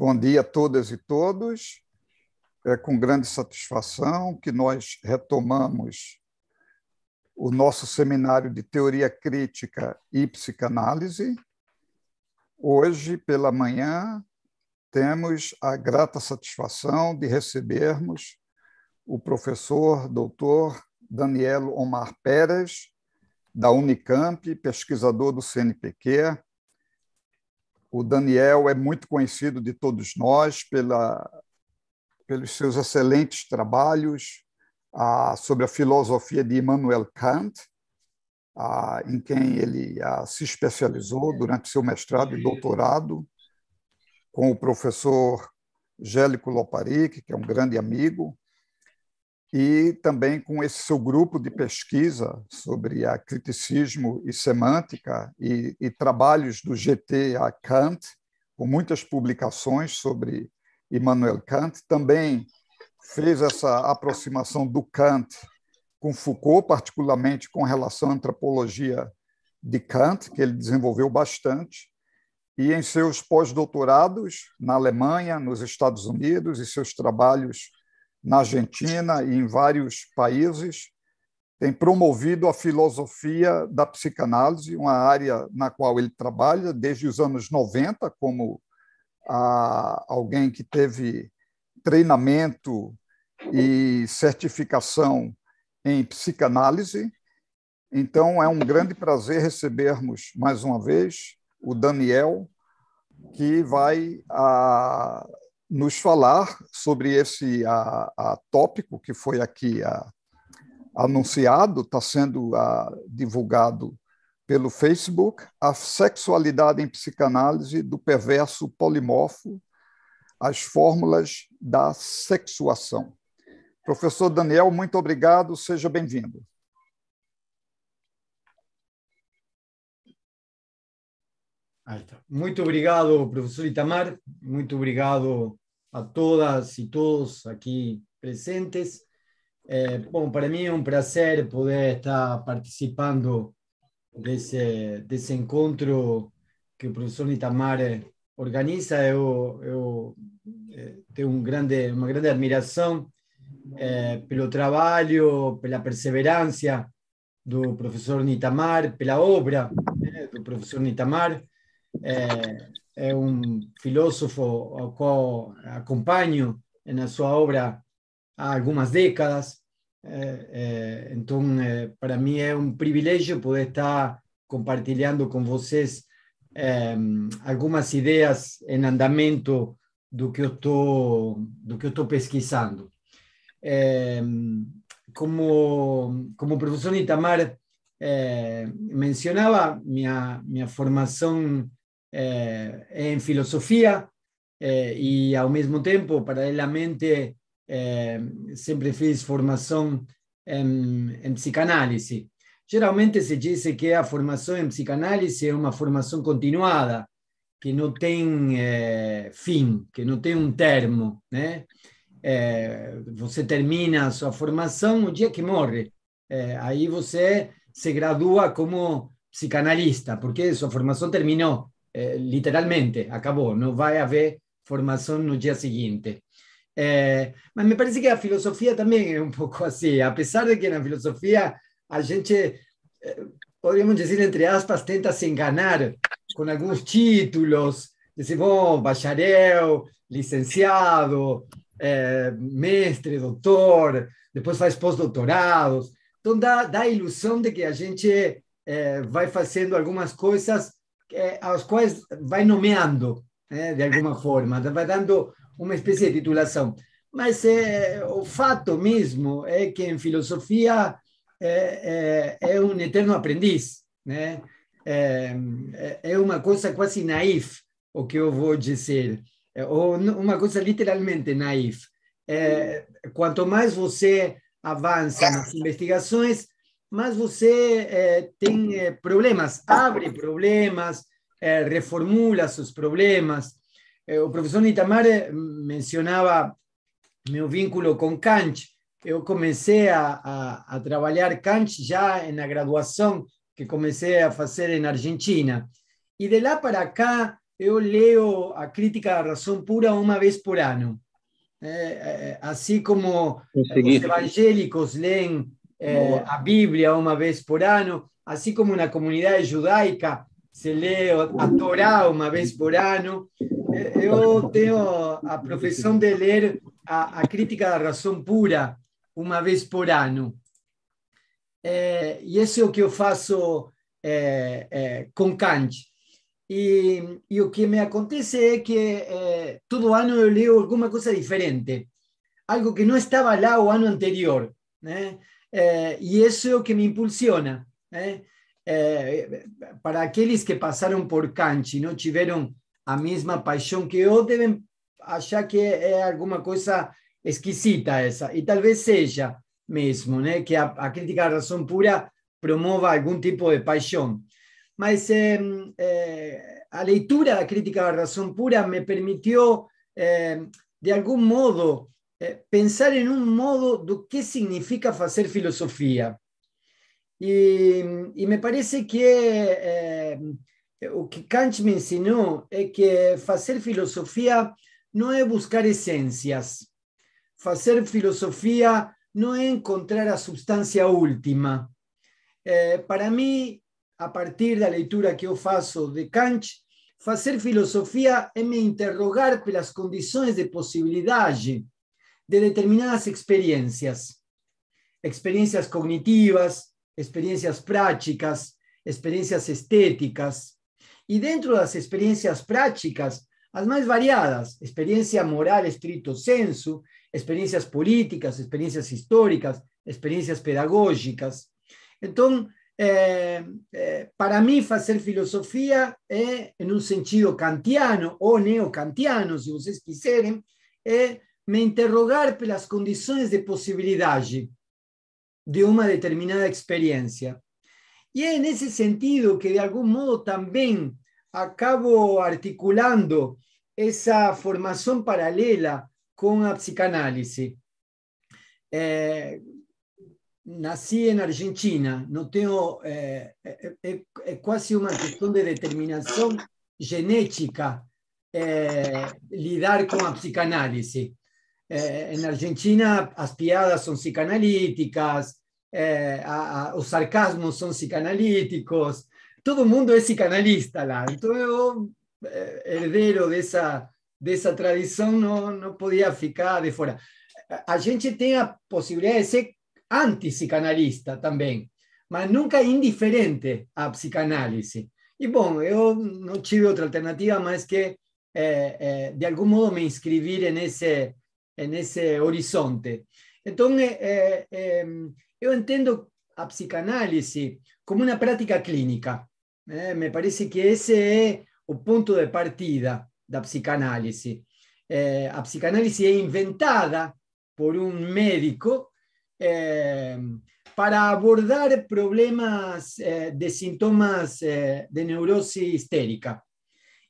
Bom dia a todas e todos. É com grande satisfação que nós retomamos o nosso seminário de teoria crítica e psicanálise. Hoje pela manhã temos a grata satisfação de recebermos o professor doutor Daniel Omar Pérez, da Unicamp, pesquisador do CNPq, o Daniel é muito conhecido de todos nós pela, pelos seus excelentes trabalhos sobre a filosofia de Immanuel Kant, em quem ele se especializou durante seu mestrado e doutorado, com o professor Gélico Loparic, que é um grande amigo, e também com esse seu grupo de pesquisa sobre a criticismo e semântica e, e trabalhos do GT a Kant, com muitas publicações sobre Immanuel Kant, também fez essa aproximação do Kant com Foucault, particularmente com relação à antropologia de Kant, que ele desenvolveu bastante, e em seus pós-doutorados na Alemanha, nos Estados Unidos e seus trabalhos na Argentina e em vários países, tem promovido a filosofia da psicanálise, uma área na qual ele trabalha desde os anos 90, como a, ah, alguém que teve treinamento e certificação em psicanálise. Então, é um grande prazer recebermos mais uma vez o Daniel, que vai a, ah, nos falar sobre esse a, a tópico que foi aqui a, anunciado, está sendo divulgado pelo Facebook, a sexualidade em psicanálise do perverso polimorfo, as fórmulas da sexuação. Professor Daniel, muito obrigado, seja bem-vindo. Ahí está. Muito obrigado, professor Itamar. Muito obrigado a todas y todos aquí presentes. É, eh, para mí es un placer poder estar participando de este encontro que el professor Itamar eh, organiza. Tengo eh, una tenho um grande, uma grande admiração pelo trabajo pela perseverancia do professor Itamar, pela obra del do professor Itamar. é, é um filósofo ao qual acompanho na sua obra há algumas décadas. É, é, então, é, para mim é um privilégio poder estar compartilhando com vocês é, algumas ideias em andamento do que eu estou do que eu estou pesquisando. É, como como o professor Itamar é, mencionava, minha minha formação eh, em filosofia eh, e, ao mesmo tempo, paralelamente, eh, sempre fiz formação em, psicanálise. Geralmente se diz que a formação em psicanálise é uma formação continuada, que não tem eh, fim, que não tem um termo, né? Eh, você eh, termina a sua formação o dia que morre. Eh, aí você se gradua como psicanalista, porque sua formação terminou. Eh, literalmente, acabó, no va a haber formación no día siguiente. Eh, me parece que la filosofía también es un poco así, a pesar de que la filosofía a gente, eh, podríamos decir entre aspas, tenta se enganar con algunos títulos, decimos bueno, bacharel, licenciado, maestre, eh, mestre, después después faz pós-doutorados. da ilusión de que a gente va haciendo algunas cosas aos quais vai nomeando, né, de alguma forma, vai dando uma espécie de titulação. Mas é, o fato mesmo é que em filosofia é, é, é um eterno aprendiz, né? É, é uma coisa quase naif, o que eu vou dizer, ou uma coisa literalmente naif. quanto mais você avança nas investigações, Más você tiene eh, tem eh, problemas, abre problemas, eh, reformula sus problemas. o professor Nitamar mencionaba mi vínculo con Kant. Yo comencé a, a, a ya Kant la graduación que comencé a hacer en Argentina. Y de lá para acá, yo leo a Crítica la razón Pura una vez por año. Así como los evangélicos leen... Eh, a Bíblia uma vez por ano, assim como na comunidade judaica se lê a Torá uma vez por ano. Eu eh, tenho a profissão de ler a, a Crítica da Razão Pura uma vez por ano. É, eh, e isso é o que eu faço é, é, com Kant. E, e, o que me acontece é que todo ano eu leio alguma coisa diferente, algo que não estava lá o ano anterior. Né? É, eh, e isso é o que me impulsiona. Né? É, para aqueles que passaram por Kant e não tiveram a mesma paixão que eu, devem achar que é alguma coisa esquisita essa. E talvez seja mesmo, né? que a, a crítica à razão pura promova algum tipo de paixão. Mas é, a leitura da crítica à razão pura me permitiu, de algum modo, Eh, pensar en un modo de qué significa hacer filosofía. Y me parece que lo eh, eh, que Kant me enseñó es que hacer filosofía no es buscar esencias. Hacer filosofía no es encontrar la sustancia última. para mí, a partir de la lectura que yo hago de Kant, hacer filosofía es me interrogar las condiciones de posibilidad de determinadas experiencias, experiencias cognitivas, experiencias prácticas, experiencias estéticas, y dentro de las experiencias prácticas, las más variadas, experiencia moral estricto senso, experiencias políticas, experiencias históricas, experiencias pedagógicas. Entonces, eh, eh, para mí hacer filosofía eh, en un sentido kantiano o neocantiano, si ustedes quisieran, es me interrogar por las condiciones de posibilidad de una determinada experiencia. Y es en ese sentido que, de algún modo, también acabo articulando esa formación paralela con la psicanálisis. Eh, nací en Argentina, no tengo eh, eh, una eh, una de determinación genética lidar con la psicanálisis. Eh, en Argentina las piadas son psicanalíticas, los eh, sarcasmos son psicanalíticos, todo el mundo es psicanalista la, Entonces, eh, de esa, de esa tradición no, no podía ficar de fuera. A gente tiene posibilidad de ser antipsicanalista también, pero nunca indiferente a psicanálisis. Y bueno, yo no tuve otra alternativa más que, eh, de algún modo, me inscribir en ese, en ese horizonte. Entonces, eh, em, yo entiendo a psicanálisis como una práctica clínica. Eh, me parece que ese es el punto de partida de la psicanálisis. Eh, la psicanálisis es inventada por un médico em, para abordar problemas de síntomas de neurosis histérica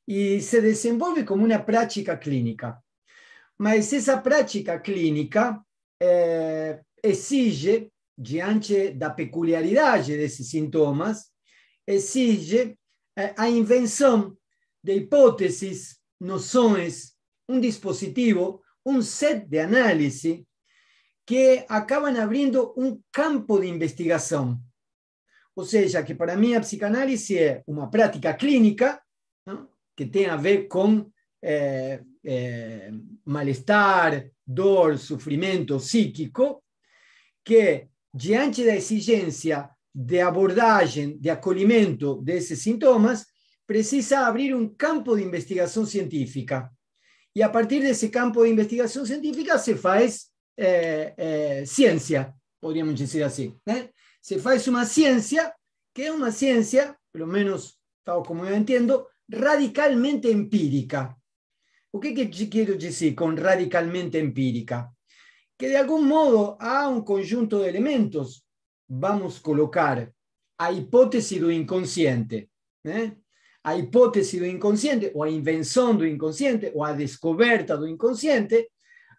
y se desenvolve como una práctica clínica. Mas essa prática clínica é, exige, diante da peculiaridade desses sintomas, exige é, a invenção de hipóteses, noções, um dispositivo, um set de análise que acabam abrindo um campo de investigação. Ou seja, que para mim a psicanálise é uma prática clínica não? que tem a ver com é, eh, Eh, malestar, dolor, sufrimiento psíquico, que diante la exigencia de abordaje, de de esos síntomas, precisa abrir un campo de investigación científica. Y a partir de ese campo de investigación científica se hace eh, eh, ciencia, podríamos decir así. Se hace una ciencia que una ciencia, por lo menos tal como yo entiendo, radicalmente empírica. ¿Qué que, decir con radicalmente empírica? Que de algún modo a un conjunto de elementos. Vamos a colocar a hipótesis do inconsciente, ¿eh? a hipótesis do inconsciente, o a invención del inconsciente, o a descoberta del inconsciente,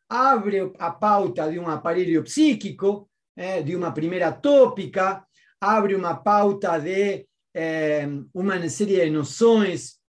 abre a pauta de un aparelho psíquico, ¿eh? de una primera tópica, abre una pauta de eh, una serie de nociones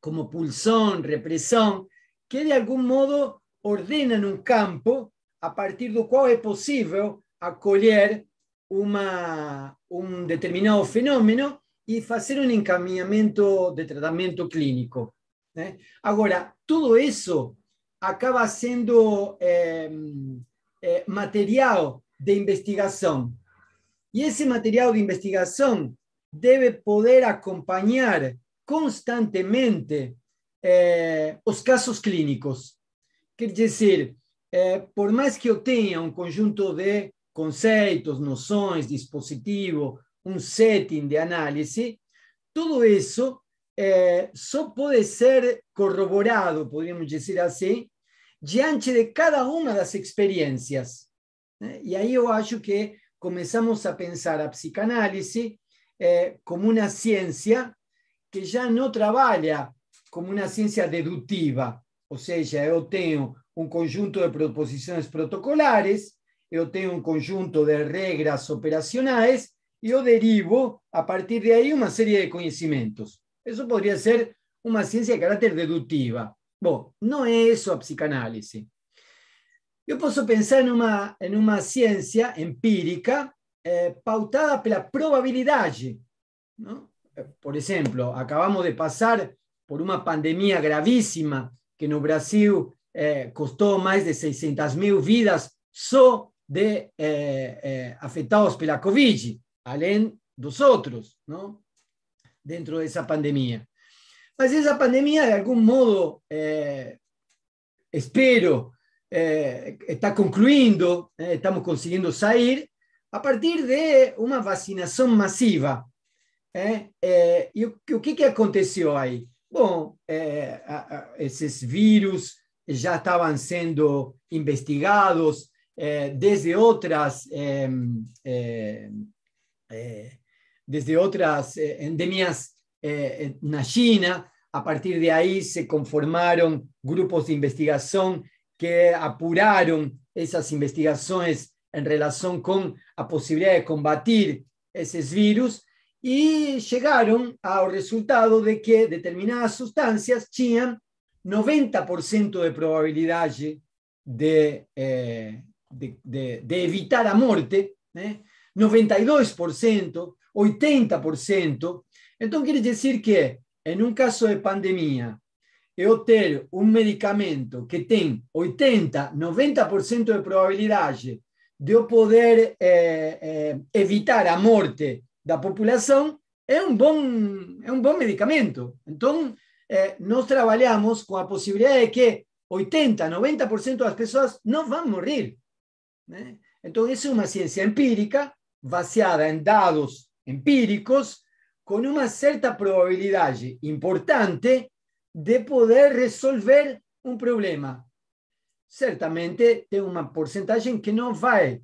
como pulsón, represión, que de algún modo ordenan un campo a partir del cual es posible acoger un determinado fenómeno y hacer un encaminamiento de tratamiento clínico. ¿eh? Ahora, todo eso acaba siendo em, eh, material de investigación y ese material de investigación debe poder acompañar constantemente é, os casos clínicos. Quer dizer, é, por mais que eu tenha um conjunto de conceitos, noções, dispositivo, um setting de análise, tudo isso é, só pode ser corroborado, poderíamos dizer assim, diante de cada uma das experiências. Né? E aí eu acho que começamos a pensar a psicanálise é, como uma ciência que já não trabalha como una ciencia deductiva. O sea, yo tengo un conjunto de proposiciones protocolares, yo tengo un conjunto de reglas operacionales, y yo derivo, a partir de ahí, una serie de conocimientos. Eso podría ser una ciencia de carácter deductiva. no no es eso a psicanálisis. Yo puedo pensar en una ciencia empírica eh, pautada por probabilidad, probabilidad. Eh, por ejemplo, acabamos de pasar por una pandemia gravísima que no Brasil eh, costó más de 600 mil vidas só de eh, eh, afectados eh, la pela Covid, além dos outros, não? dentro esa pandemia. Mas esa pandemia, de algún modo, espero, está concluyendo, estamos consiguiendo salir, a partir de una vacinación masiva, ¿y o, o que, que aconteceu ahí? Bueno, esos virus ya estaban siendo investigados desde otras desde otras endemias en China. A partir de ahí se conformaron grupos de investigación que apuraron esas investigaciones en relación con la posibilidad de combatir esos virus y llegaron al resultado de que determinadas sustancias tenían 90% de probabilidad eh, de, de, de, evitar la muerte, 92%, ¿eh? 80%. Entonces, quiere decir que, en un caso de pandemia, yo tener un medicamento que tiene 80%, 90% de probabilidad de poder eh, evitar la muerte, da população, é um bom, é um bom medicamento. Então, eh, nós trabalhamos com a possibilidade de que 80, 90% das pessoas não vão morrer. Né? ¿eh? Então, isso é uma ciência empírica, baseada em dados empíricos, com uma certa probabilidade importante de poder resolver um problema. Certamente tem uma porcentagem que não vai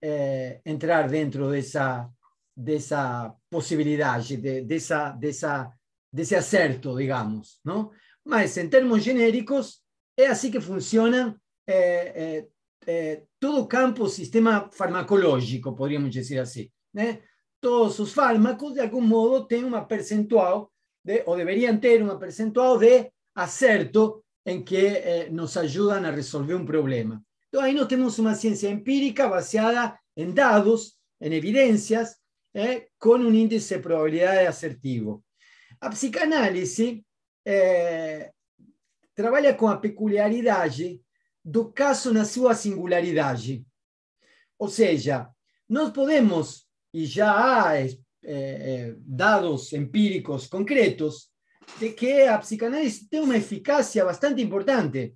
eh, entrar dentro dessa de esa posibilidad, de, esa de ese acerto, digamos. no en en términos genéricos, es así que funciona eh, eh, eh, todo campo sistema farmacológico, podríamos decir así. Todos sus fármacos, de algún modo, tienen una percentual, de, o deberían tener una percentual de acerto en que nos ayudan a resolver un problema. Entonces, ahí tenemos tenemos una ciencia empírica basada en datos, en evidencias, ¿eh? com um índice de probabilidade de assertivo. A psicanálise eh, trabalha com a peculiaridade do caso na sua singularidade. Ou seja, nós podemos, e já há dados empíricos concretos, de que a psicanálise tem uma eficácia bastante importante.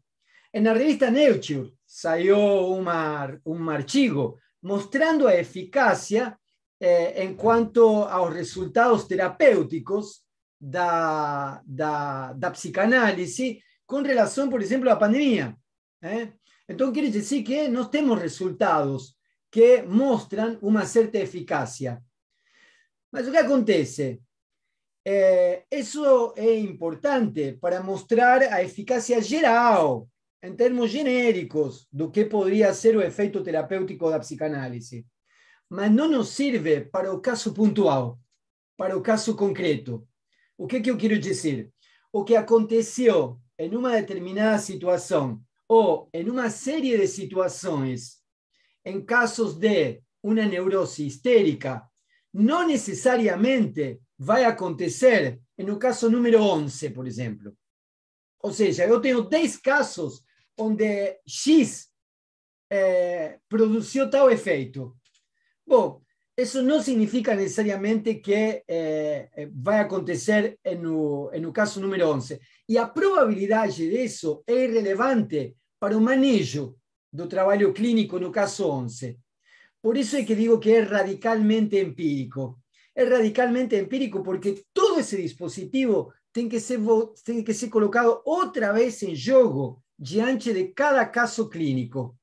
Na revista Nature saiu uma, um artigo mostrando a eficácia Eh, en cuanto a los resultados terapéuticos de la psicanálisis con relación, por ejemplo, a la pandemia. ¿eh? Entonces, quiere decir que no tenemos resultados que muestran una cierta eficacia. Pero, ¿qué acontece? Eh, eso es importante para mostrar la eficacia general, en términos genéricos, lo que podría ser el efecto terapéutico de la psicanálisis. mas não nos serve para o caso pontual, para o caso concreto. O que, é que eu quero dizer? O que aconteceu em uma determinada situação ou em uma série de situações, em casos de uma neurose histérica, não necessariamente vai acontecer no caso número 11, por exemplo. Ou seja, eu tenho 10 casos onde X é, produziu tal efeito. Bueno, eso no significa necesariamente que eh, eh, vaya a acontecer en el caso número 11. la probabilidad de eso es irrelevante para el manejo del trabajo clínico en el caso 11. Por eso es que digo que es radicalmente empírico. Es radicalmente empírico porque todo ese dispositivo tiene que ser, tiene que ser colocado otra vez en juego diante de cada caso clínico.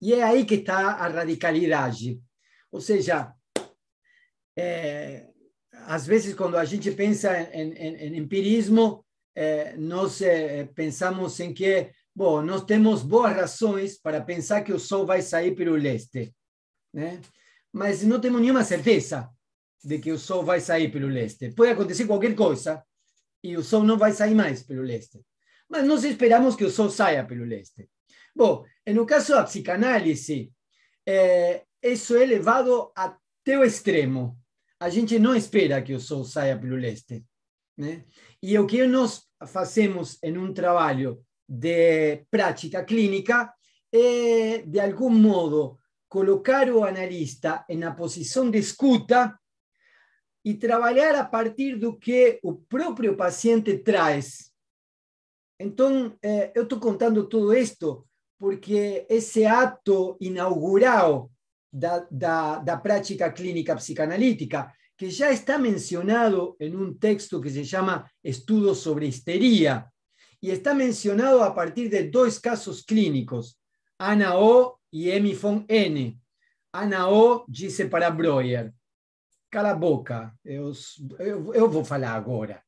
E é aí que está a radicalidade. Ou seja, é, às vezes, quando a gente pensa em, em, em empirismo, é, nós é, pensamos em que, bom, nós temos boas razões para pensar que o sol vai sair pelo leste, né? mas não temos nenhuma certeza de que o sol vai sair pelo leste. Pode acontecer qualquer coisa e o sol não vai sair mais pelo leste. Mas nós esperamos que o sol saia pelo leste. Bom, no caso da psicanálise, é, isso é levado até o extremo. A gente não espera que o sol saia pelo leste. Né? E o que nós fazemos em um trabalho de prática clínica é, de algum modo, colocar o analista na posição de escuta e trabalhar a partir do que o próprio paciente traz. Então, eu eh, estou contando tudo isto porque ese acto inaugural da, la práctica clínica psicanalítica, que ya está mencionado en un texto que se llama Estudios sobre Histeria, y está mencionado a partir de dos casos clínicos, Ana O y Emmy von N. Ana O dice para Breuer, cala boca, eu, voy a vou falar agora.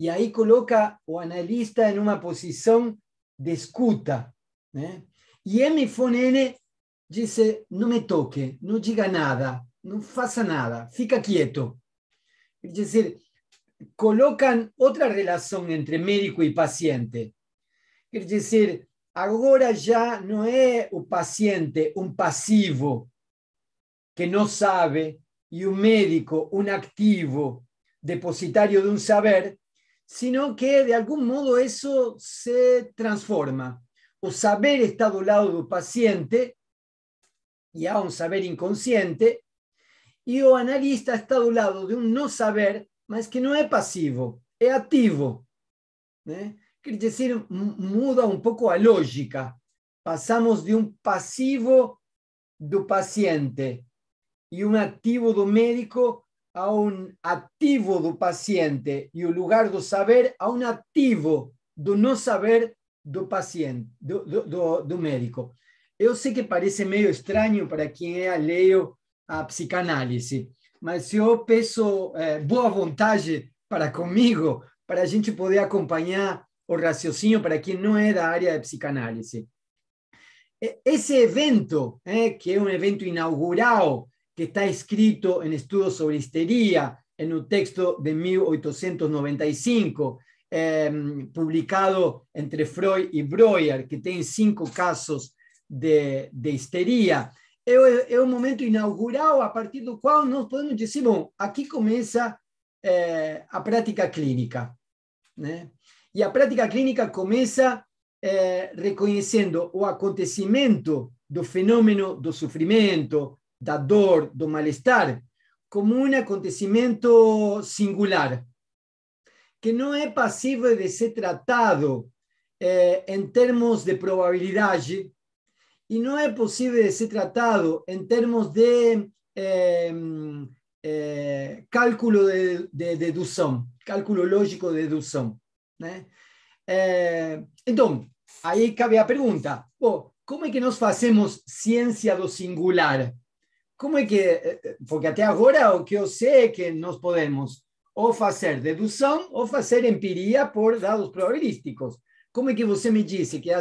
E ahí coloca o analista en una posición de escuta, ¿eh? Y y Fonene dice no me toque, no diga nada, no faça nada, fica quieto. Es decir, colocan otra relación entre médico y paciente. Es decir ahora ya no es un paciente un pasivo que no sabe y un médico un activo, depositario de un saber, sino que de algún modo eso se transforma o saber estado al lado del paciente, y a un saber inconsciente, y o analista está do lado de un no saber, mas que no es pasivo, es activo. ¿eh? Quiere decir, muda un poco la lógica. Pasamos de un pasivo del paciente y un activo del médico a un activo del paciente y un lugar de saber a un activo do no saber do paciente, do, médico. Yo sé que parece medio estranho para quien é a à psicanálise, mas se eu peço eh, boa vontade para comigo, para a gente poder acompanhar o raciocínio para quem no é área de psicanálise. E, esse evento, eh, que es un um evento inaugural, que está escrito en em estudos sobre histeria, em un um texto de 1895, eh, publicado entre Freud e Breuer, que tem cinco casos de, de histeria. É, é, um momento inaugural a partir do qual nós podemos dizer, bom, aqui começa eh, a prática clínica. Né? E a prática clínica começa eh, reconhecendo o acontecimento do fenômeno do sofrimento, da dor, do mal-estar, como um acontecimento singular, que no es posible de ser tratado eh, en términos de probabilidad y no es posible de ser tratado en términos de em, eh, cálculo de, de, cálculo lógico de deducción. Eh, entonces, ahí cabe la pregunta, oh, ¿cómo es que nos hacemos ciencia do singular? cómo es que, porque hasta ahora o que yo sé que nos podemos o hacer deducción, o hacer empiría por datos probabilísticos. ¿Cómo es que usted me dice que la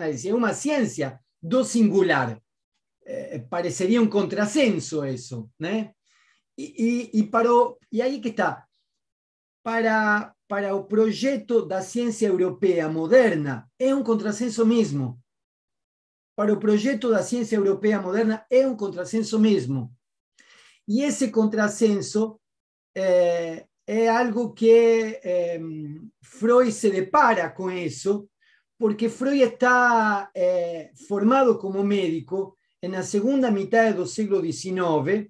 a es una ciencia? do singular? Parecería un um contrasenso eso, ¿no? Y e, ahí e, e para que está. Para, para proyecto de la ciencia europea moderna, es un um contrasenso mismo. Para el proyecto de la ciencia europea moderna, es un um contrasenso mismo. Y ese contrasenso eh, es algo que em, Freud se depara con eso, porque Freud está eh, formado como médico en la segunda mitad del siglo XIX,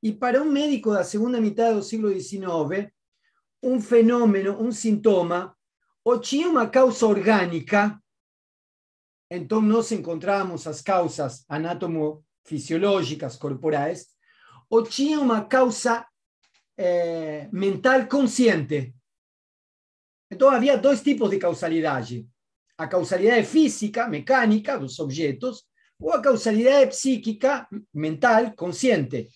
y para un médico de la segunda mitad del siglo XIX, un fenómeno, un síntoma, o tenía una causa orgánica, entonces nos encontramos las causas anatomofisiológicas corporales, o tinha una causa eh, mental consciente. Entonces había dos tipos de causalidad. a causalidad física, mecánica los objetos, o a causalidad psíquica, mental, consciente.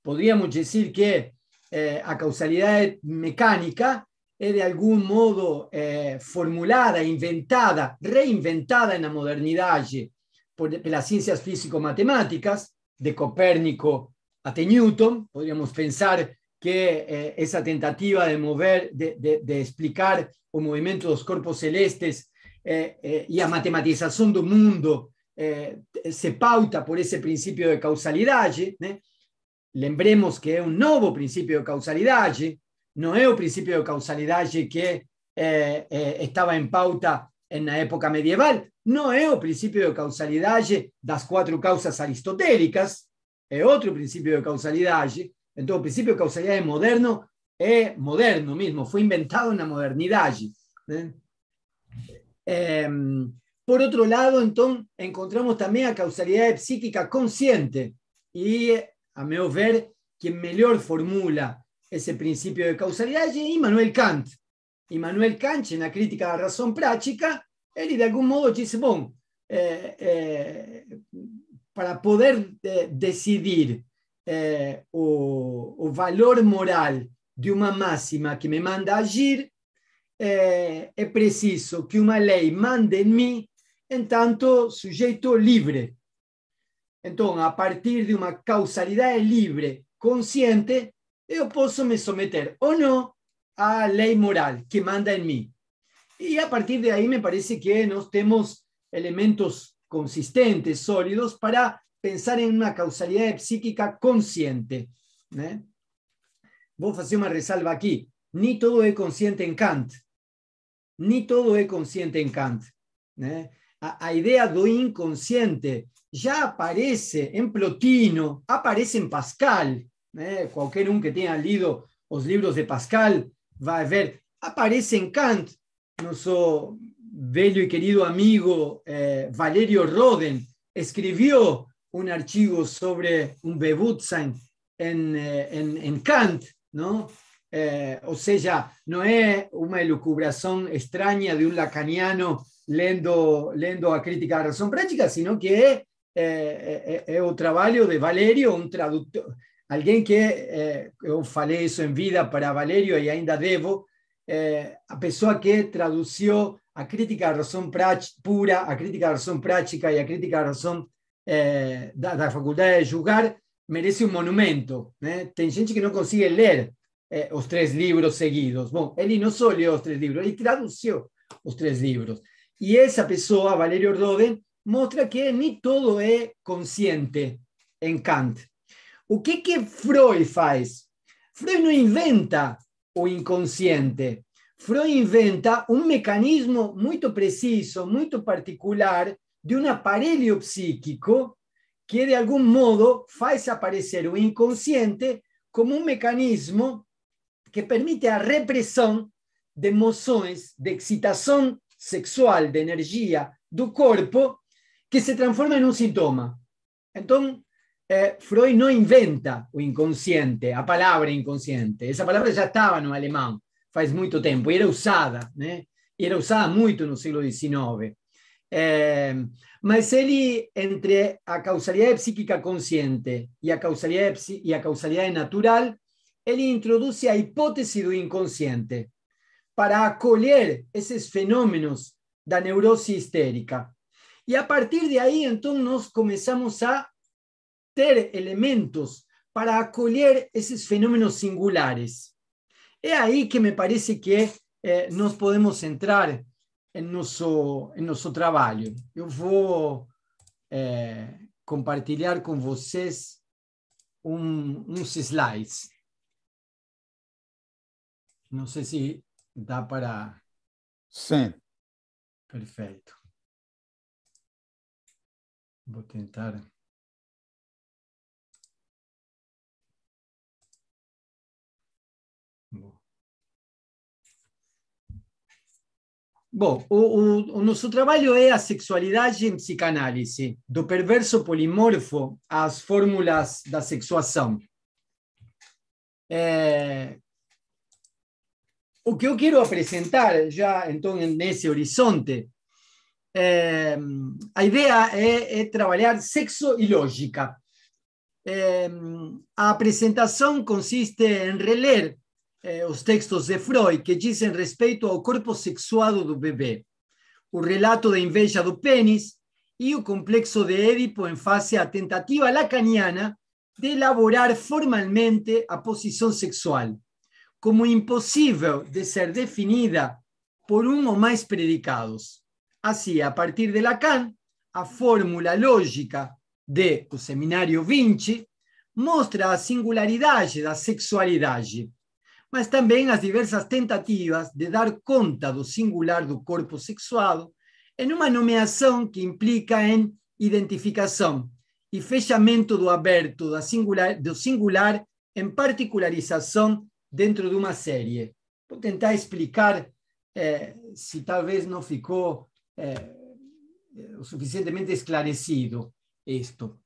Podríamos decir que eh, a causalidad mecánica es de algún modo eh, formulada, inventada, reinventada en la modernidad por, las ciencias físico-matemáticas, de Copérnico hasta Newton, podríamos pensar que eh, esa tentativa de mover, de, de, de, explicar o dos celestes y eh, eh, y a mundo eh, se pauta por ese principio de causalidad. Lembremos que es un nuevo principio de causalidad, no es el principio de causalidad que estaba en pauta en la época medieval, no es el principio de de las cuatro causas aristotélicas, es otro principio de causalidad. Entonces, el principio de es moderno es moderno mismo, fue inventado en la modernidad. allí ¿eh? em, por otro lado, entonces, encontramos también a causalidad psíquica consciente. Y, a mi ver, quien mejor formula ese principio de causalidad es Manuel Kant. Manuel Kant, en la crítica de la razón práctica, él, de algún modo, dice, bueno... Eh, eh, para poder eh, decidir eh, o, valor moral de una máxima que me manda agir, eh, es preciso que una ley mande mí, en tanto sujeto libre. Entonces, a partir de una causalidad libre, consciente, yo puedo me someter no a la ley moral que manda en mí. Y a partir de ahí me parece que nós tenemos elementos consistentes, sólidos, para pensar en una causalidad psíquica consciente. ¿eh? a hacer una resalva aquí. Ni todo es consciente en Kant. Ni todo es consciente en Kant. ¿eh? A, idea do inconsciente ya aparece en Plotino, aparece en Pascal. ¿eh? Cualquier un que tenga leído los libros de Pascal va a ver, aparece en Kant. No so, bello y querido amigo eh, Valerio Roden escribió un archivo sobre un Bebutsang eh, en, en, Kant, ¿no? Eh, o sea, no es una elucubración extraña de un lacaniano lendo, lendo a crítica la razón práctica, sino que es, es un trabajo de Valerio, un traductor, alguien que, eh, yo falei eso en vida para Valerio y ainda debo, eh, a pessoa que tradució a crítica de razón pura, a crítica de razón práctica y a crítica de razón eh, de la facultad de juzgar merece un monumento. Eh? gente que no consigue leer eh, los tres libros seguidos. Bueno, él no solo leyó los tres libros, él tradujo los tres libros. Y esa persona, Valerio Roden, muestra que ni todo es consciente en Kant. O qué que Freud hace? Freud no inventa o inconsciente. Freud inventa un mecanismo muy preciso, muy particular, de un aparelho psíquico que, de algún modo, hace aparecer o inconsciente como un mecanismo que permite la represión de emociones, de excitación sexual, de energía del cuerpo que se transforma en un sintoma. Entonces, eh, Freud no inventa o inconsciente, a palabra inconsciente. Esa palabra ya estaba no alemán faz muito tempo, e era usada, né? E era usada en el siglo XIX. É, ehm, mas ele, entre a causalidad psíquica consciente y e a causalidad e a causalidade natural, él introduce a hipótesis del inconsciente para acolher esos fenómenos de neurosis histérica. Y a partir de ahí, entonces, comenzamos a ter elementos para acolher esos fenómenos singulares. É aí que me parece que é, eh, nós podemos entrar em nosso, em nosso trabalho. Eu vou é, eh, compartilhar com vocês um, uns slides. Não sei se dá para. Sim. Perfeito. Vou tentar. Bom, o, o, nosso trabalho é a sexualidade em psicanálise, do perverso polimorfo às fórmulas da sexuação. É... O que eu quero apresentar, já então nesse horizonte, é... a ideia é, é, trabalhar sexo e lógica. É, a apresentação consiste em reler eh, os textos de Freud que dizem respeito ao corpo sexuado do bebê, o relato da inveja do pênis e o complexo de Édipo em face à tentativa lacaniana de elaborar formalmente a posição sexual, como impossível de ser definida por um ou mais predicados. Assim, a partir de Lacan, a fórmula lógica de O Seminário Vinci mostra a singularidade da sexualidade, mas também as diversas tentativas de dar conta do singular do corpo sexuado em uma nomeação que implica em identificação e fechamento do aberto da singular, do singular em particularização dentro de uma série. Vou tentar explicar eh, se talvez não ficou eh, suficientemente esclarecido isto.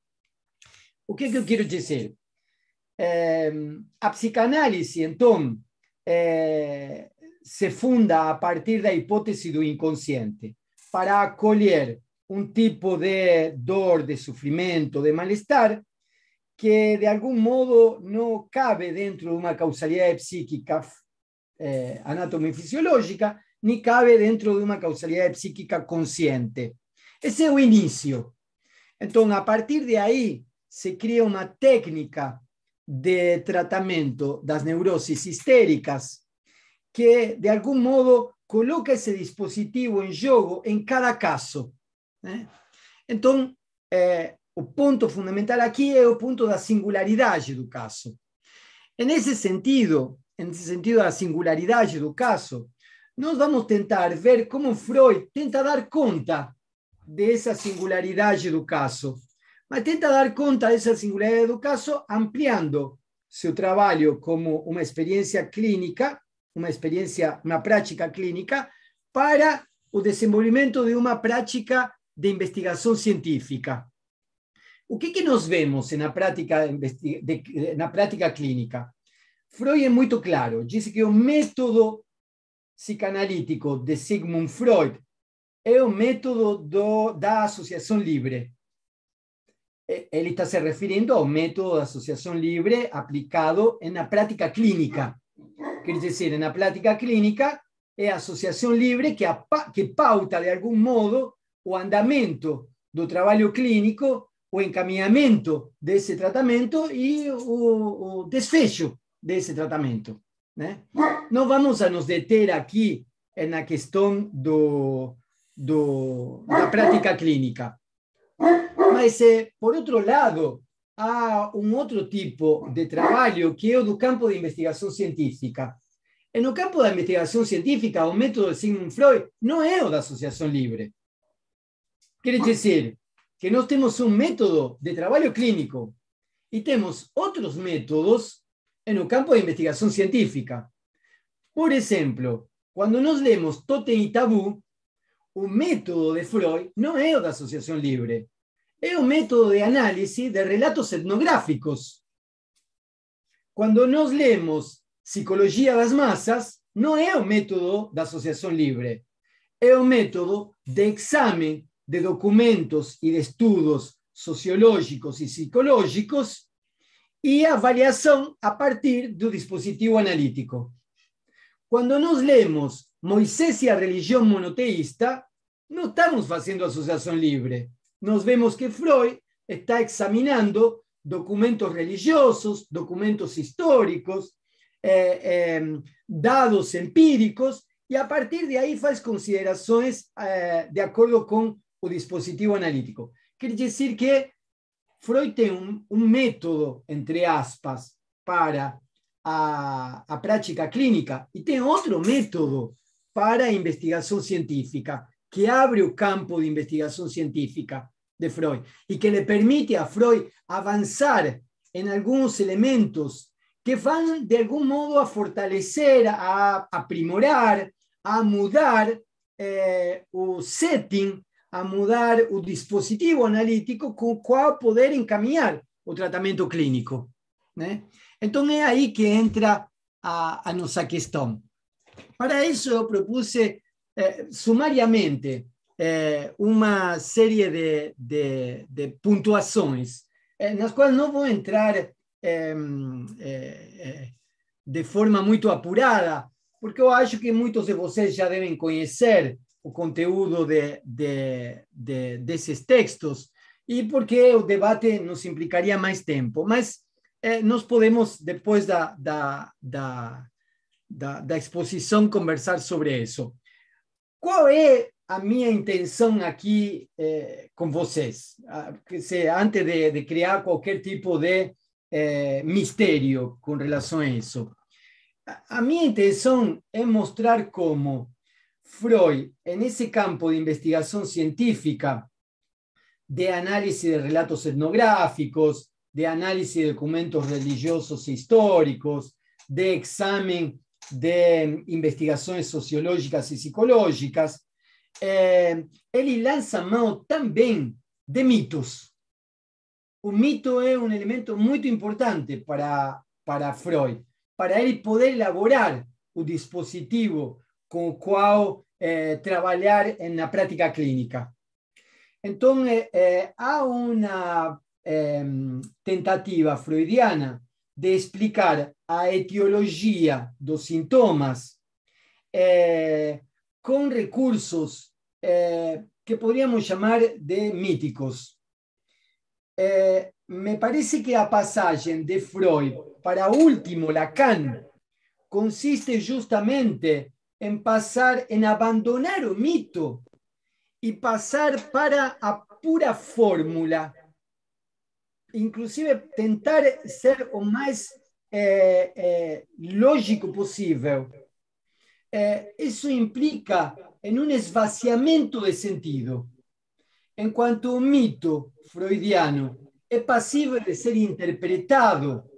O que, é que eu quero dizer? La eh, psicanálisis entonces, eh, se funda a partir de la hipótesis del inconsciente para acolher un tipo de dor, de sufrimiento, de malestar que de algún modo no cabe dentro de una causalidad psíquica y eh, fisiológica, ni cabe dentro de una causalidad psíquica consciente. Ese es el inicio. Entonces, a partir de ahí se crea una técnica de tratamiento de las neurosis histéricas, que de algún modo coloca ese dispositivo en juego en cada caso. ¿eh? Entonces, el eh, punto fundamental aquí es el punto de la singularidad del caso. En ese sentido, en ese sentido de la singularidad del caso, nos vamos a intentar ver cómo Freud tenta dar cuenta de esa singularidad del caso. Pero tenta dar cuenta de esa singularidad del caso ampliando su trabajo como una experiencia clínica, una experiência, una práctica clínica para el desenvolvimento de una práctica de investigación científica. ¿Qué que, que vemos en la de, na clínica? Freud es muy claro, Dice que un método psicanalítico de Sigmund Freud es un método de da asociación libre. ele eh, está se referindo ao método de associação livre aplicado na prática clínica. Quer dizer, na prática clínica, é a associação livre que, a, que pauta, de algum modo, o andamento do trabalho clínico, o encaminhamento desse tratamento e o, o desfecho desse tratamento. Né? ¿eh? Não vamos a nos deter aqui na questão do, do, da prática clínica. Pero, por otro lado, hay un otro tipo de trabajo que es el campo de investigación científica. En el campo de investigación científica, o método de Sigmund Freud no es de asociación libre. libre. Quiere decir que no tenemos un método de trabajo clínico y tenemos otros métodos en el campo de investigación científica. Por ejemplo, cuando nos leemos Totem y Tabú, un método de Freud no es de asociación libre es un método de análisis de relatos etnográficos. cuando nos leemos Psicología de las Masas, no es un método de Asociación Libre. Es un método de examen de documentos y de estudios sociológicos y psicológicos y evaluación a partir del dispositivo analítico. Cuando nos leemos Moisés y la religión monoteísta, no estamos haciendo asociación libre. Nos vemos que Freud está examinando documentos religiosos, documentos históricos, eh, em, datos empíricos, y a partir de ahí hace consideraciones eh, de acuerdo con el dispositivo analítico. Quiere decir que Freud tiene un, método, entre aspas, para la práctica clínica y tiene otro método para investigación científica que abre un campo de investigación científica de Freud y que le permite a Freud avanzar en algunos elementos que van de algún modo, a fortalecer, a aprimorar, a mudar eh, setting, a mudar el dispositivo analítico con el cual poder encaminar el tratamiento clínico. ¿eh? Entonces es ahí que entra a, a nuestra Para eso propuse... Eh, sumariamente eh, uma série de, de, de pontuações, eh, nas quais não vou entrar eh, eh, de forma muito apurada, porque eu acho que muitos de vocês já devem conhecer o conteúdo de, de, de desses textos e porque o debate nos implicaria mais tempo. Mas eh, nós podemos, depois da, da, da, da, da exposição, conversar sobre isso. ¿Cuál es a minha intención aquí eh, con com ah, antes de, crear cualquier tipo de eh, misterio con relación a eso. A, intención es mostrar cómo Freud, en ese campo de investigación científica, de análisis de relatos etnográficos, de análisis de documentos religiosos e históricos, de examen de em, investigaciones sociológicas y psicológicas, em, él lanza lanza también de mitos. un mito es un elemento muy importante para, Freud, para él poder elaborar un dispositivo con cual trabajar eh, trabajar en la práctica clínica. Entonces, hay eh, una em, tentativa freudiana de explicar a etiología dos sintomas, eh, con recursos eh, que podríamos llamar de míticos. Eh, me parece que a pasaje de Freud para último Lacan consiste justamente en pasar, en abandonar un mito y pasar para a pura fórmula, inclusive tentar ser o más lógico posible. Eso implica en em un um esvaciamiento de sentido. En cuanto un mito freudiano es posible de ser interpretado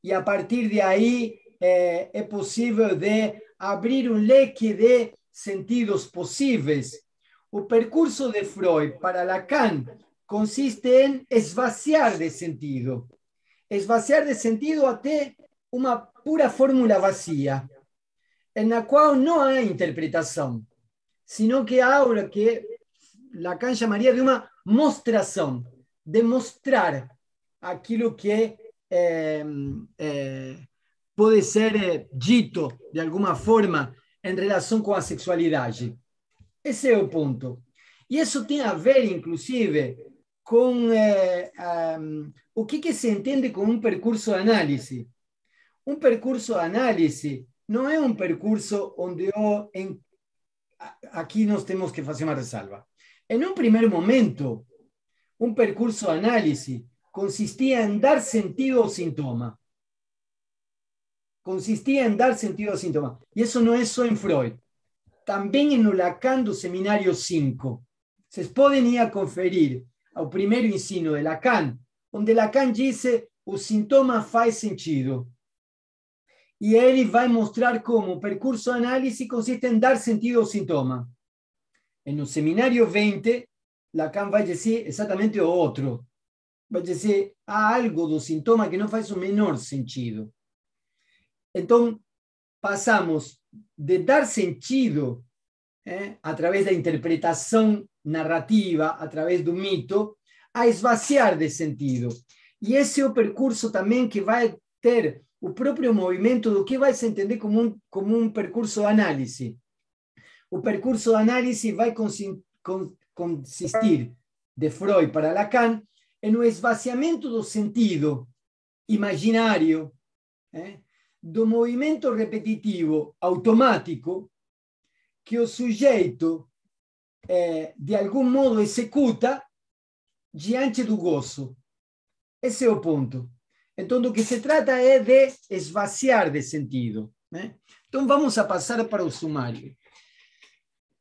y e a partir de ahí es posible de abrir un um leque de sentidos posibles. El percurso de Freud para Lacan consiste en em esvaciar de sentido. Esvaciar de sentido até uma pura fórmula vazia, na qual não há interpretação, senão que há o que Lacan chamaria eh, eh, eh, de uma mostração, demonstrar aquilo que é, é, pode ser dito de alguma forma em relação com a sexualidade. Esse é o ponto. E isso tem a ver, inclusive, com é, um, o que, que se entende como um percurso de análise. un percurso de análisis no es un percurso donde aquí nos tenemos que hacer una resalva. En un primer momento, un percurso de análisis consistía en dar sentido al síntoma. Consistía en dar sentido al síntoma. Y eso no es solo en Freud. También en el Lacan do Seminario 5. se pueden ir a conferir al primer ensino de Lacan, donde Lacan dice: el síntoma hace sentido. Y él va a mostrar cómo el percurso de análisis consiste en dar sentido al síntoma. En el seminario 20, Lacan a decir exactamente otro. otro. a a ah, algo del síntoma que no hace un menor sentido. Entonces, pasamos de dar sentido ¿eh? a través de la interpretación narrativa, a través de un mito, a esvaciar de sentido. Y ese es el percurso también que va a tener o propio movimiento, do que vai se entender como un como un percurso de análisis. O percurso de va a consistir, de Freud para Lacan, en el esvaciamiento do sentido imaginario ¿eh? del movimiento repetitivo automático que o sujeto eh, de algún modo, executa diante do gozo. Ese é o punto. Então, do que se trata é de esvaziar de sentido. Né? Então, vamos a passar para o sumário.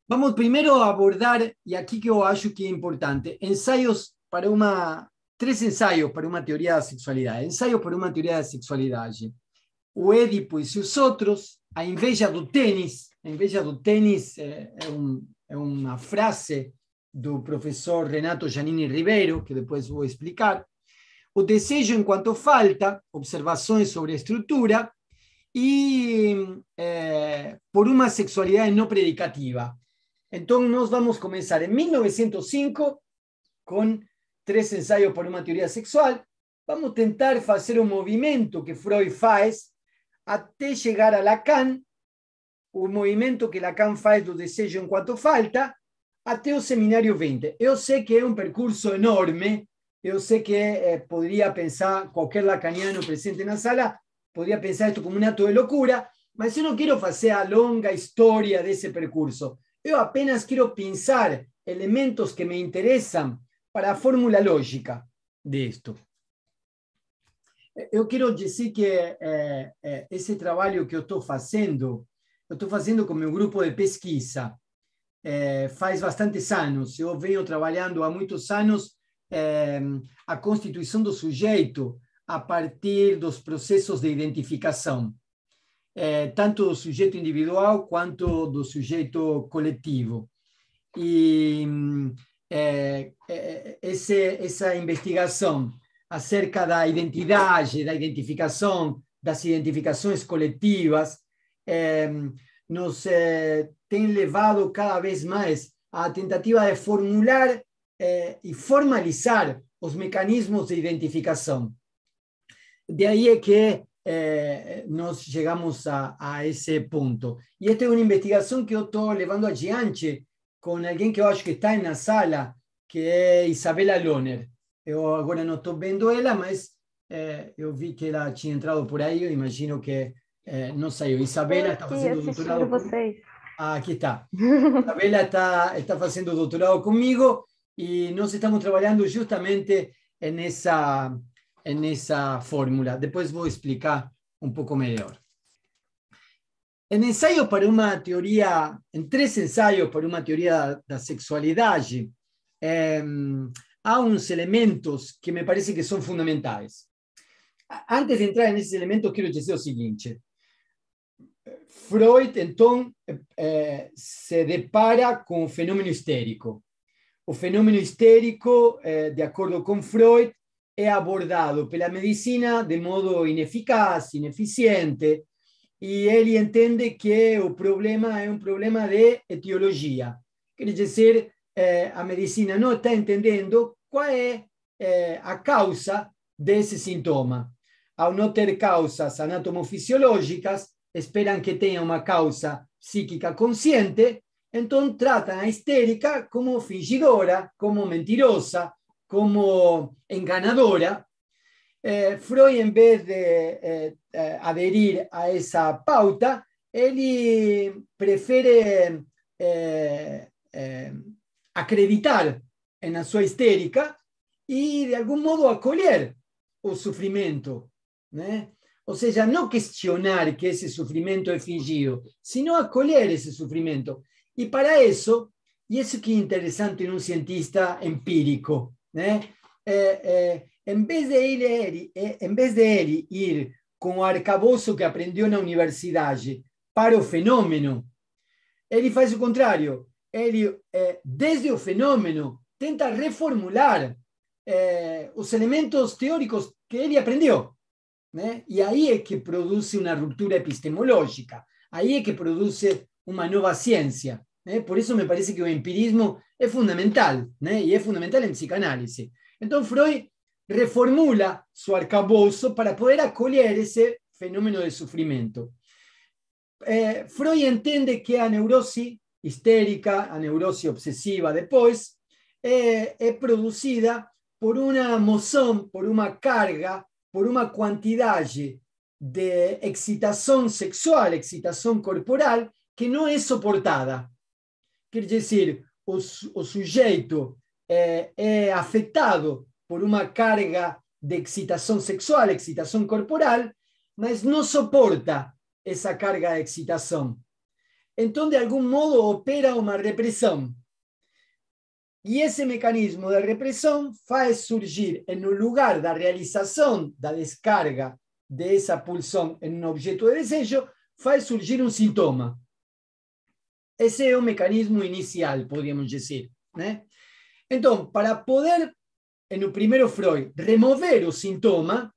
Vamos primeiro abordar, e aqui que eu acho que é importante, ensaios para uma. Três ensaios para uma teoria da sexualidade. Ensaio para uma teoria da sexualidade. O Édipo e seus outros, a inveja do tênis. A inveja do tênis é, eh, é, um, é uma frase do professor Renato Janini Ribeiro, que depois vou explicar. o en cuanto falta, observaciones sobre estructura y eh, por una sexualidad no predicativa. Entonces, nos vamos a comenzar en 1905 con tres ensayos por una teoría sexual. Vamos a intentar hacer un movimiento que Freud hace hasta llegar a Lacan, un movimiento que Lacan faz do en cuanto falta, hasta el seminario 20. Yo sé que es un percurso enorme, yo sé que eh, podría pensar, cualquier lacaniano presente en la sala, podría pensar esto como un acto de pero mas no quiero hacer la larga historia de ese percurso. Yo apenas quiero pensar elementos que me interesan para la fórmula lógica de esto. Eh, yo quiero decir que eh, ese trabajo que estoy haciendo, lo estoy haciendo fazendo com grupo de pesquisa, Hace bastante bastantes yo Yo venho trabajando há muchos años é, a constituição do sujeito a partir dos processos de identificação, é, tanto do sujeito individual quanto do sujeito coletivo. E é, esse, essa investigação acerca da identidade, da identificação, das identificações coletivas, nos tem levado cada vez mais à tentativa de formular Eh, y formalizar los mecanismos de identificación De ahí es que eh, nos llegamos a, a, punto y esta es una investigación que yo estoy levando adiante con alguien que yo acho que está en la sala, que es Isabela Loner. yo ahora no estoy vendo ela, mas eh, yo vi que ella tinha entrado por ahí, imagino que eh, no não saiu. Isabela está haciendo doutorado. Ah, aquí está. Isabela está, está fazendo doutorado conmigo y nos estamos trabajando justamente en esa fórmula. Después voy a explicar un poco mejor. En tres para una teoría en tres ensayos para una teoría de la sexualidad, em, hay unos elementos que me parece que son fundamentales. Antes de entrar en esos elementos, quiero decir lo siguiente. Freud, entonces, eh, eh, se depara con fenómeno fenómeno histérico. O fenómeno histérico, eh, de acuerdo con Freud, es abordado por la medicina de modo ineficaz, ineficiente, y él entiende que el problema es un problema de etiología. Quiere decir, la eh, a medicina no está entendiendo cuál es eh, a causa ese síntoma. Al no tener causas anatomofisiológicas, esperan que tenga una causa psíquica consciente entonces tratan a histérica como fingidora, como mentirosa, como enganadora. Eh, Freud, en vez de eh, eh, adherir a esa pauta, él prefiere acreditar en la histérica y de algún modo acolher o sufrimiento. O sea, no cuestionar que ese sufrimiento es fingido, sino acolher ese sufrimiento. Y para eso, y eso que es interesante en un cientista empírico, ¿eh? eh, eh en, vez de ir, eh, en vez de él ir con la universidad que en la universidad para el fenómeno, él hace lo contrario, Él, desde el fenómeno tenta reformular los elementos teóricos que él aprendió, y ahí es que produce una ruptura epistemológica. ahí es que produce una nueva ciencia. ¿eh? Por eso me parece que el empirismo es fundamental, ¿eh? y es fundamental en psicanálisis. Entonces Freud reformula su arcabozo para poder acoger ese fenómeno de sufrimiento. Eh, Freud entiende que la neurosis histérica, la neurosis obsesiva después, es producida por una mozón, por una carga, por una cantidad de excitación sexual, excitación corporal, que no es soportada, quiere decir, o, sujeto sujeito es por una carga de excitación sexual, excitación corporal, mas no soporta esa carga de excitación. Entonces, de algún modo, opera una represión. Y e ese mecanismo de represión hace surgir, en em un um lugar realización de la descarga de esa pulsión en em un um objeto de deseo, hace surgir un um síntoma. Ese es un mecanismo inicial, podríamos decir. ¿eh? Entonces, para poder, en el primero Freud, remover o síntoma,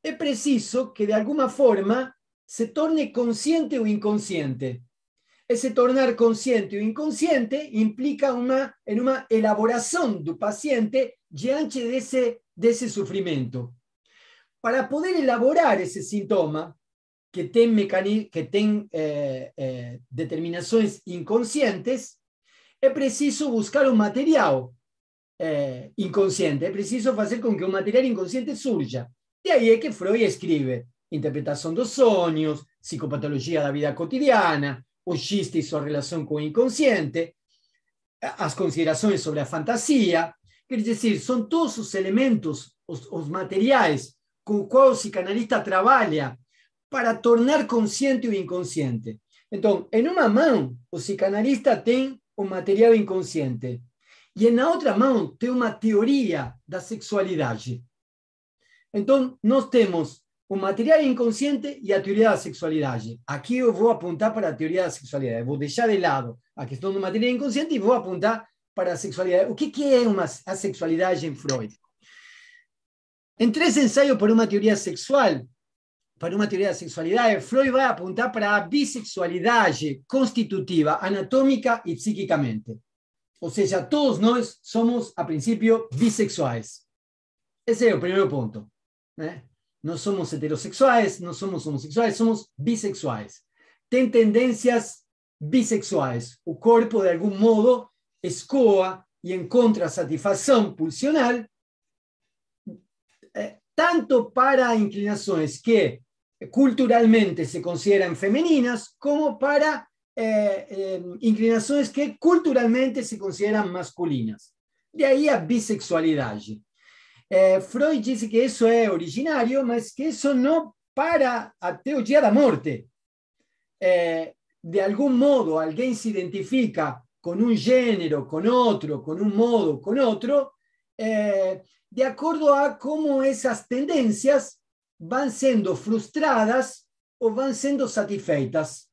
es preciso que, de alguna forma, se torne consciente o inconsciente. Ese tornar consciente o inconsciente implica una en una elaboración del paciente ese, de ese sufrimiento. Para poder elaborar ese síntoma, que tienen eh, eh, determinaciones inconscientes, es preciso buscar un material eh, inconsciente, es preciso hacer con que un material inconsciente surja. De ahí es que Freud escribe de los sueños, Psicopatología de la Vida Cotidiana, o y su relación con el inconsciente, las consideraciones sobre la fantasía, es decir, son todos los elementos, los materiales con los cuales el psicanalista trabaja, para tornar consciente o inconsciente. Entonces, en una mano, o psicanalista tiene un material inconsciente, y la otra otra mano, una una teoría da sexualidad. Entonces, nos tenemos un material inconsciente y a la da Aquí yo voy a apuntar para a de la sexualidad. Voy a dejar de lado la cuestión de material inconsciente y voy apuntar para a sexualidade. O que, que é la sexualidad en Freud? En tres ensayos por una teoría sexual, para teoría de la sexualidad, eh, Freud va a apuntar para la bisexualidad constitutiva, anatómica y psíquicamente. O sea, todos nosotros somos, a principio, bisexuales. Ese es el primer punto. ¿eh? No somos heterosexuales, no somos homosexuales, somos bisexuales. Ten tendencias bisexuales. El cuerpo, de algún modo, escoa y encuentra satisfacción pulsional eh, tanto para inclinaciones que culturalmente se consideran femeninas como para eh, eh, inclinaciones que culturalmente se consideran masculinas. De ahí a bisexualidad. Eh, Freud dice que eso es originario, pero que eso no para a teoría de la muerte. de algún modo, alguien se identifica con un género, con otro, con un modo, con otro, de acuerdo a cómo esas tendencias van siendo frustradas o van siendo satisfeitas.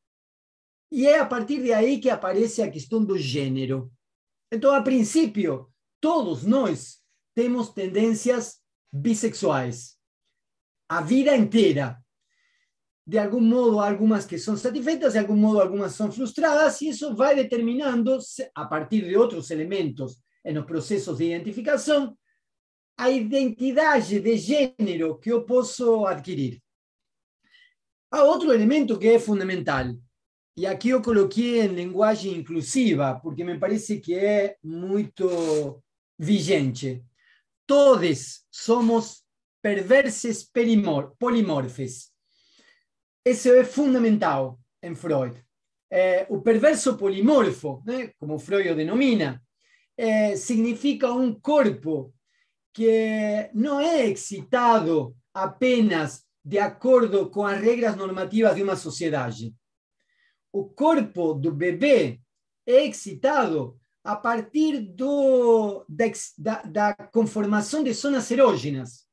Y es a partir de ahí que aparece la cuestión del género. Entonces, al principio, todos nós tenemos tendencias bisexuales. A vida entera. De algún modo, algunas que son satisfeitas, de algún modo, algunas son frustradas, Y e eso va determinando, a partir de otros elementos en em los procesos de identificación... a identidade de gênero que eu posso adquirir. Há outro elemento que é fundamental, e aqui eu coloquei em linguagem inclusiva, porque me parece que é muito vigente. Todos somos perversos polimorfes. Isso é fundamental em Freud. É, o perverso polimorfo, né, como Freud o denomina, é, significa um corpo que no es excitado apenas de acuerdo con las reglas normativas de una sociedad. O cuerpo del bebé es excitado a partir de la conformación de zonas erógenas.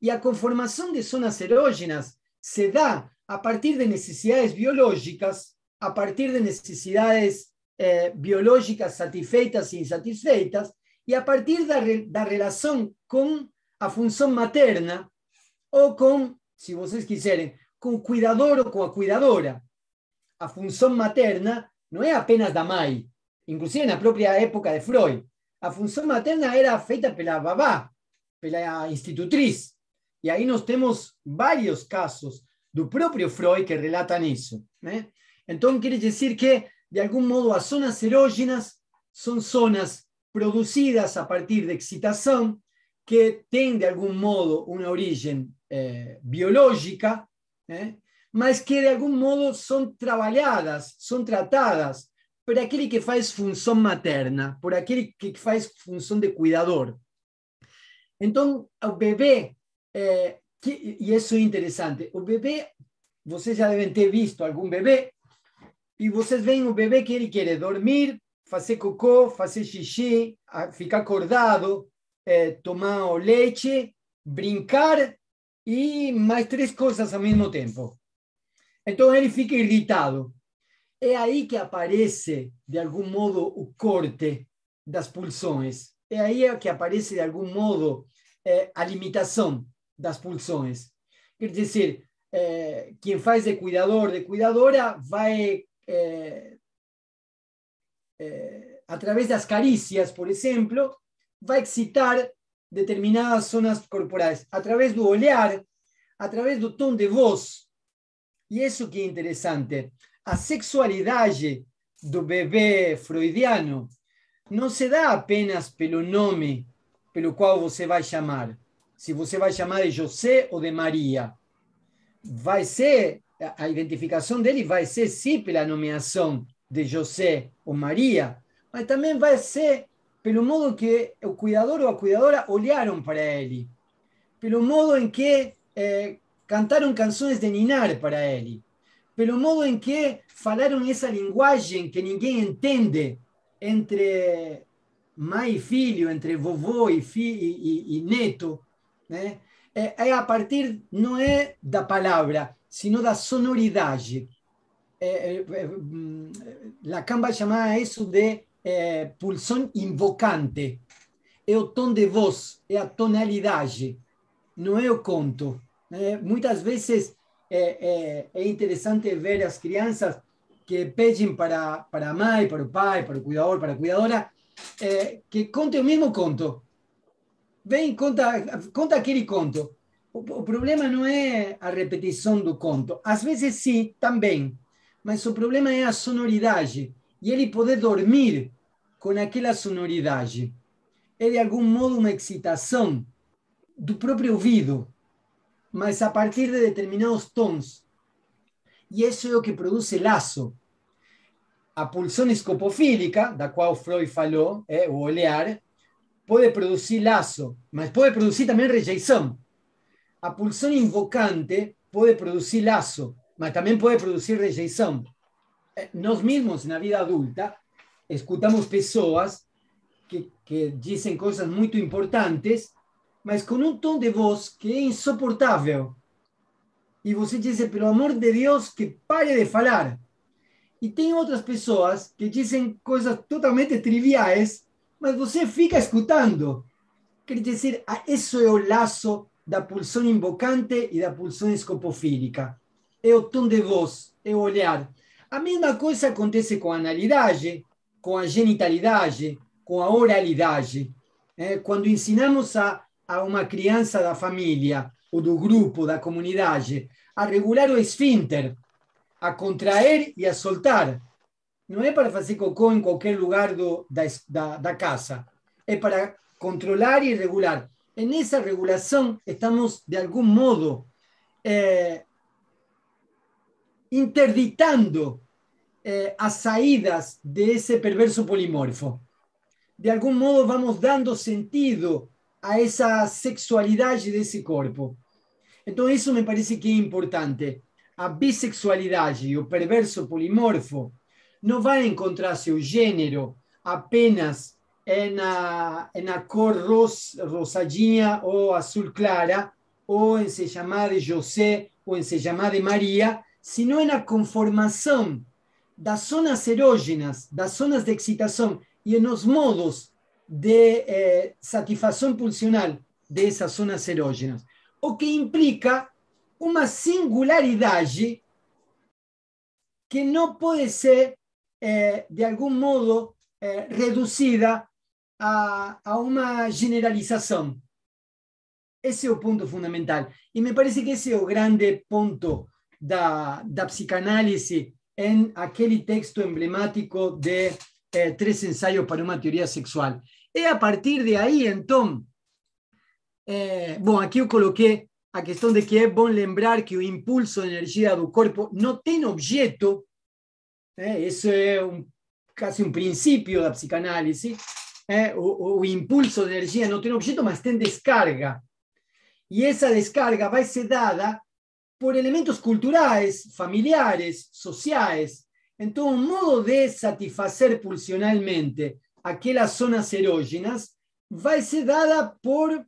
Y la conformación de zonas erógenas se da a partir de necesidades biológicas, a partir de necesidades eh, biológicas satisfeitas e insatisfeitas, y a partir de la relación con la función materna o con, si ustedes quisieren con cuidador o con cuidadora. A función materna no es apenas la inclusive inclusive la propia época de Freud. La función materna era feita pela babá, pela institutriz. Y ahí nos tenemos varios casos del propio Freud que relatan eso. ¿eh? Entonces, quiere decir que, de algún modo, las zonas erógenas son zonas producidas a partir de excitação, que tem de algum modo uma origem eh, biológica, né? mas que de algum modo são trabalhadas, são tratadas por aquele que faz função materna, por aquele que faz função de cuidador. Então, o bebê, eh, que, e isso é interessante, o bebê, vocês já devem ter visto algum bebê, e vocês veem o bebê que ele quer dormir, fazer cocô, fazer xixi, ficar acordado, é, tomar o leite, brincar e mais três coisas ao mesmo tempo. Então ele fica irritado. É aí que aparece, de algum modo, o corte das pulsões. É aí é que aparece, de algum modo, é, a limitação das pulsões. Quer dizer, é, quem faz de é cuidador, de cuidadora, vai é, eh, a través de las caricias, por ejemplo, va a excitar determinadas zonas corporales, a través del olhar, a través del tono de voz. Y eso que es interesante, a sexualidad del bebé freudiano no se da apenas pelo nome pelo cual você vai chamar. Se você vai chamar de José ou de Maria, vai ser a identificação dele vai ser sim pela nomeação de José ou Maria, mas também vai ser pelo modo que o cuidador ou a cuidadora olharam para ele, pelo modo em que eh, cantaram canções de ninar para ele, pelo modo em que falaram essa linguagem que ninguém entende entre mãe e filho, entre vovô e, e, e, e neto, né? é a partir, não é da palavra, sino da sonoridade. Lacan vai chamar isso de eh, pulsão invocante. Eh, eh, é o tom de voz, é a tonalidade, não é o conto. Muitas vezes é, é, é interessante ver as crianças que pedem para, para a mãe, para o pai, para o cuidador, para a cuidadora, é, que conte o mesmo conto. Vem, conta, conta aquele conto. O, o, problema não é a repetição do conto. Às vezes, sim, também. mas o problema es la sonoridad, y e él poder dormir con aquella sonoridad. es de algún modo una excitação do propio oído, mas a partir de determinados tons. y e eso es lo que produce lazo. A pulsão escopofílica, da cual Freud falou, é, o olhar, pode produzir laço, mas puede producir também rejeição. A pulsão invocante puede producir lazo, mas también puede producir rejeição. Eh, nós mesmos, na vida adulta, escutamos pessoas que, que dizem coisas muito importantes, mas com um tom de voz que é insuportável. E você diz, pelo amor de Deus, que pare de falar. E tem outras pessoas que dizem coisas totalmente triviais, mas você fica escutando. Quer dizer, ah, isso é o laço da pulsão invocante e da pulsão escopofílica é o tom de voz, é o olhar. A mesma coisa acontece com a analidade, com a genitalidade, com a oralidade. É, quando ensinamos a, a uma criança da família ou do grupo, da comunidade, a regular o esfínter, a contrair e a soltar. Não é para fazer cocô em qualquer lugar do, da, da, da casa. É para controlar e regular. Em nessa regulação, estamos, de algum modo, é, interditando eh, a de ese perverso polimorfo. De algún modo vamos dando sentido a esa sexualidad de ese cuerpo. Entonces eso me parece que es importante. A bisexualidad y o perverso polimorfo, no a encontrar su género apenas en la cor ros, o o azul clara, o en se llama de José, o en se llama de María sino en la conformación de las zonas erógenas, las zonas de excitación y en los modos de eh, satisfacción pulsional de esas zonas erógenas, o que implica una singularidad que no puede ser eh, de algún modo eh, reducida a, a una generalización. Ese es el punto fundamental. Y me parece que ese es el grande punto da, psicanálisis psicanálisis en aquel texto emblemático de eh, Tres ensayos para una teoría sexual. y a partir de ahí entonces, eh, bueno, aquí yo coloqué la a cuestión de que es bueno lembrar que el impulso de energía del cuerpo no tiene objeto, eso eh, es un un un principio la psicanálisis o, impulso de energía no tiene objeto, más tiene descarga. y esa descarga va a ser dada por elementos culturales, familiares, sociales, en todo un modo de satisfacer pulsionalmente aquellas zonas erógenas, va a ser dada por,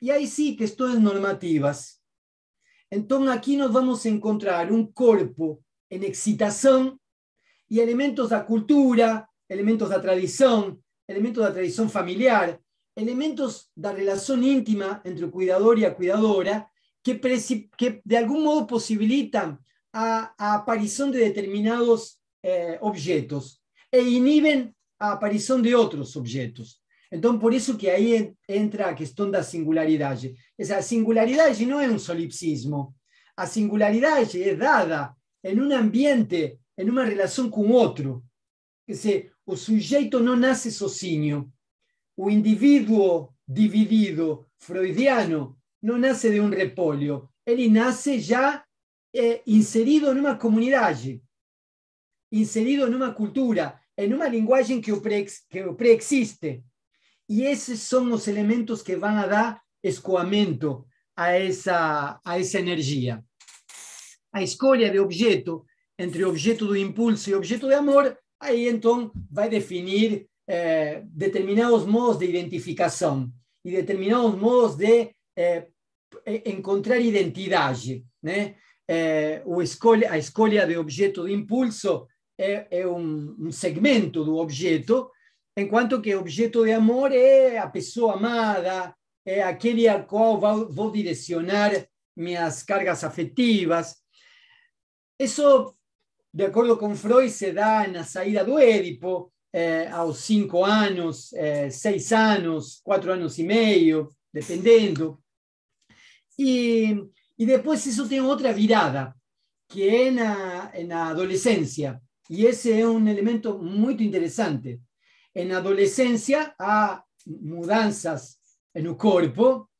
y ahí sí, que es normativas. Entonces aquí nos vamos a encontrar un cuerpo en excitación y elementos de cultura, elementos de tradición, elementos de tradición familiar, elementos de relación íntima entre cuidador y cuidadora, que, de algún modo posibilitan a, aparición de determinados eh, objetos e inhiben a aparición de otros objetos. Entonces, por eso que ahí entra la cuestión de la singularidad Esa singularidad no es un solipsismo. la singularidad es dada en un ambiente, en una relación con otro. se, o sujeto no nace socinio el individuo dividido freudiano no nace de un repolio, él nace ya eh, inserido en una comunidad, inserido en una cultura, en una lenguaje que, que preexiste. Y esos son los elementos que van a dar escoamento a esa, a esa energía, A de objeto entre objeto de impulso y objeto de amor, ahí entonces va a definir eh, determinados modos de identificación y determinados modos de é, encontrar identidade, né? É, o escolha, a escolha de objeto de impulso é, é um, um, segmento do objeto, enquanto que objeto de amor é a pessoa amada, é aquele a qual vou, vou direcionar minhas cargas afetivas. Isso, de acordo com Freud, se dá na saída do Édipo, é, aos cinco anos, é, seis anos, quatro anos e meio. dependiendo. Y después eso tiene otra virada, que es en la adolescencia, y ese es un elemento muy interesante. hay mudanzas en el cuerpo,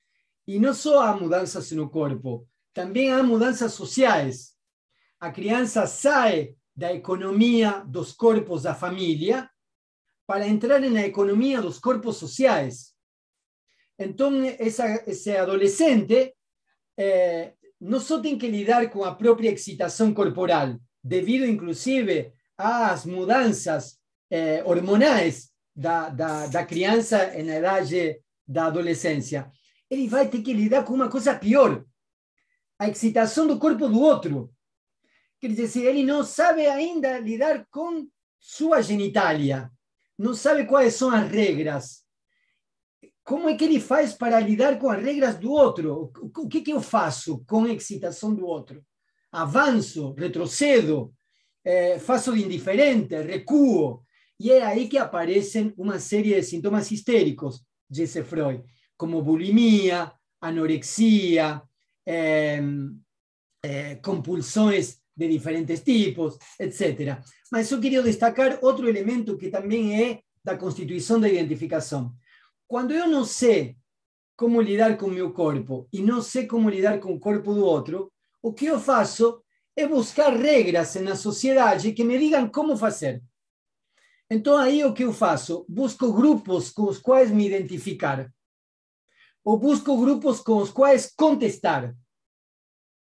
y no hay no en el cuerpo, también hay mudanzas sociales. La crianza sale A la economía de los dos de la familia para entrar en la economía de los cuerpos sociales. Entonces, ese adolescente eh, no solo tiene que lidiar con la propia excitación corporal, debido inclusive a las mudanzas eh, hormonales la la en la edad de la adolescencia. Él va a tener que lidiar con una cosa peor, la excitación del cuerpo del otro. Quiere decir, él no sabe ainda lidiar con su genitalia, no sabe cuáles son las reglas. como é que ele faz para lidar com as regras do outro? O que, que eu faço com a excitação do outro? Avanço, retrocedo, é, faço de indiferente, recuo. E é aí que aparecem uma série de sintomas histéricos, disse Freud, como bulimia, anorexia, é, é, compulsões de diferentes tipos, etc. Mas eu queria destacar outro elemento que também é da constituição da identificação. Quando eu não sei como lidar com meu corpo e não sei como lidar com o corpo do outro, o que eu faço é buscar regras na sociedade que me digam como fazer. Então, aí o que eu faço? Busco grupos com os quais me identificar. Ou busco grupos com os quais contestar.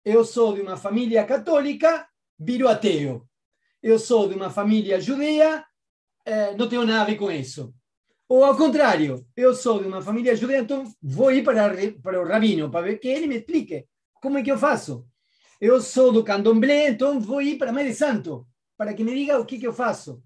Eu sou de uma família católica, viro ateu. Eu sou de uma família judeia, eh, não tenho nada a ver com isso. Ou ao contrário, eu sou de uma família judia então vou ir para, para o rabino para ver que ele me explique como é que eu faço. Eu sou do candomblé, então vou ir para Mãe Santo para que me diga o que, que eu faço.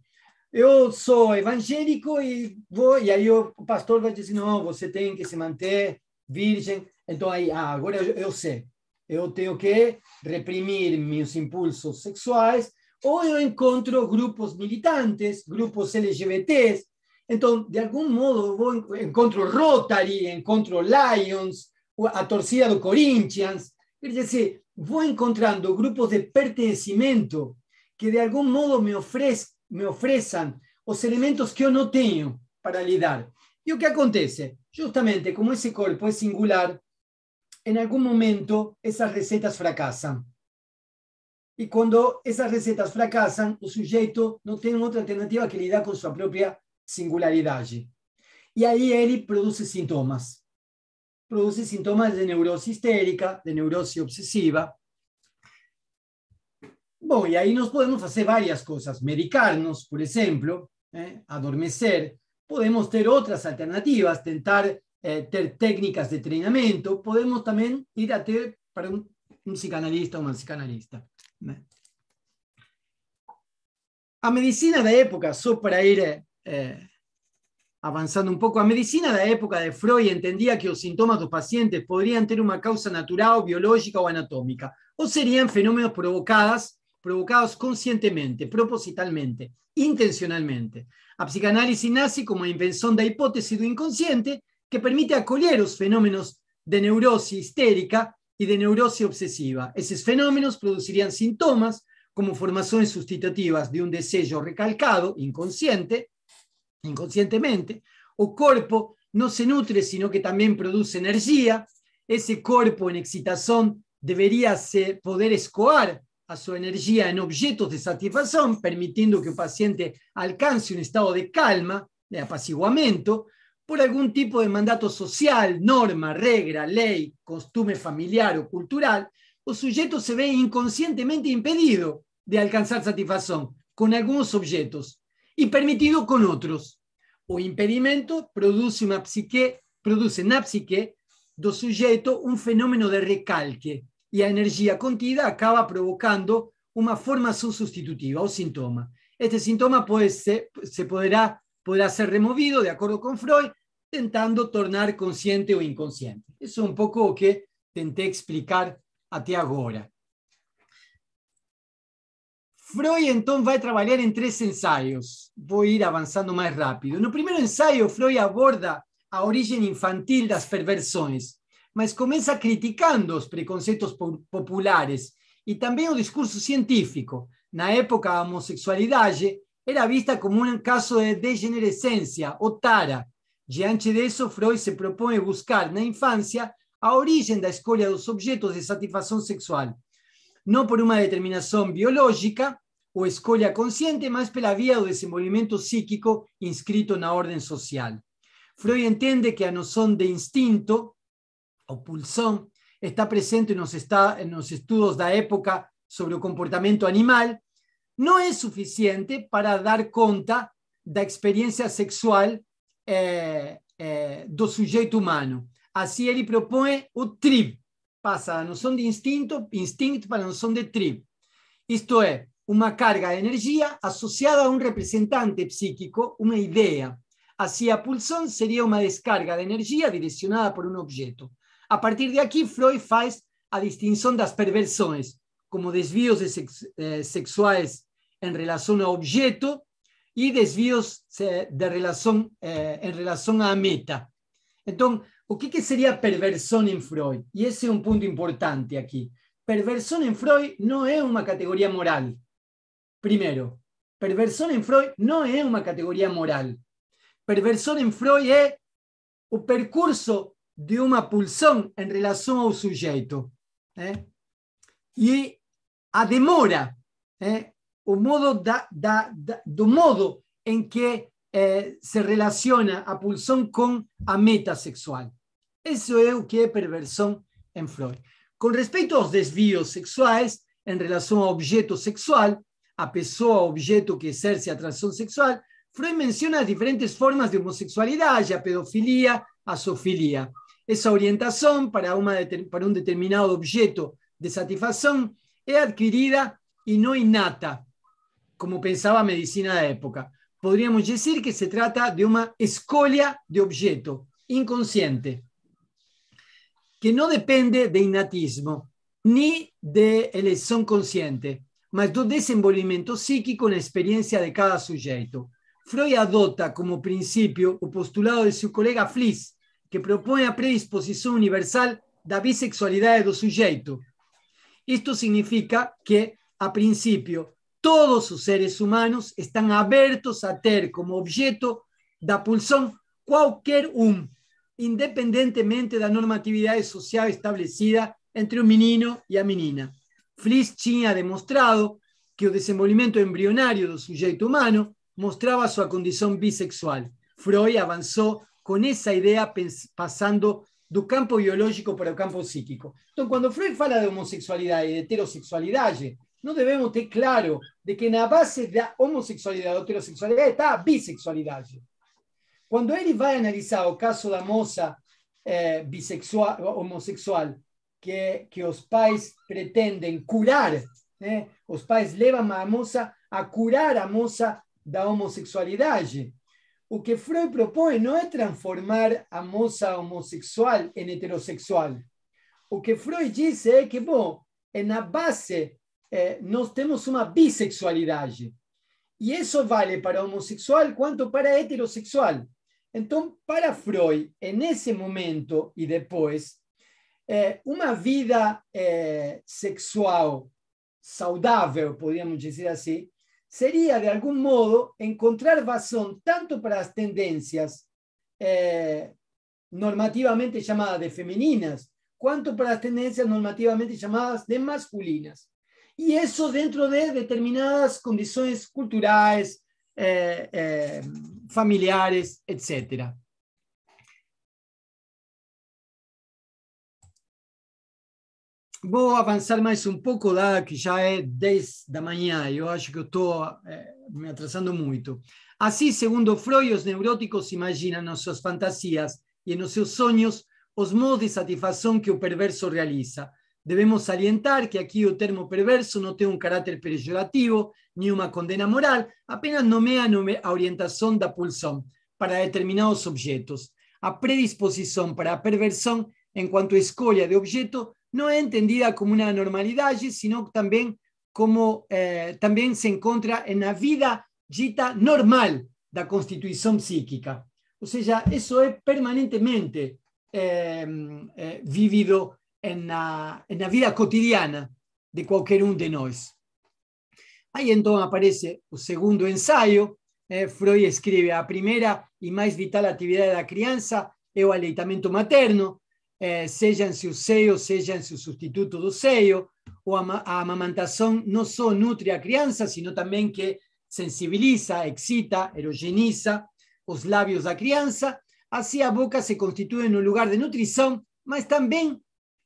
Eu sou evangélico e vou e aí o pastor vai dizer não, você tem que se manter virgem. Então aí ah, agora eu, eu sei, eu tenho que reprimir meus impulsos sexuais ou eu encontro grupos militantes, grupos LGBTs Entonces, de algún modo, voy, encontro Rotary, encontro Lions, a torcida de Corinthians. Es decir, voy encontrando grupos de pertenecimiento que de algún modo me, ofrez, me ofrezcan los elementos que yo no tengo para lidar. ¿Y qué acontece? Justamente como ese cuerpo es singular, en algún momento esas recetas fracasan. Y cuando esas recetas fracasan, el sujeto no tiene otra alternativa que lidar con su propia singularidade. y e ahí él produce síntomas, produce síntomas de neurosis histérica, de neurosis obsesiva. Bueno, y ahí nos podemos hacer varias cosas, medicarnos, por ejemplo, adormecer. Podemos tener otras alternativas, tentar tener eh, ter técnicas de entrenamiento, Podemos también ir a ter para un um, um psicanalista o un psicanalista. A medicina de época, só para ir eh, eh, avanzando un poco, a medicina la época de Freud entendía que los síntomas de los pacientes podrían tener una causa natural, biológica o anatómica o serían fenómenos provocadas, provocados conscientemente, propositalmente, intencionalmente. A psicanálisis nace como invención de la hipótesis del inconsciente que permite acolher los fenómenos de neurosis histérica y de neurosis obsesiva. Esos fenómenos producirían síntomas como formaciones sustitutivas de un deseo recalcado, inconsciente, inconscientemente, o cuerpo no se nutre, sino que también produce energía, ese cuerpo en excitación debería poder escoar a su energía en objetos de satisfacción, permitiendo que un paciente alcance un estado de calma, de apaciguamiento, por algún tipo de mandato social, norma, regla, ley, costume familiar o cultural, o sujeto se ve inconscientemente impedido de alcanzar satisfacción con algunos objetos, y permitido con otros. O impedimento produce una psique, produce una psique do sujeto un fenómeno de recalque y la energía contida acaba provocando una forma sustitutiva o síntoma. Este síntoma puede ser, se podrá podrá ser removido, de acuerdo con Freud, intentando tornar consciente o inconsciente. Eso es un poco lo que intenté explicar ti ahora. Freud entonces va a trabajar en tres ensayos. Voy a ir avanzando más rápido. En el primer ensayo, Freud aborda a origen infantil las perversiones, mas comienza criticando los preconceptos populares y también el discurso científico. la época, la homosexualidad era vista como un caso de degenerescencia o tara. de eso, Freud se propone buscar en la infancia a origen la la de los objetos de satisfacción sexual, no por una determinación biológica, o escolha consciente, más pela via do desenvolvimento psíquico inscrito en la orden social. Freud entiende que a son de instinto, o pulsón está presente nos, está, estudios de da época sobre o comportamento animal, no es suficiente para dar conta da experiencia sexual eh, eh, del sujeto do sujeito humano. Así, él propone o trip, pasa a noção de instinto, instinto para a noção de trip. Esto es, una carga de energía asociada a un representante psíquico, una idea. Así, a pulsón sería una descarga de energía direccionada por un objeto. A partir de aquí, Freud hace a distinción de las perversiones, como desvíos eh, sexuales en relación a objeto y desvíos eh, de relación, eh, en relación a meta. Entonces, ¿qué sería perversión en Freud? Y ese es un punto importante aquí. Perversión en Freud no es una categoría moral. Primero, perversión en Freud no es una categoría moral. Perversión en Freud es el percurso de una pulsión en relación al sujeto sujeto ¿eh? y a demora, el ¿eh? modo en modo que eh, se relaciona a pulsión con a meta sexual. Eso es lo que es perversión en Freud. Con respecto a los desvíos sexuales en relación a objeto sexual, a pessoa, objeto que exerce atracción sexual, Freud menciona diferentes formas de homosexualidad, ya pedofilia, asofilia. Esa orientación para, un para determinado objeto de satisfacción es adquirida y no innata, como pensaba la medicina de época. Podríamos decir que se trata de una escolia de objeto inconsciente, que no depende de innatismo ni de elección consciente mas do desenvolvimiento psíquico la experiencia de cada sujeto. Freud adopta como principio o postulado de su colega Fliss, que propone a predisposición universal bisexualidad de los sujeito. Esto significa que, a principio, todos los seres humanos están abiertos a tener como objeto da cualquier uno, um, independientemente de la normatividad social establecida entre un menino y e a menina. Fliss ha demostrado que el desenvolvimento embrionario del sujeto humano mostraba su condición bisexual. Freud avanzó con esa idea pasando del campo biológico para el campo psíquico. Entonces, cuando Freud habla de homosexualidad y de heterosexualidad, no debemos tener claro de que la base de la homosexualidad o heterosexualidad está bisexualidad. Cuando él va a analizar el caso de la eh, homosexual, que, que os pais pretendem curar, né? os pais levam a moça a curar a moça da homossexualidade. O que Freud propõe não é transformar a moça homossexual em heterossexual. O que Freud diz é que, bom, é na base, é, nós temos uma bissexualidade. E isso vale para homossexual quanto para heterossexual. Então, para Freud, nesse momento e depois, Eh, una vida eh, sexual saudável, podríamos decir así, sería de algún modo, encontrar razón tanto para las tendencias eh, normativamente llamadas de femeninas, cuanto para las tendencias normativamente llamadas de masculinas. Y eso dentro de determinadas condiciones culturales, familiares, etcétera. Vou avançar mais um pouco lá, que já é 10 da manhã, eu acho que eu estou eh, é, me atrasando muito. Assim, segundo Freud, os neuróticos imaginam nas suas fantasias e nos seus sonhos os modos de satisfação que o perverso realiza. Devemos salientar que aqui o termo perverso não tem um caráter pejorativo, nem uma condena moral, apenas nomeia a orientação da pulsão para determinados objetos. A predisposição para a perversão, enquanto escolha de objeto, no es entendida como una normalidad, sino también como eh, también se encuentra en la vida dita normal de la constitución psíquica. O sea, eso es permanentemente em, eh, vivido en la, vida cotidiana de cualquier uno de nosotros. Ahí entonces aparece el segundo ensayo. Eh, Freud escribe la primera y más vital actividad de la crianza es el aleitamiento materno, eh, su sellan o seio, sustituto sustituto o do seio, a, a nutre a crianza sino también que sensibiliza, excita, erogeniza los labios la crianza así a boca se constituye en un lugar de nutrición, mas también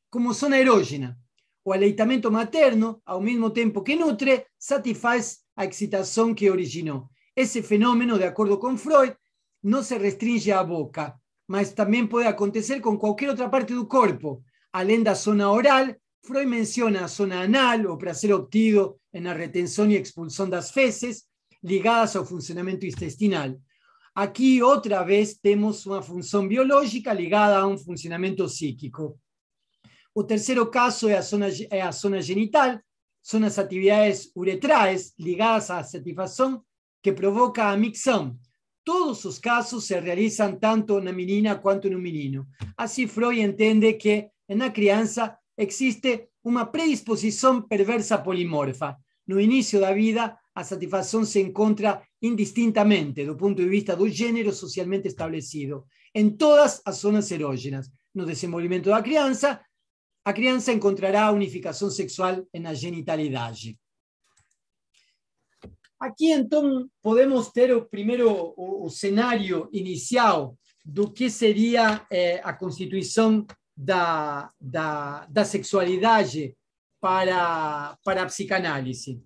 como zona erógena. O aleitamento materno, al mismo tiempo que nutre, satisface la excitación que originó. ese fenómeno, de acuerdo con Freud, no se restringe a boca, mas también puede acontecer con cualquier otra parte del cuerpo Além la zona oral, Freud menciona zona anal, o ser obtido en retención y expulsión de las feces, ligadas al funcionamiento intestinal. Aquí, otra vez, tenemos una función biológica ligada a un funcionamiento psíquico. O tercero caso es la zona, zona genital, son las actividades uretrales ligadas la satisfacción que provoca a mixón todos sus casos se realizan tanto en la menina en un menino. Así, Freud entiende que en la crianza existe una predisposición perversa polimorfa. No de la vida, a satisfacción se encuentra indistintamente desde el punto de vista del género socialmente establecido en todas las zonas erógenas. No de la crianza, la crianza encontrará unificación sexual en la genitalidad. Aquí, entonces, podemos tener primero primeiro escenario inicial de inicial que sería eh, la constitución de la sexualidad para, para psicanálisis.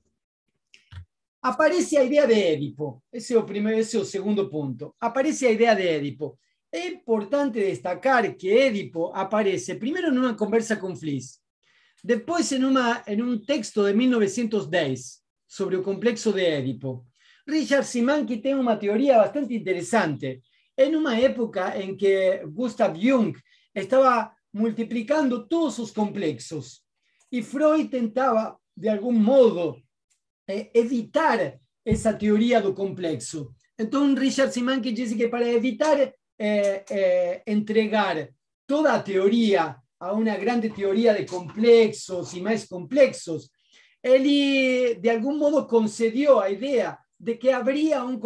Aparece la idea de Edipo. Ese es el segundo punto. Aparece la idea de Edipo. Es importante destacar que Edipo aparece primero en una conversa con Fliss, después en un texto de 1910, sobre el complejo de Édipo. Richard simanki tiene una teoría bastante interesante. En una época en que Gustav Jung estaba multiplicando todos sus complejos. Y Freud intentaba, de algún modo, eh, evitar esa teoría del complejo. Entonces Richard Simansky dice que para evitar eh, eh, entregar toda la teoría a una grande teoría de complejos y más complejos, él, eh, de algún modo concedió la idea de que habría un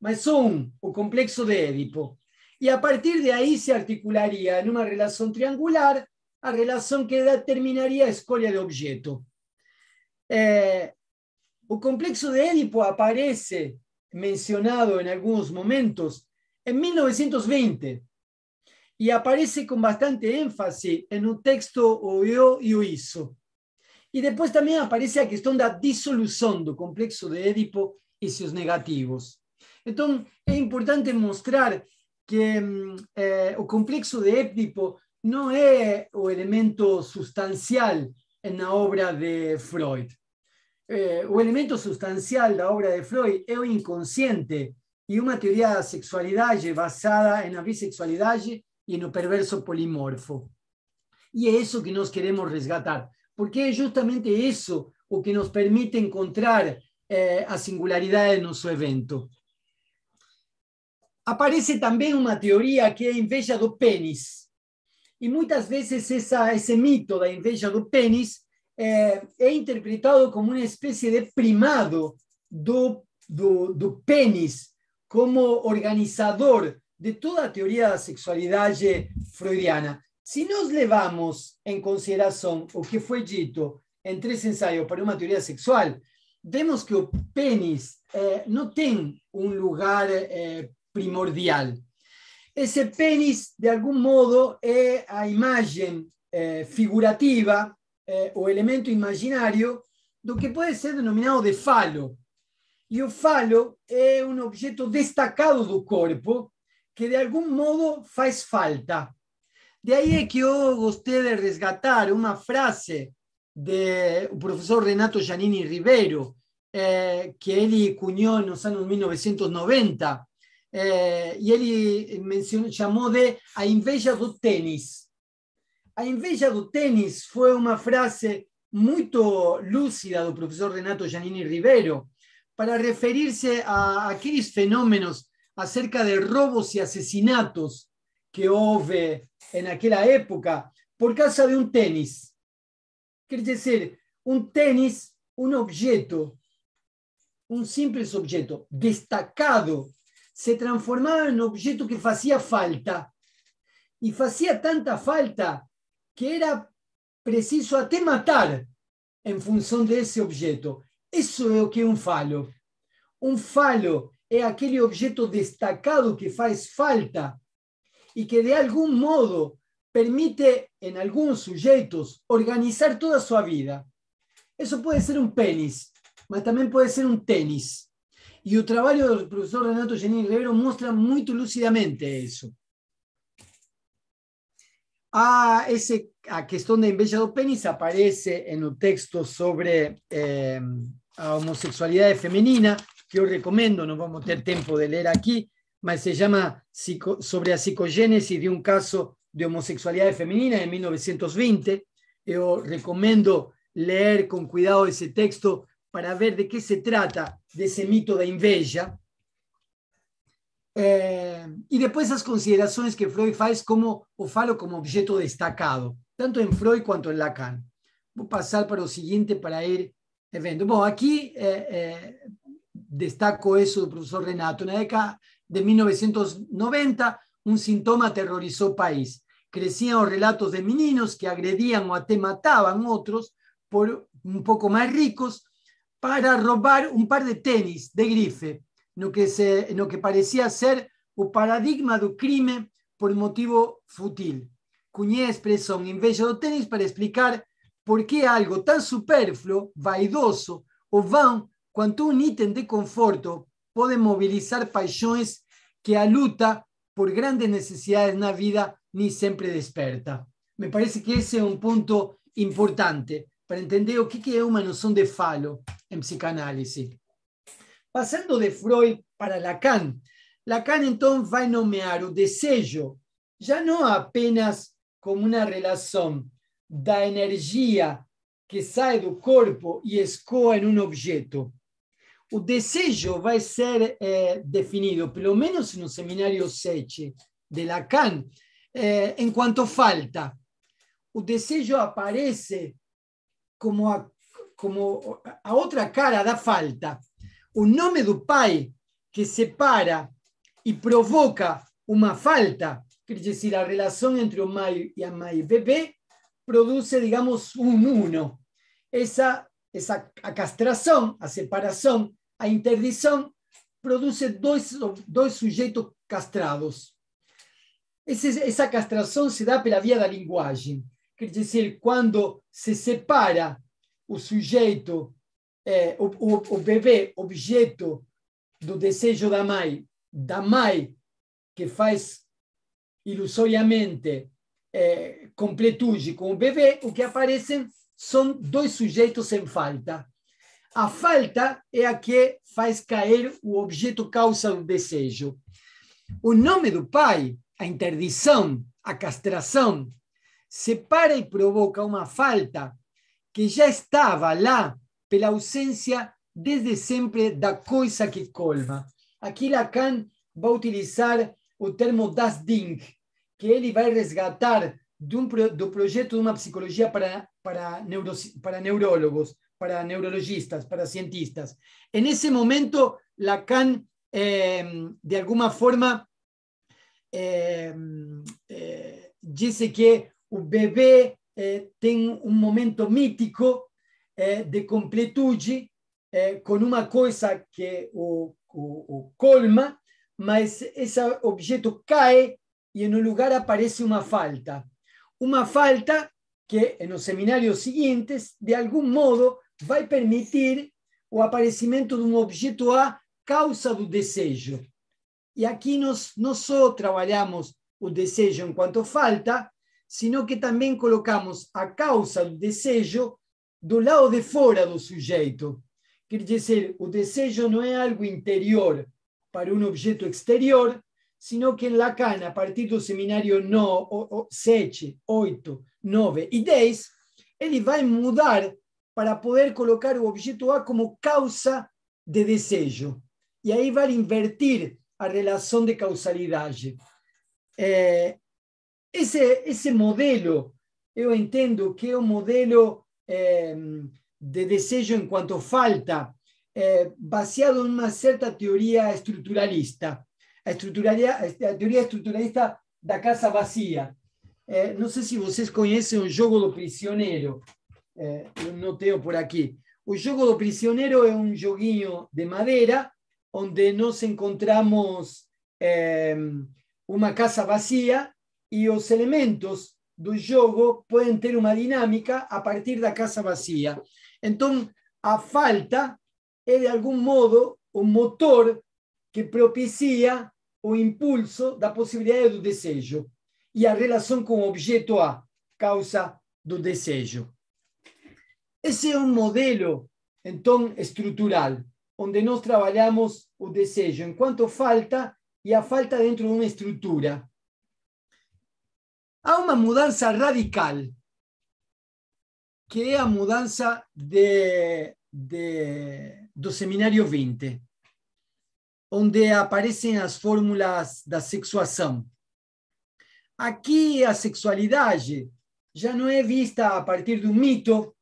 más un o complejo de Edipo, Y a partir de ahí se articularía en una relación triangular a relación que determinaría la escolha de objeto. El eh, complejo de Edipo aparece mencionado en algunos momentos en 1920 y aparece con bastante énfasis en un texto O Yo y O y después también aparece cuestión de la disolución del complejo de Édipo y sus negativos. Entonces es importante mostrar que mm, eh, el complejo de Édipo no es el elemento sustancial en la obra de Freud. Eh, elemento elemento de la obra de Freud es el inconsciente una teoría de la sexualidad basada en la bisexualidad y en el perverso polimorfo. Y es eso que nos queremos resgatar porque es justamente eso o que nos permite encontrar eh, a singularidade de nuestro evento. Aparece también una teoría que es inveja do pénis. Y muchas veces ese mito de inveja do penis eh, es interpretado como una especie de primado do, do, como organizador de toda teoría de la sexualidad freudiana. Si nos levamos en consideración o que fue dito en tres ensayos para una teoría sexual, vemos que el penis eh, no tiene un lugar eh, primordial. Ese penis de algún modo, es a imagen eh, figurativa, o elemento imaginario, lo que puede ser denominado de falo. Y el falo es un objeto destacado del cuerpo que, de algún modo, faz falta. De ahí que yo guste de resgatar una frase del profesor Renato Giannini Ribeiro, eh, que ele en los años 1990, eh, y él ele mencionó llamó de a inveja do tenis. A inveja do tenis fue una frase muy lúcida del profesor Renato Giannini Rivero para referirse a aquellos fenómenos acerca de robos y asesinatos que houve naquela época por causa de um tênis. Quer dizer, um tênis, um objeto, um simples objeto destacado, se transformava em objeto que fazia falta. E fazia tanta falta que era preciso até matar em função desse objeto. Isso é o que é um falo Um falo é aquele objeto destacado que faz falta y que de algún modo permite en algunos sujetos organizar toda su vida. Eso puede ser un penis, pero también puede ser un tenis. Y el trabajo del profesor Renato Genil Rivero muestra muy lúcidamente eso. A, ese, a la embellado inveja penis aparece en un texto sobre la eh, homosexualidad femenina, que os recomiendo, no vamos a tener tiempo de leer aquí pero se llama Sobre la psicogénesis de un caso de homosexualidad femenina en 1920. Yo eh, recomiendo leer con cuidado ese texto para ver de qué se trata de ese mito de inveja. Eh, y después las consideraciones que Freud hace como, o falo como objeto destacado, tanto en Freud cuanto en Lacan. Voy a pasar para lo siguiente para ir viendo. Bueno, aquí eh, destaco eso del profesor Renato. una década, de 1990, un síntoma aterrorizó país. Crecían los relatos de meninos que agredían o até mataban otros por un poco más ricos para robar un par de tenis de grife, lo que, se, lo que parecía ser un paradigma do crimen por motivo fútil. Cuñé expresó en en vez para explicar por qué algo tan superfluo, vaidoso o van, cuanto un ítem de conforto puede movilizar pasiones que a luta por grandes en na vida ni siempre desperta. Me parece que ese es un punto importante para entender o que es una noción de falo en psicanálisis. Pasando de Freud para Lacan, Lacan entonces va a nomear el deseo, ya no apenas como una relación da energía que sale do cuerpo y escoa en un objeto, deseo va a ser eh, definido, definido, lo menos en un seminario 7 de Lacan, eh, en cuanto falta. El deseo aparece como a, como a otra cara da falta. un nombre del pai que separa y provoca una falta, es decir, la relación entre o mãe y a mãe produce, produce digamos, un uno. Esa esa a separación, a A interdição produz dois, dois sujeitos castrados. Esse, essa castração se dá pela via da linguagem, quer dizer, quando se separa o sujeito, eh, o, o, o bebê, objeto do desejo da mãe, da mãe que faz ilusoriamente é, eh, completude com o bebê, o que aparecem são dois sujeitos em falta. A falta é a que faz cair o objeto causa do desejo. O nome do pai, a interdição, a castração, separa e provoca uma falta que já estava lá pela ausência desde sempre da coisa que colma. Aqui Lacan vai utilizar o termo das Ding, que ele vai resgatar do projeto de uma psicologia para, para, neuro, para neurólogos, para neurologistas, para cientistas. En ese momento, Lacan, em, de alguna forma, em, eh, dice que el bebé eh, tiene un momento mítico eh, de completud con una cosa que lo colma, mas ese objeto cae y en un lugar aparece una falta. Una falta que en los seminarios siguientes, de algún modo, vai permitir o aparecimento de um objeto A, causa do desejo. E aqui nós não só trabalhamos o desejo enquanto falta, sino que também colocamos a causa do desejo do lado de fora do sujeito. Quer dizer, o desejo não é algo interior para um objeto exterior, sino que em Lacan, a partir do seminário 7, 8, 9 e 10, ele vai mudar para poder colocar el objeto A como causa de desejo. E aí vai invertir a relación de causalidad eh, ese modelo, yo entiendo que es un modelo eh, de de en cuanto falta, basado eh, baseado una certa teoria estruturalista. A, estruturalista, a teoria estruturalista da casa vacía. No sé si ustedes conocen un jogo do prisionero eh, noteo por aquí. Un juego del prisionero es un joguinho de madera donde nos encontramos em, una casa vacía y los elementos del yogo pueden tener una dinámica a partir de la casa vacía. Entonces, a falta es de algún modo, un motor que propicia o impulso da posibilidad del desejo y a relación con objeto A, causa del deseo. Ese es un modelo, estructural donde onde trabajamos el o en cuanto falta y a falta dentro de una estructura. Hay una mudanza radical, que es la mudanza de, Seminario do seminario 20, donde aparecen las fórmulas da sexuación aquí a sexualidade ya no é vista a partir de un mito,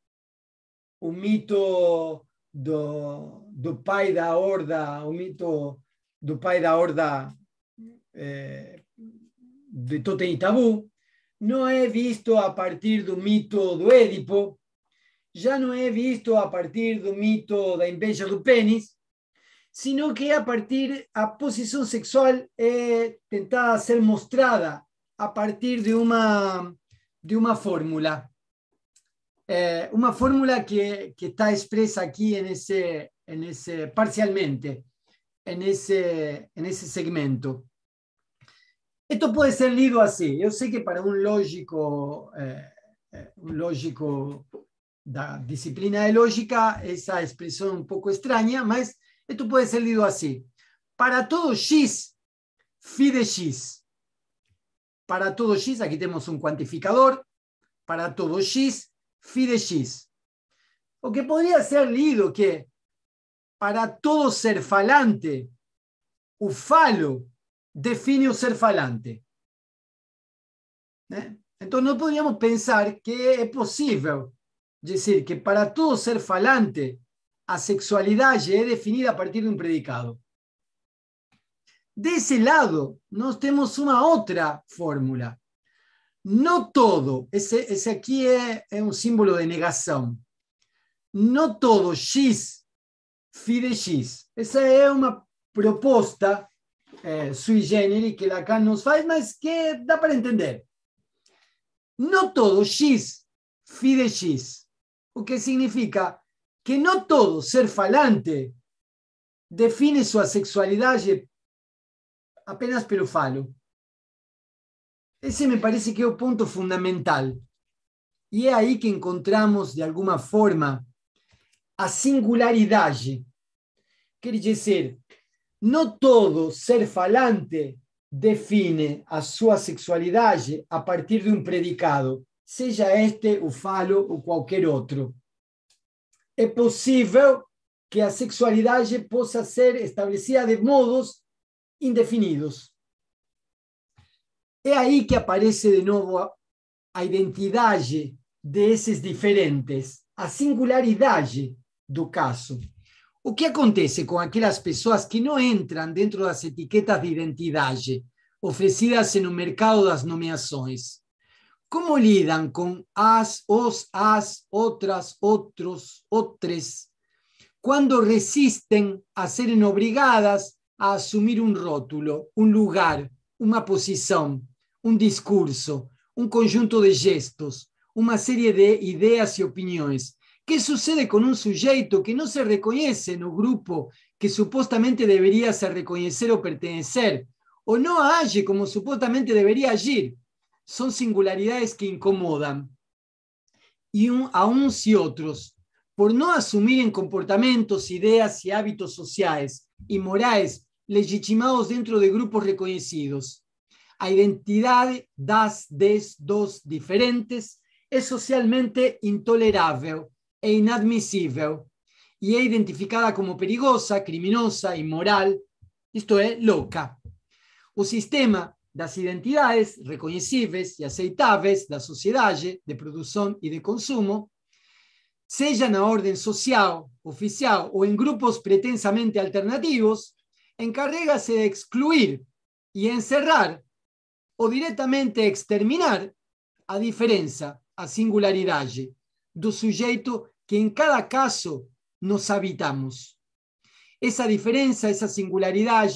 un mito do, do pai da horda, mito do pai horda eh, de Totem y Tabú, no he visto a partir do mito do Édipo, ya no he visto a partir do mito la inveja do pene, sino que a partir a posición sexual he tentada ser mostrada a partir de una, de una fórmula. Eh, una fórmula que, está expresa aquí en ese, en ese, parcialmente, en ese, en ese segmento. Esto puede ser leído así. Yo sé que para un lógico, eh, eh un lógico disciplina de lógica, esa expresión un poco extraña, pero esto puede ser leído así. Para todo x, phi de x. Para todo x, aquí tenemos un cuantificador. Para todo x, Fideshis. O que podría ser leído que para todo ser falante, ufalo define un ser falante. ¿Eh? Entonces no podríamos pensar que es posible decir que para todo ser falante, asexualidad sexualidad ya es definida a partir de un predicado. De ese lado, nos tenemos una otra fórmula, no todo, esse, esse aqui é, é um símbolo de negação. No todo, X, phi de X. Essa é uma proposta é, eh, sui generis que Lacan nos faz, mas que dá para entender. No todo, X, phi de X. O que significa que no todo ser falante define sua sexualidade apenas pelo falo. Ese me parece que es un punto fundamental. Y es ahí que encontramos, de alguna forma, a singularidad. Quer decir, no todo ser falante define a su sexualidad a partir de un predicado, sea este o falo o cualquier otro. Es posible que a sexualidad possa ser establecida de modos indefinidos. Es ahí que aparece de nuevo la identidad de esos diferentes, a singularidad del caso. O qué acontece con aquellas personas que no entran dentro de las etiquetas de identidad ofrecidas en un mercado de las nomeaciones? ¿Cómo lidan con as, os, as, otras, otros, otras, cuando resisten a ser obligadas a asumir un rótulo, un lugar, una posición, un discurso, un conjunto de gestos, una serie de ideas y opiniones. ¿Qué sucede con un sujeto que no se reconoce en un grupo que supuestamente debería ser reconhecer o pertenecer? ¿O no age como supuestamente debería agir? Son singularidades que incomodan. Y a unos y otros, por en en comportamientos, ideas y hábitos sociales y morales legitimados dentro de grupos reconocidos. A identidad das, des, dos diferentes es socialmente intolerable e inadmisible y es identificada como perigosa, criminosa, inmoral. Esto es loca. O sistema das identidades y e de la sociedad de producción y de consumo, sellan la orden social, oficial o en grupos pretensamente alternativos, encárgase de excluir y encerrar o directamente exterminar a diferencia, a singularidad do sujeto que en cada caso nos habitamos. Esa diferencia, esa singularidad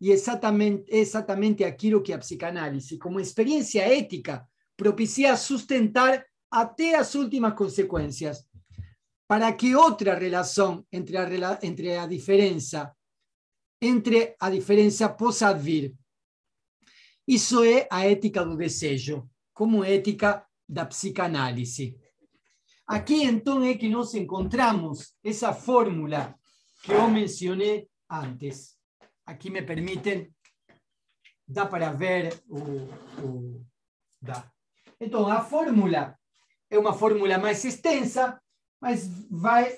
y exactamente exactamente que a psicanálisis como experiencia ética, propicia sustentar hasta las últimas consecuencias para que otra relación entre la diferencia entre a diferença possa vir. Isso é a ética do desejo, como ética da psicanálise. Aqui, então, é que nós encontramos essa fórmula que eu mencionei antes. Aqui me permitem, dá para ver o, o dá. Então, a fórmula é uma fórmula mais extensa, mas vai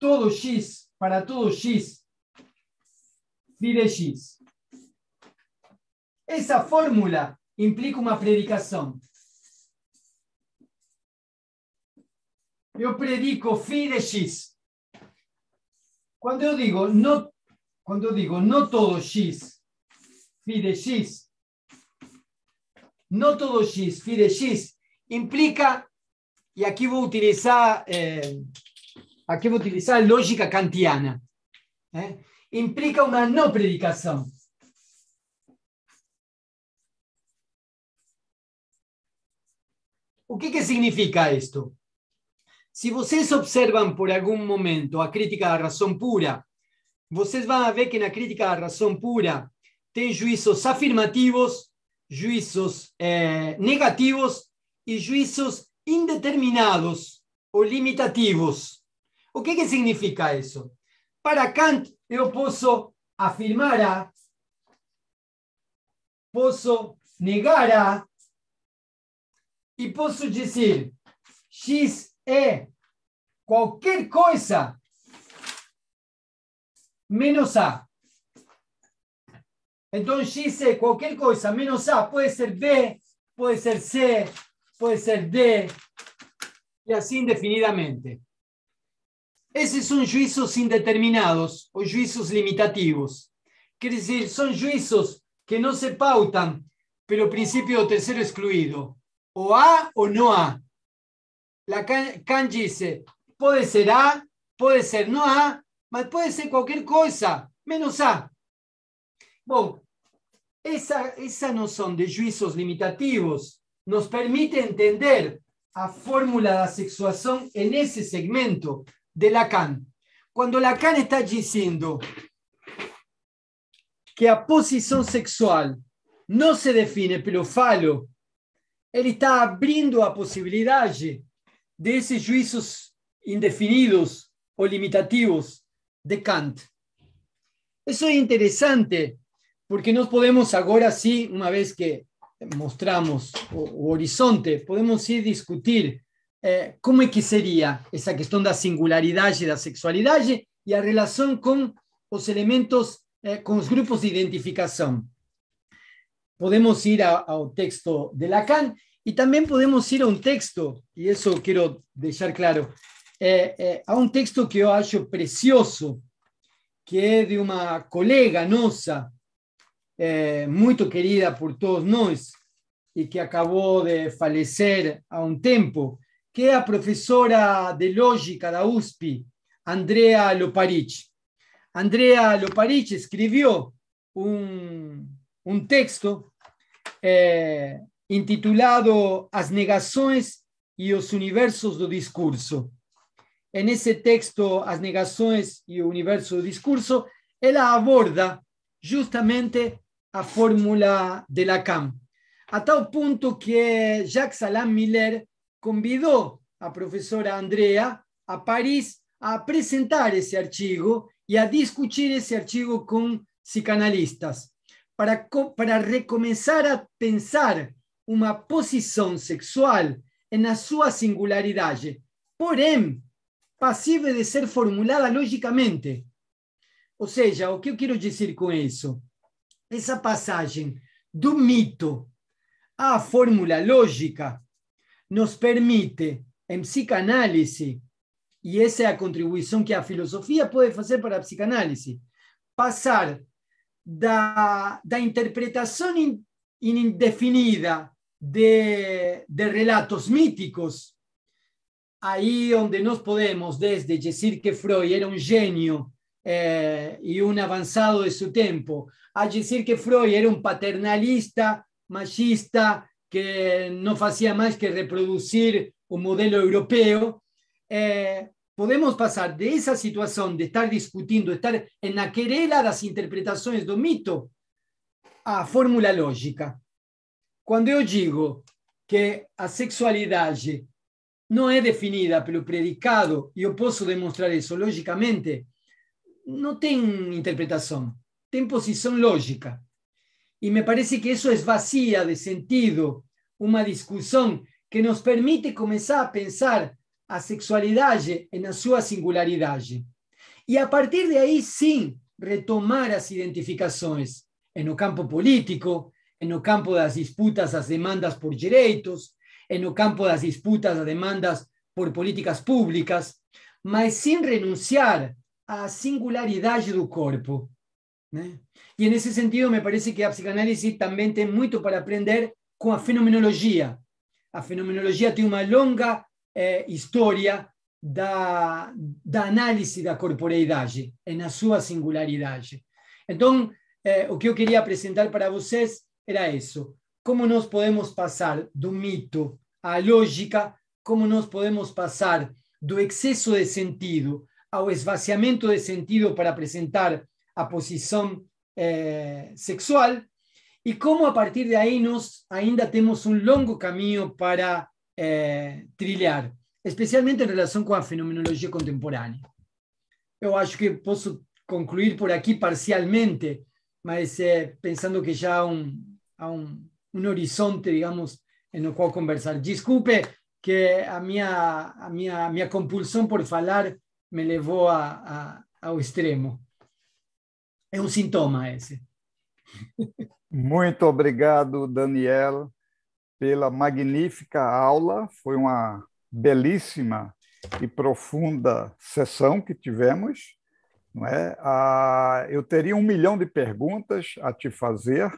todo x, para todo x, x. Esa fórmula implica una predicación. Yo predico Fireshis. Quando eu digo no, cuando digo no todo X, x, no todo X, x implica, aquí voy a utilizar, eh, aquí voy a utilizar lógica kantiana. Eh? implica uma não predicação. O que, que significa isto? Se vocês observam por algum momento a crítica da razão pura, vocês vão ver que na crítica da razão pura tem juízos afirmativos, juízos eh, negativos e juízos indeterminados ou limitativos. O que, que significa isso? Para Kant, yo puedo afirmar, puedo negar y puedo decir X es cualquier cosa menos A. Entonces X es cualquier cosa, menos A, puede ser B, puede ser C, puede ser D, y así indefinidamente. Esos son juicios indeterminados o juicios limitativos. Quiere decir, son juicios que no se pautan, pero principio tercero excluido. O A o no A. La Kant dice, puede ser A, puede ser no A, pero puede ser cualquier cosa, menos A. Bueno, esa, esa son de juicios limitativos nos permite entender a fórmula de asexuación en ese segmento, de Lacan. cuando Lacan está diciendo que a posición sexual no se define pero falo, él está la a de esos juicios indefinidos o limitativos de Kant. Eso es interesante porque nos podemos ahora sí, una vez que mostramos el horizonte, podemos ir discutir eh, como esa que de la questão da singularidade da sexualidade y a relação com os elementos, eh, con los grupos de identificación? Podemos ir a, ao texto de Lacan y también podemos ir a un texto, y eso quiero dejar claro, eh, eh, a un texto que yo acho precioso, que es de una colega nossa, muy querida por todos nós, y que acabó de falecer a un tiempo, que es a profesora de lógica da USP, Andrea Loparich. Andrea Loparich escribió un, un texto eh, intitulado As negaciones y los universos del discurso. En ese texto, As negaciones y o universo del discurso, ella aborda justamente a fórmula de Lacan, a tal punto que Jacques Alain Miller convidó a profesora Andrea a París a presentar ese archivo y a discutir ese archivo con psicanalistas para, para recomenzar a pensar una posición sexual su singularidad, singularidad, porém em, pasiva de ser formulada lógicamente. o sea o que ¿qué quiero decir eso? eso? Esa passagem do mito a fórmula lógica nos permite, en psicanálisis, y esa es la contribución que la filosofía puede hacer para psicanálisis psicanálisis, pasar de la interpretación indefinida de, relatos míticos, ahí donde nos podemos, desde decir que Freud era un genio eh, y un avanzado de su tiempo, a decir que Freud era un paternalista, machista, que no hacía más que reproducir un modelo europeo, eh, podemos pasar de esa situación de estar discutiendo, estar en la querela de las interpretaciones del mito, a fórmula lógica. Cuando yo digo que la sexualidad no es definida pero predicado, y yo puedo demostrar eso lógicamente, no tiene interpretación, tiene posición lógica. Y me parece que eso es vacía de sentido una discusión que nos permite comenzar a pensar a sexualidad en su singularidad. Y a partir de ahí, sin retomar las identificaciones en el campo político, en el campo de las disputas, las demandas por derechos, en el campo de las disputas, las demandas por políticas públicas, mas sin renunciar a la singularidad del cuerpo. ¿eh? Y en ese sentido, me parece que la psicoanálisis también tiene mucho para aprender com a fenomenologia. A fenomenologia tem uma longa eh, história da, da, análise da corporeidade e na sua singularidade. Então, eh, o que eu queria apresentar para vocês era isso. Como nós podemos passar do mito à lógica, como nós podemos passar do excesso de sentido ao esvaziamento de sentido para apresentar a posição eh, sexual, e como a partir de aí nós ainda temos um longo caminho para é, eh, trilhar, especialmente em relação com a fenomenologia contemporânea. Eu acho que posso concluir por aqui parcialmente, mas é, pensando que já há um, há um, um horizonte, digamos, no qual conversar. Desculpe que a minha, a minha, a minha compulsão por falar me levou a, a, ao extremo. É um sintoma esse. Muito obrigado, Daniel, pela magnífica aula. Foi uma belíssima e profunda sessão que tivemos. Não é? Ah, eu teria um milhão de perguntas a te fazer,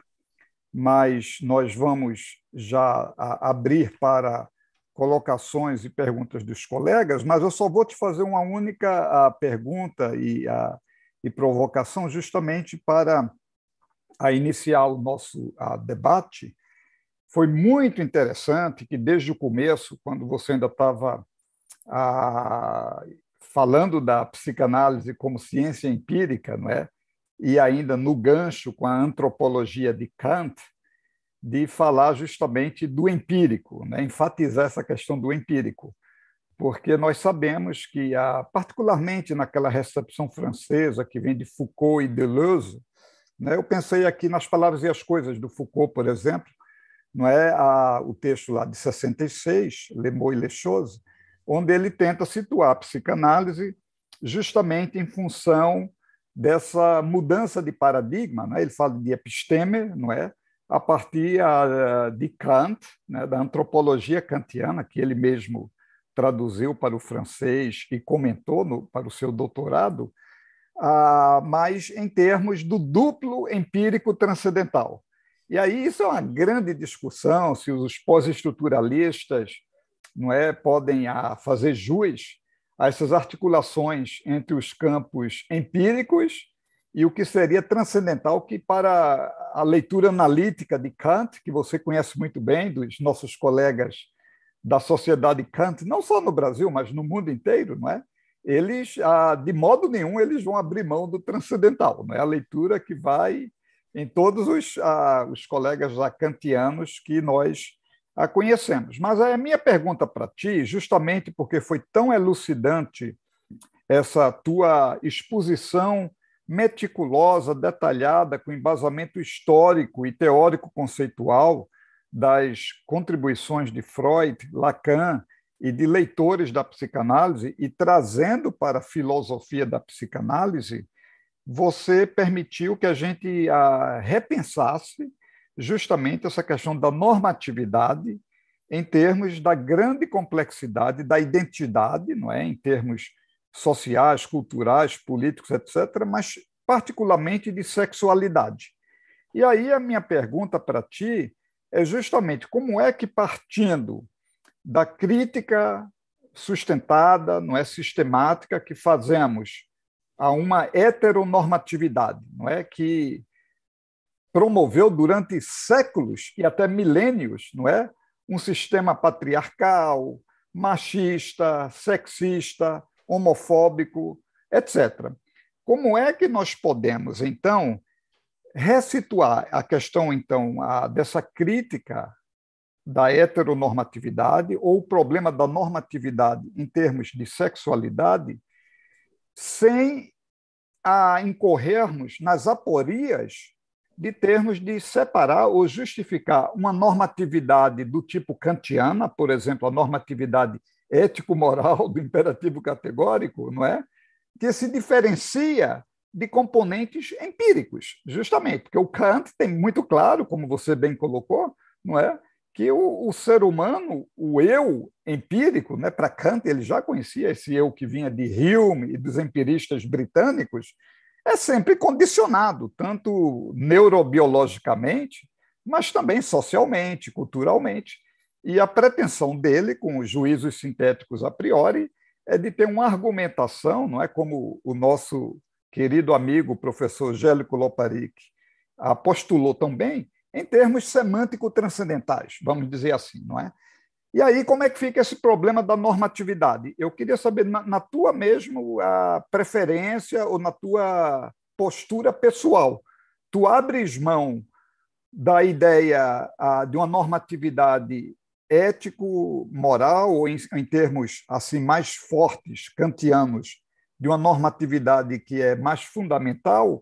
mas nós vamos já abrir para colocações e perguntas dos colegas, mas eu só vou te fazer uma única ah, pergunta e, a, ah, e provocação, justamente para a iniciar o nosso debate, foi muito interessante que, desde o começo, quando você ainda estava ah, falando da psicanálise como ciência empírica, não é? e ainda no gancho com a antropologia de Kant, de falar justamente do empírico, né? enfatizar essa questão do empírico, porque nós sabemos que, ah, particularmente naquela recepção francesa que vem de Foucault e Deleuze, né? Eu pensei aqui nas palavras e as coisas do Foucault, por exemplo, não é a, o texto lá de 66, Lemou e Lechose, onde ele tenta situar a psicanálise justamente em função dessa mudança de paradigma, né? ele fala de episteme, não é? A partir de Kant, né? da antropologia kantiana que ele mesmo traduziu para o francês e comentou no, para o seu doutorado, ah, mas em termos do duplo empírico transcendental. E aí isso é uma grande discussão se os pós-estruturalistas não é podem ah, fazer jus a essas articulações entre os campos empíricos e o que seria transcendental, que para a leitura analítica de Kant, que você conhece muito bem, dos nossos colegas da sociedade Kant, não só no Brasil, mas no mundo inteiro, não é? eles, ah, de modo nenhum, eles vão abrir mão do transcendental. É a leitura que vai em todos os, ah, os colegas lacantianos que nós a conhecemos. Mas a minha pergunta para ti, justamente porque foi tão elucidante essa tua exposição meticulosa, detalhada, com embasamento histórico e teórico conceitual das contribuições de Freud, Lacan e de leitores da psicanálise e trazendo para a filosofia da psicanálise, você permitiu que a gente a, ah, repensasse justamente essa questão da normatividade em termos da grande complexidade da identidade, não é, em termos sociais, culturais, políticos, etc., mas particularmente de sexualidade. E aí a minha pergunta para ti é justamente como é que partindo da crítica sustentada, não é sistemática que fazemos a uma heteronormatividade, não é que promoveu durante séculos e até milênios, não é, um sistema patriarcal, machista, sexista, homofóbico, etc. Como é que nós podemos então ressituar a questão então a, dessa crítica da heteronormatividade ou o problema da normatividade em termos de sexualidade sem a incorrermos nas aporias de termos de separar ou justificar uma normatividade do tipo kantiana, por exemplo, a normatividade ético-moral do imperativo categórico, não é? Que se diferencia de componentes empíricos, justamente, porque o Kant tem muito claro, como você bem colocou, não é? que o, o, ser humano, o eu empírico, né, para Kant ele já conhecia esse eu que vinha de Hume e dos empiristas britânicos, é sempre condicionado, tanto neurobiologicamente, mas também socialmente, culturalmente. E a pretensão dele, com os juízos sintéticos a priori, é de ter uma argumentação, não é como o nosso querido amigo professor Gélico Loparic apostulou também, em termos semântico-transcendentais, vamos dizer assim, não é? E aí, como é que fica esse problema da normatividade? Eu queria saber, na, na tua mesmo a preferência ou na tua postura pessoal, tu abres mão da ideia a, de uma normatividade ético-moral, ou em, em termos assim mais fortes, kantianos, de uma normatividade que é mais fundamental,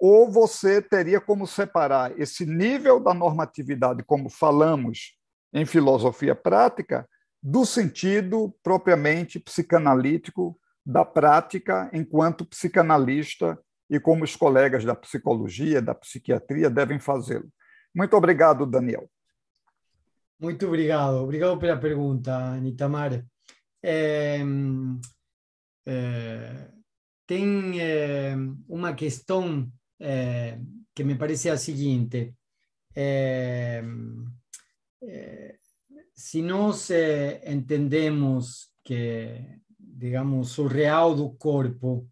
ou você teria como separar esse nível da normatividade, como falamos em filosofia prática, do sentido propriamente psicanalítico da prática enquanto psicanalista e como os colegas da psicologia, da psiquiatria devem fazê-lo. Muito obrigado, Daniel. Muito obrigado. Obrigado pela pergunta, Anitamar. É, é, tem é, uma questão Eh, que me parece la siguiente. Eh, eh, si si se entendemos que, digamos, el real do cuerpo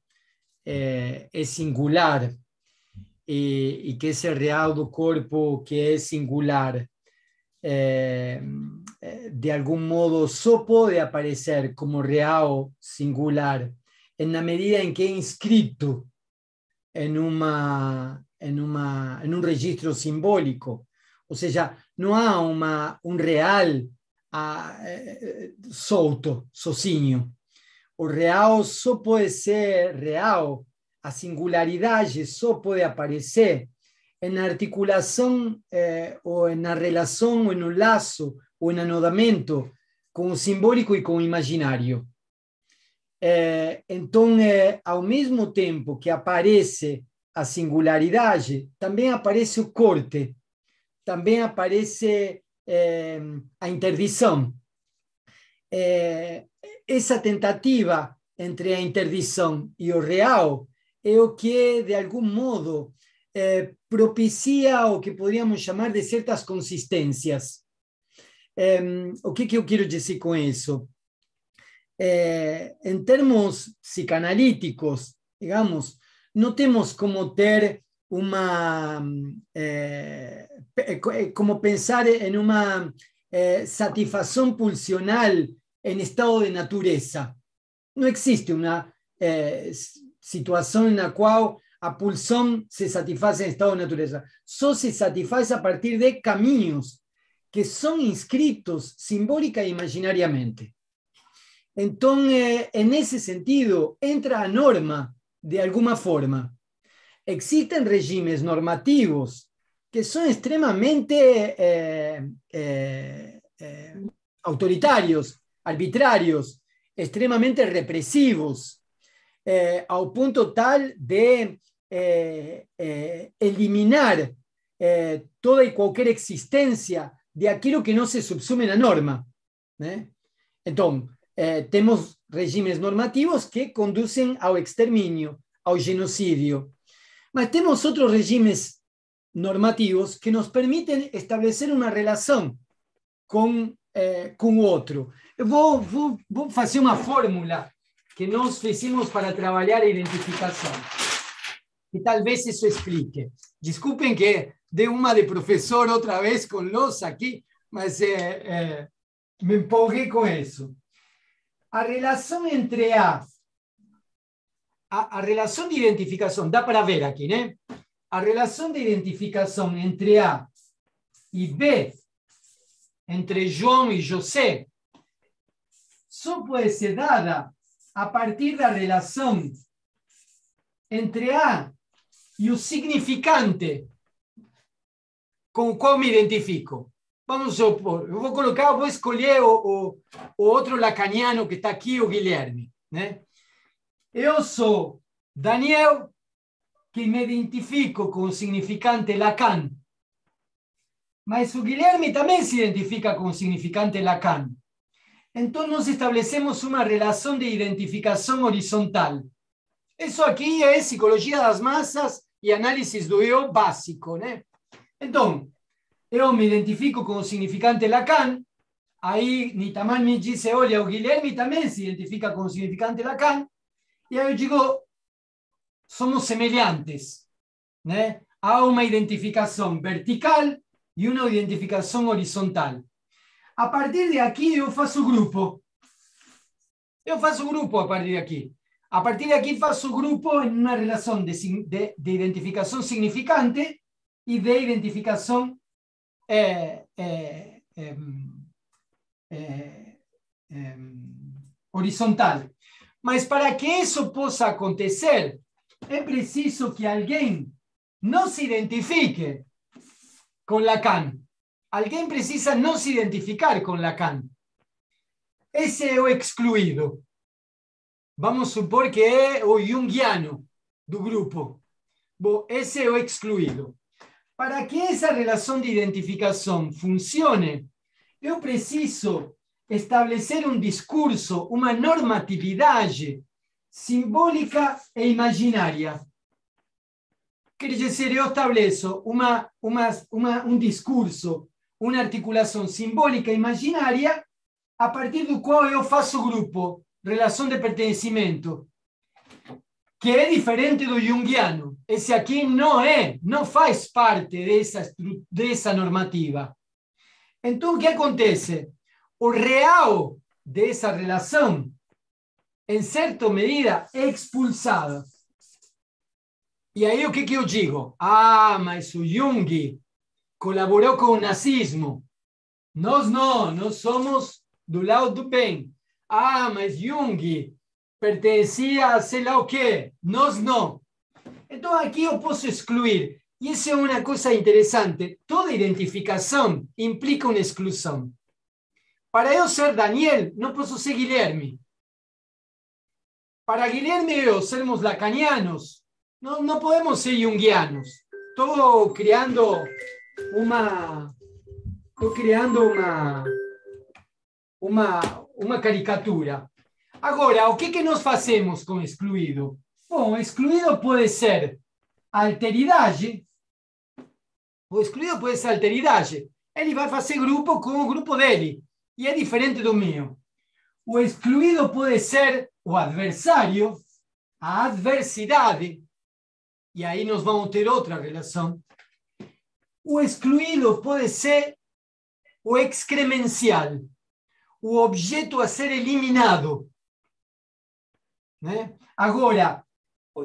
es singular, y que ese real del cuerpo que es singular de algún modo sólo puede aparecer como real singular en la medida en que inscrito em, uma, em, uma, em um registro simbólico. Ou seja, não há uma, um real ah, solto, sozinho. O real só pode ser real, a eh, singularidade só pode aparecer em articulação eh, ou na relação, ou no laço, ou no anodamento com o simbólico e com o imaginário. É, então, é, ao mesmo tempo que aparece a singularidade, também aparece o corte, também aparece é, a interdição. É, eh, essa tentativa entre a interdição e o real é o que, de algum modo, é, propicia o que poderíamos chamar de certas consistências. o que, que eu quero dizer com isso? Eh, en términos psicanalíticos, digamos, no tenemos como una, eh, eh, pensar en una satisfacción pulsional en estado de naturaleza. No existe una situación en la cual a pulsón se satisface en estado de naturaleza. Solo se satisface a partir de caminos que son inscritos simbólica e imaginariamente. Entonces, en ese sentido, entra a norma de alguna forma. Existen regímenes normativos que son extremadamente eh, eh, eh, autoritarios, arbitrarios, extremadamente represivos, a un punto tal de eliminar toda y cualquier existencia de aquello que no se subsume en la norma. Entonces, eh, temos regimes normativos que conduzem ao extermínio, ao genocídio. Mas temos outros regimes normativos que nos permitem estabelecer uma relação com, eh, com o outro. Eu vou, vou, vou fazer uma fórmula que nós fizemos para trabalhar a identificação. E talvez isso explique. Desculpem que dê uma de professor outra vez com nós aqui, mas é, é, me empolguei com isso. a relación entre A, a relación de identificación da para ver aquí la ¿eh? A relación de identificación entre A y B, entre João y José, solo puede ser dada a partir de la relación entre A y el significante con el me identifico. vamos supor, eu vou colocar, eu vou escolher o, o, o outro lacaniano que está aqui, o Guilherme, né? Eu sou Daniel, que me identifico com o significante Lacan, mas o Guilherme também se identifica com o significante Lacan. Então, nós estabelecemos uma relação de identificação horizontal. Isso aqui é psicologia das massas e análise do eu básico, né? Então, Yo me identifico como significante Lacan, ahí dice, Michiseoli o Guilherme también se identifica como significante Lacan, y ahí yo digo, somos semejantes. a una identificación vertical y una identificación horizontal. A partir de aquí yo su grupo. Yo su grupo a partir de aquí. A partir de aquí su grupo en una relación de, de identificación significante y de identificación eh, eh, em, eh, em, horizontal. Mas para que eso pueda acontecer, es preciso que alguien no se identifique con Lacan. alguien precisa no se identificar con Lacan. ese es o excluido Vamos supor que é o junguiano do grupo. ese esse é o Para que essa relação de identificação funcione, eu preciso estabelecer um discurso, uma normatividade simbólica e imaginária. Quer dizer, eu estabeleço uma, uma, uma, um discurso, uma articulação simbólica e imaginária a partir do qual eu faço grupo, relação de pertencimento, que es diferente do junguiano. Ese aquí no es, no faz parte de esa normativa. Entonces, ¿qué acontece? O real esa relación, en cierta medida, es expulsado. Y ahí, ¿qué que, digo? Ah, mas o Jung colaboró con el nazismo. nos no, no somos del lado do bien. Ah, mas Jung pertenecía a o qué? nos no. Entonces aquí yo puedo excluir. Y esa es una cosa interesante. Toda identificación implica una exclusión. Para yo ser Daniel, no puedo ser Guillermo. Para Guilherme y yo sermos lacanianos, no, podemos ser junguianos. Todo creando una, Estoy creando una, una caricatura. Agora, o que, que nós fazemos com excluído? Bom, excluído pode ser alteridade. O excluído pode ser alteridade. Ele vai fazer grupo com o grupo dele e é diferente do meu. O excluído pode ser o adversário, a adversidade, e aí nós vamos ter outra relação. O excluído pode ser o excremencial, o objeto a ser eliminado, ¿eh? Ahora,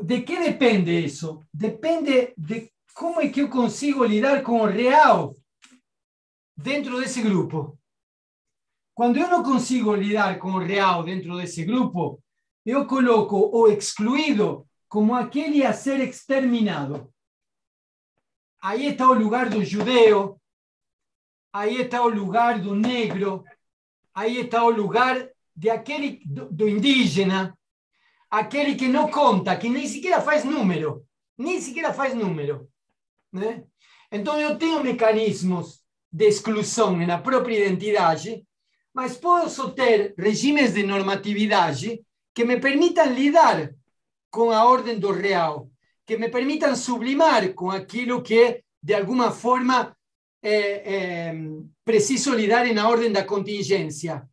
de qué depende eso? Depende de cómo es que yo consigo lidiar con el real dentro de ese grupo. Cuando yo no consigo lidiar con el real dentro de ese grupo, yo coloco o excluido como aquel a ser exterminado. Ahí está el lugar del judío, ahí está el lugar del negro, ahí está el lugar de aquel indígena, aquele que não conta, que nem sequer faz número, nem sequer faz número, né? Então eu tenho mecanismos de exclusão na própria identidade, mas posso ter regimes de normatividade que me permitam lidar com a ordem do real, que me permitam sublimar com aquilo que, de alguma forma, é, é, preciso lidar na ordem da contingência.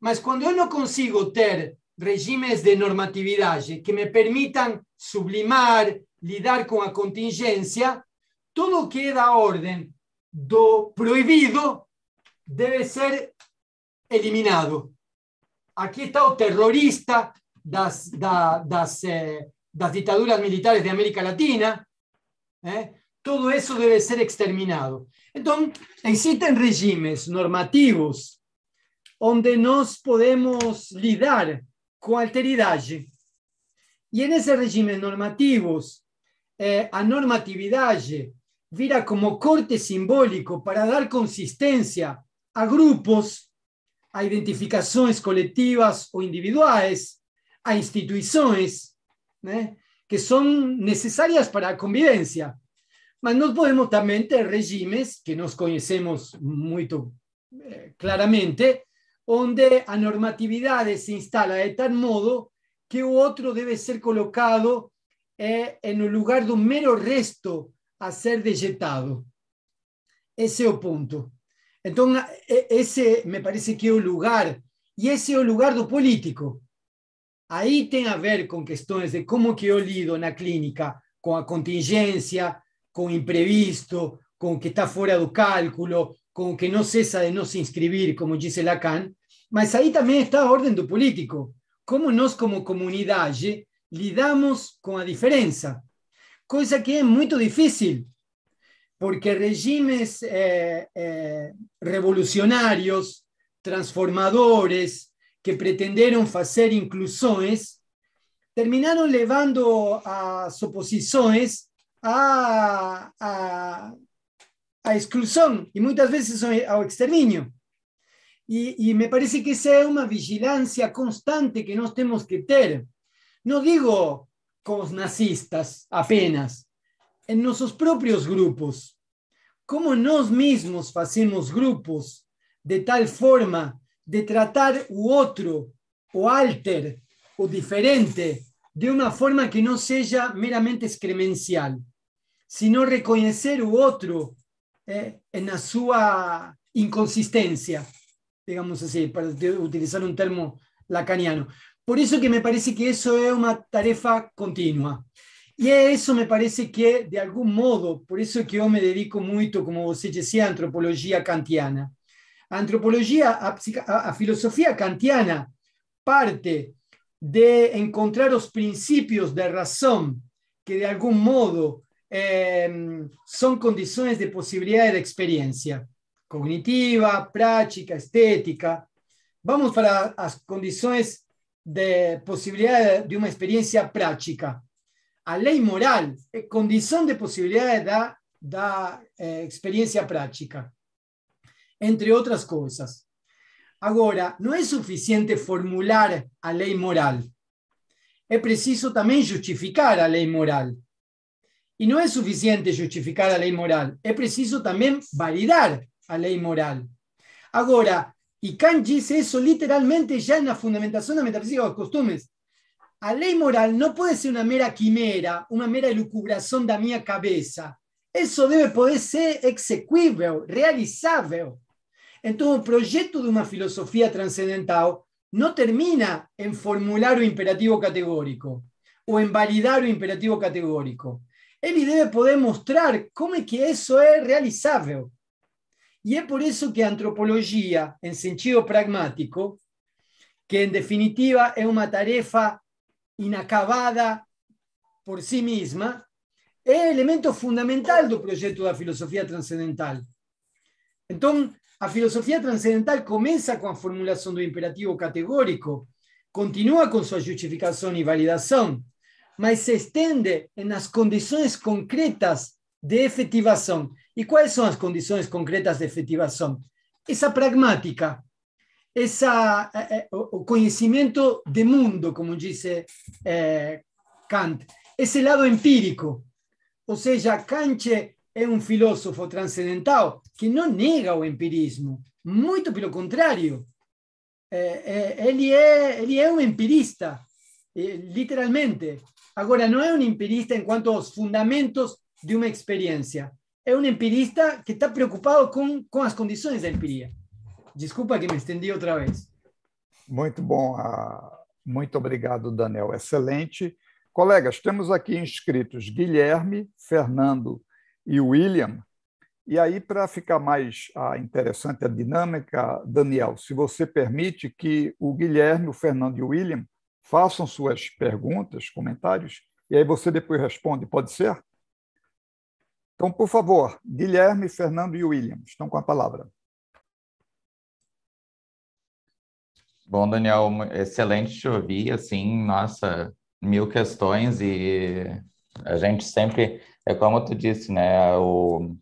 Mas quando eu não consigo ter regímenes de normatividad que me permitan sublimar, lidar con la contingencia, todo que da orden prohibido debe ser eliminado. Aquí está el terrorista das, da, das, eh, militares de América Latina. Eh, todo eso debe ser exterminado. Entonces, existen regímenes normativos donde nos podemos lidar con y en ese régimen normativos, eh, a normatividad vira como corte simbólico para dar consistencia a grupos, a identificaciones colectivas o individuales, a instituciones que son necesarias para la convivencia. Pero nos podemos también tener regímenes que nos conocemos muy eh, claramente, donde a normatividad se instala de tal modo que otro otro debe ser colocado eh, en el lugar un mero resto a ser dejetado. Ese es el punto. Entonces, e, ese me parece que es el lugar, Y ese es el lugar do político. Ahí tiene a ver con cuestiones de cómo que eu lido la clínica con la contingencia, con imprevisto, con que está fuera del cálculo, con que no cesa de no se inscribir, como dice Lacan, mas ahí también está orden orden del político. ¿Cómo nos, como comunidad, lidamos con la diferencia? Cosa que es muy difícil, porque regímenes eh, eh, revolucionarios, transformadores, que pretendieron hacer inclusiones, terminaron llevando a oposiciones a a exclusión y muchas veces a exterminio y me parece que esa es una vigilancia constante que nos tenemos que tener, no digo con los nazistas apenas, en nuestros propios grupos. ¿Cómo nos mismos hacemos grupos de tal forma de tratar u otro, o alter, o diferente, de una forma que no sea meramente excremencial, sino reconocer u otro eh, en su inconsistencia, digamos así, para utilizar un termo lacaniano. Por eso que me parece que eso es una tarea continua. Y eso me parece que, de algún modo, por eso que yo me dedico mucho, como vos decías, a antropología kantiana. A antropología, a, a, kantiana parte de encontrar los principios de razón que, de algún modo, Em, son condiciones de posibilidad de experiencia cognitiva, práctica, estética. Vamos para las condiciones de posibilidad de una experiencia práctica. La ley moral es eh, condición de posibilidad da, da eh, experiencia práctica, entre otras cosas. Ahora, no es suficiente formular la ley moral. Es preciso también justificar la ley moral. Y no es suficiente justificar la ley moral, es preciso también validar la ley moral. Ahora, y Kant dice eso literalmente ya en la Fundamentación de la metafísica de los costumbres, la ley moral no puede ser una mera quimera, una mera lucubración de mi cabeza. Eso debe poder ser execuível, realizable. Entonces, un proyecto de una filosofía trascendental no termina en formular un imperativo categórico o en validar un imperativo categórico él debe poder mostrar cómo es que eso es realizable. Y es por eso que antropología en sentido pragmático, que en definitiva es una tarea inacabada por sí misma, es elemento fundamental del proyecto de la filosofía transcendental. Entonces, la filosofía transcendental comienza con la formulación del imperativo categórico, continúa con su justificación y validación, mas se estende nas condições concretas de efetivação. E quais são as condições concretas de efetivação? Essa pragmática, essa, eh, eh, o conhecimento de mundo, como diz eh, Kant, esse lado empírico. Ou seja, Kant é um filósofo transcendental que não nega o empirismo, muito pelo contrário. É, eh, é, ele, é, ele é um empirista, literalmente. Agora, não é um empirista em quanto aos fundamentos de uma experiência. É um empirista que está preocupado com, com as condições da empiria. Desculpa que me estendi outra vez. Muito bom. Ah, muito obrigado, Daniel. Excelente. Colegas, temos aqui inscritos Guilherme, Fernando e William. E aí, para ficar mais ah, interessante a dinâmica, Daniel, se você permite que o Guilherme, o Fernando e o William façam suas perguntas, comentários, e aí você depois responde, pode ser? Então, por favor, Guilherme, Fernando e William estão com a palavra. Bom, Daniel, excelente te ouvir, assim, nossa, mil questões e a gente sempre, é como tu disse, né, o,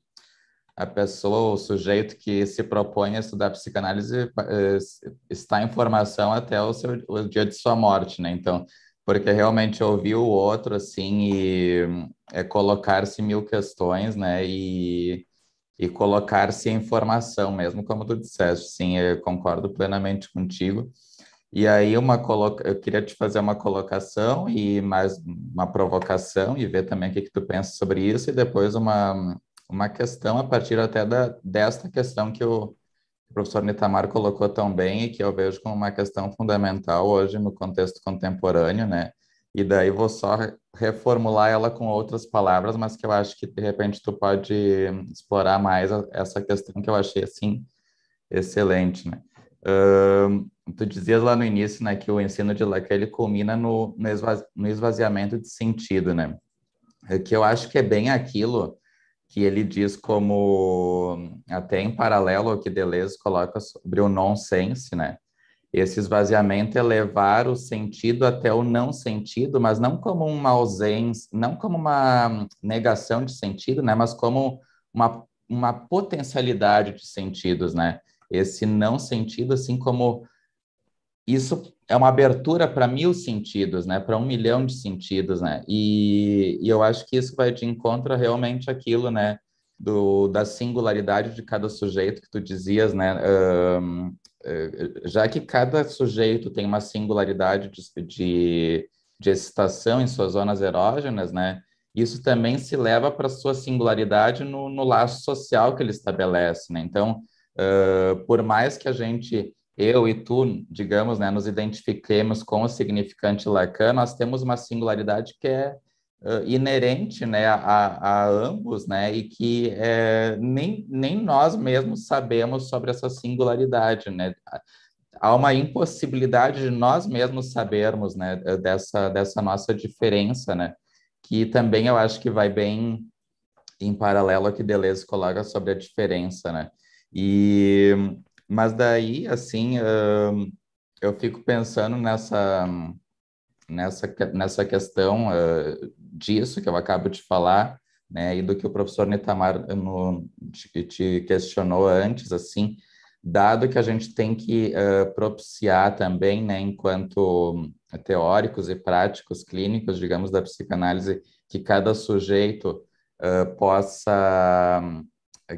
a pessoa, o sujeito que se propõe a estudar psicanálise eh, está em formação até o, seu, o dia de sua morte, né? Então, porque realmente ouvir o outro, assim, e é colocar-se mil questões, né? E, e colocar-se em formação, mesmo como tu disseste, sim, eu concordo plenamente contigo. E aí uma coloca... eu queria te fazer uma colocação e mais uma provocação e ver também o que, que tu pensa sobre isso e depois uma, uma questão a partir até da, desta questão que o professor Nitamar colocou tão bem e que eu vejo como uma questão fundamental hoje no contexto contemporâneo, né? E daí vou só reformular ela com outras palavras, mas que eu acho que de repente tu pode explorar mais essa questão que eu achei assim excelente, né? Uh, tu dizias lá no início, né, que o ensino de Lacan ele culmina no, no, esvazi no esvaziamento de sentido, né? É que eu acho que é bem aquilo que ele diz como, até em paralelo ao que Deleuze coloca sobre o nonsense, né? Esse esvaziamento é levar o sentido até o não sentido, mas não como uma ausência, não como uma negação de sentido, né? Mas como uma, uma potencialidade de sentidos, né? Esse não sentido, assim como isso é uma abertura para mil sentidos, né? Para um milhão de sentidos, né? E, e, eu acho que isso vai de encontro realmente aquilo, né? Do, da singularidade de cada sujeito que tu dizias, né? Um, eh, já que cada sujeito tem uma singularidade de, de, de excitação em suas zonas erógenas, né? Isso também se leva para sua singularidade no, no laço social que ele estabelece, né? Então, uh, por mais que a gente eu e tu, digamos, né, nos identifiquemos com o significante Lacan, nós temos uma singularidade que é uh, inerente né, a, a, ambos, né, e que é, nem, nem nós mesmos sabemos sobre essa singularidade. Né? Há uma impossibilidade de nós mesmos sabermos né, dessa, dessa nossa diferença, né, que também eu acho que vai bem em paralelo ao que Deleuze coloca sobre a diferença. Né? E mas daí, assim, eu fico pensando nessa, nessa, nessa questão ah, disso que eu acabo de falar, né, e do que o professor Netamar no, te, te, questionou antes, assim, dado que a gente tem que ah, propiciar também, né, enquanto teóricos e práticos clínicos, digamos, da psicanálise, que cada sujeito ah, possa,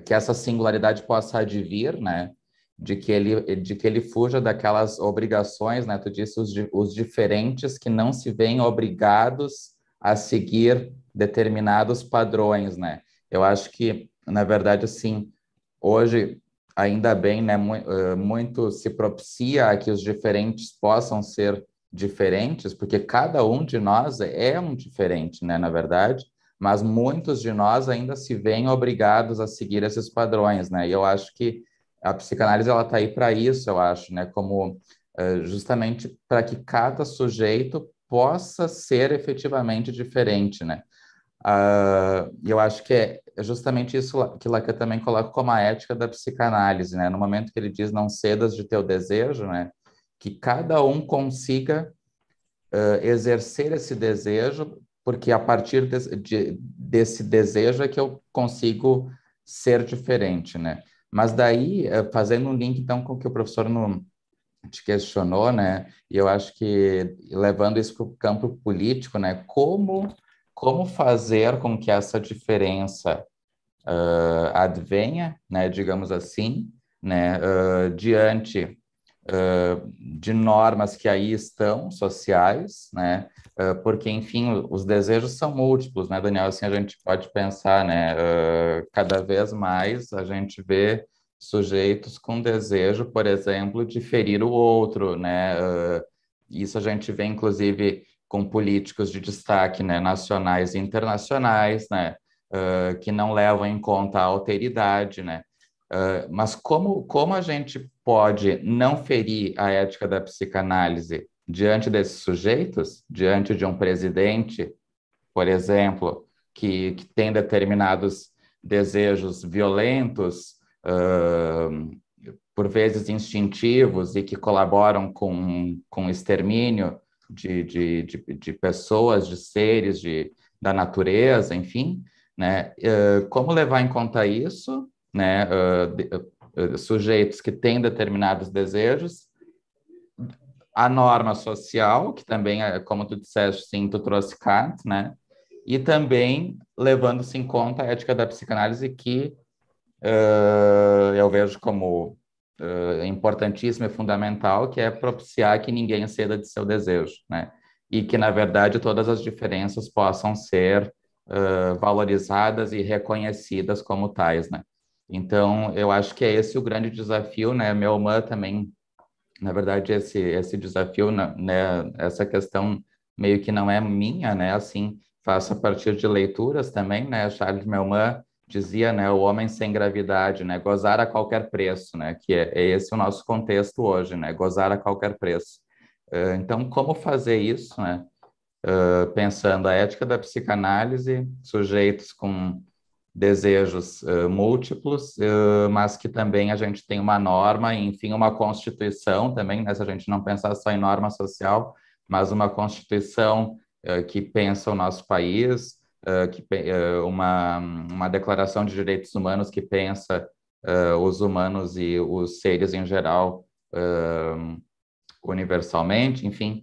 que essa singularidade possa advir, né, de que ele, de que ele fuja daquelas obrigações, né? Tu disse os, os diferentes que não se veem obrigados a seguir determinados padrões, né? Eu acho que, na verdade, assim, hoje ainda bem, né? Eh, muito se propicia a que os diferentes possam ser diferentes, porque cada um de nós é um diferente, né? Na verdade, mas muitos de nós ainda se veem obrigados a seguir esses padrões, né? E eu acho que a psicanálise ela está aí para isso, eu acho, né? Como eh, justamente para que cada sujeito possa ser efetivamente diferente, né? Uh, eu acho que é, é justamente isso que Lacan também coloca como a ética da psicanálise, né? No momento que ele diz não cedas de teu desejo, né? Que cada um consiga uh, exercer esse desejo, porque a partir de, de, desse desejo é que eu consigo ser diferente, né? Mas daí, eh, fazendo um link então com o que o professor no, te questionou, né? E eu acho que levando isso para o campo político, né? Como como fazer com que essa diferença uh, advenha, né? Digamos assim, né? Uh, diante uh, de normas que aí estão, sociais, né? Uh, porque, enfim, os desejos são múltiplos, né, Daniel? Assim, a gente pode pensar, né? Uh, cada vez mais a gente vê sujeitos com desejo, por exemplo, de ferir o outro, né? isso a gente vê, inclusive, com políticos de destaque, né? Nacionais e internacionais, né? que não levam em conta a alteridade, né? mas como, como a gente pode não ferir a ética da psicanálise diante desses sujeitos, diante de um presidente, por exemplo, que, que tem determinados desejos violentos, uh, por vezes instintivos, e que colaboram com, com o extermínio de, de, de, de pessoas, de seres, de, da natureza, enfim? Né? Uh, como levar em conta isso? né, uh, sujeitos que têm determinados desejos, a norma social, que também, é, como tu disseste, sim, tu trouxe Kant, né, e também levando-se em conta a ética da psicanálise, que uh, eu vejo como uh, importantíssima e fundamental, que é propiciar que ninguém ceda de seu desejo, né? E que, na verdade, todas as diferenças possam ser uh, valorizadas e reconhecidas como tais, né? Então, eu acho que é esse o grande desafio, né? Meu também, na verdade, esse esse desafio, né? Essa questão meio que não é minha, né? Assim, faço a partir de leituras também, né? Charles Melman dizia, né? O homem sem gravidade, né? Gozar a qualquer preço, né? Que é, é esse o nosso contexto hoje, né? Gozar a qualquer preço. Uh, então, como fazer isso, né? Uh, pensando a ética da psicanálise, sujeitos com desejos uh, múltiplos, uh, mas que também a gente tem uma norma, enfim, uma constituição também, né, se a gente não pensar só em norma social, mas uma constituição uh, que pensa o nosso país, que, uma, uma declaração de direitos humanos que pensa os humanos e os seres em geral universalmente, enfim,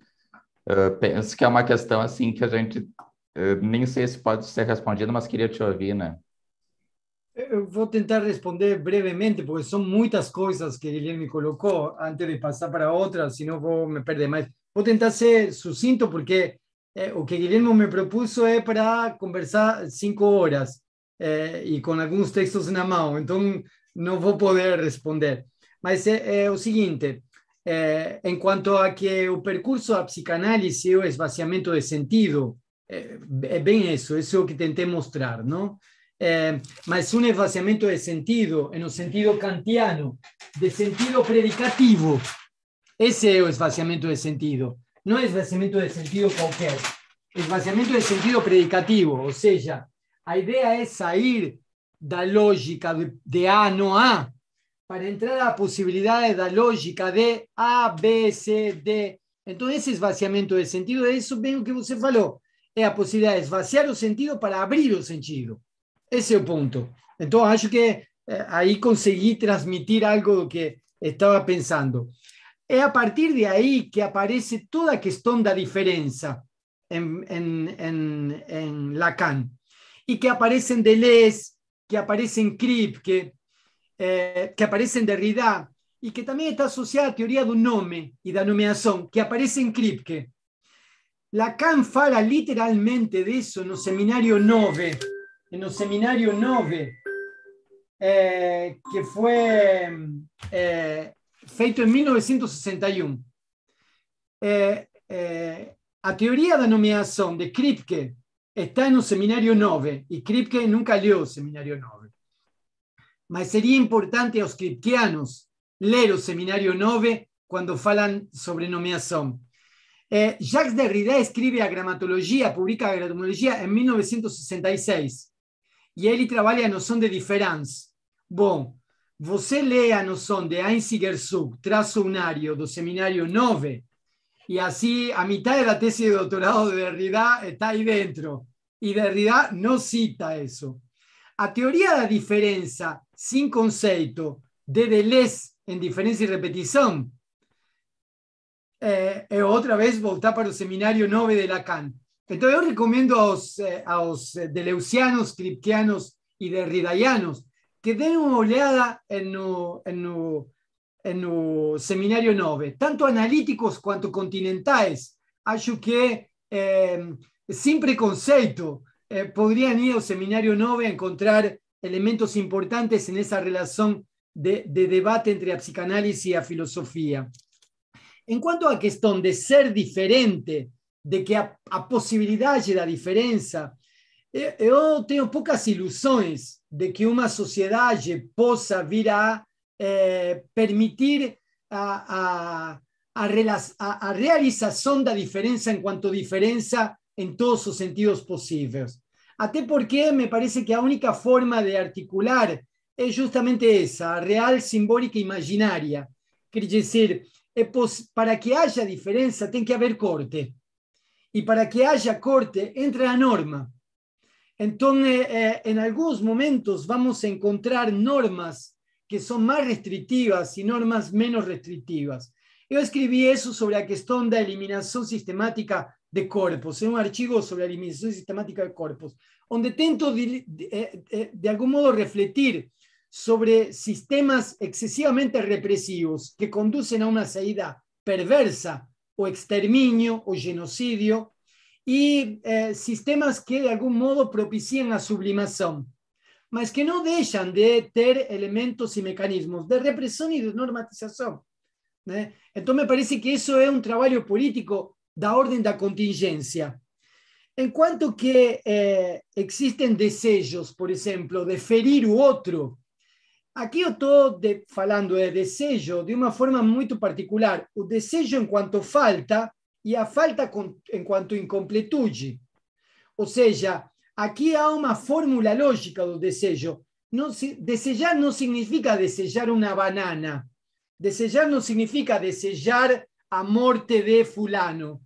penso que é uma questão assim que a gente nem sei se pode ser respondida, mas queria te ouvir, né? a eh, eh, intentar responder brevemente, porque son muchas cosas que Guilherme colocó antes de pasar para otras, senão vou me perder Voy a tentar ser sucinto, porque lo eh, o que Guilherme me propuso es para conversar cinco horas con e com alguns textos na entonces no voy a poder responder. Mas é, siguiente, o seguinte: a que el percurso a psicanálise e o esvaziamento de sentido, é bem eso, isso é que tentei mostrar, ¿no? Eh, más un esvaciamiento de sentido, en un sentido kantiano, de sentido predicativo. Ese es el de sentido. No es esvaciamiento de sentido cualquier. esvaciamiento de sentido predicativo, o sea, la idea es salir de la lógica de, A no A para entrar a posibilidades de la lógica de A, B, C, D. Entonces, ese vaciamiento de sentido, de eso vengo lo que usted faló Es la posibilidad de esvaciar el sentido para abrir el sentido. Ese es el punto. Entonces, acho que eh, ahí conseguí transmitir algo que estaba pensando. Es a partir de ahí que aparece toda la cuestión de la diferencia en, en, Lacan y que aparecen Deleuze, que aparecen Kripke, eh, que aparecen Derrida y que también está asociada a teoría del nombre y de la nomeación, que aparece en Kripke. Lacan fala literalmente de eso en el seminario 9 en el seminario 9, eh, que fue eh, feito en 1961. Eh, eh, a teoría la nominación de Kripke está en el Seminario 9, y Kripke nunca leyó el Seminario 9. Mas sería importante a los kripkeanos leer el Seminario 9 cuando hablan sobre nominación. Jacques Derrida escribe a gramatología, publica la gramatología en 1966 él ele trabaja no noção de diferencia. Bueno, usted lê a noção de Einziger Sub, trazo unario do seminario 9, Y así, a de la tesis de doctorado de Derrida está ahí dentro. E Derrida no cita isso. A teoria la diferencia sin concepto de Deleuze en diferencia y repetición. é, eh, é vez voltar para el seminario 9 de Lacan. Entonces yo recomiendo a los, eh, eh, deleucianos, criptianos y derridayanos que den una oleada en el no, seminario 9, tanto analíticos cuanto continentales. Acho que, eh, sin preconceito, eh, podrían ir al seminario 9 a encontrar elementos importantes en esa relación de, debate entre la psicanálisis y la filosofía. En cuanto a la cuestión de ser diferente, de que a, posibilidad de la diferencia eh, eh, yo tengo pocas ilusiones de que una sociedad pueda vir a permitir a, a a, a, a, diferencia en diferença enquanto todos los sentidos posibles Até porque me parece que la única forma de articular es justamente esa real, simbólica e imaginaria decir, para que haya diferencia tiene que haber corte y para que haya corte entra la norma. Entonces, eh, en algunos momentos vamos a encontrar normas que son más restrictivas y normas menos restrictivas. Yo escribí eso sobre la cuestión de eliminación sistemática de cuerpos, en un archivo sobre la eliminación sistemática de cuerpos, donde tento eh, eh, de algún modo refletir sobre sistemas excesivamente represivos que conducen a una salida perversa o exterminio o genocidio y eh, sistemas que de algún modo propicien la sublimación, mas que no dejan de tener elementos y mecanismos de represión y de normatización. Entonces me parece que eso es un trabajo político da orden de contingencia. En cuanto que eh, existen deseos, por ejemplo, de ferir u otro, Aquí eu estou falando eh, de deseo de una forma muy particular. O en cuanto falta y a falta en cuanto incompletude. O sea, aquí hay una fórmula lógica de deseo. Não, no significa desear una banana. Desear no significa desear a morte de fulano.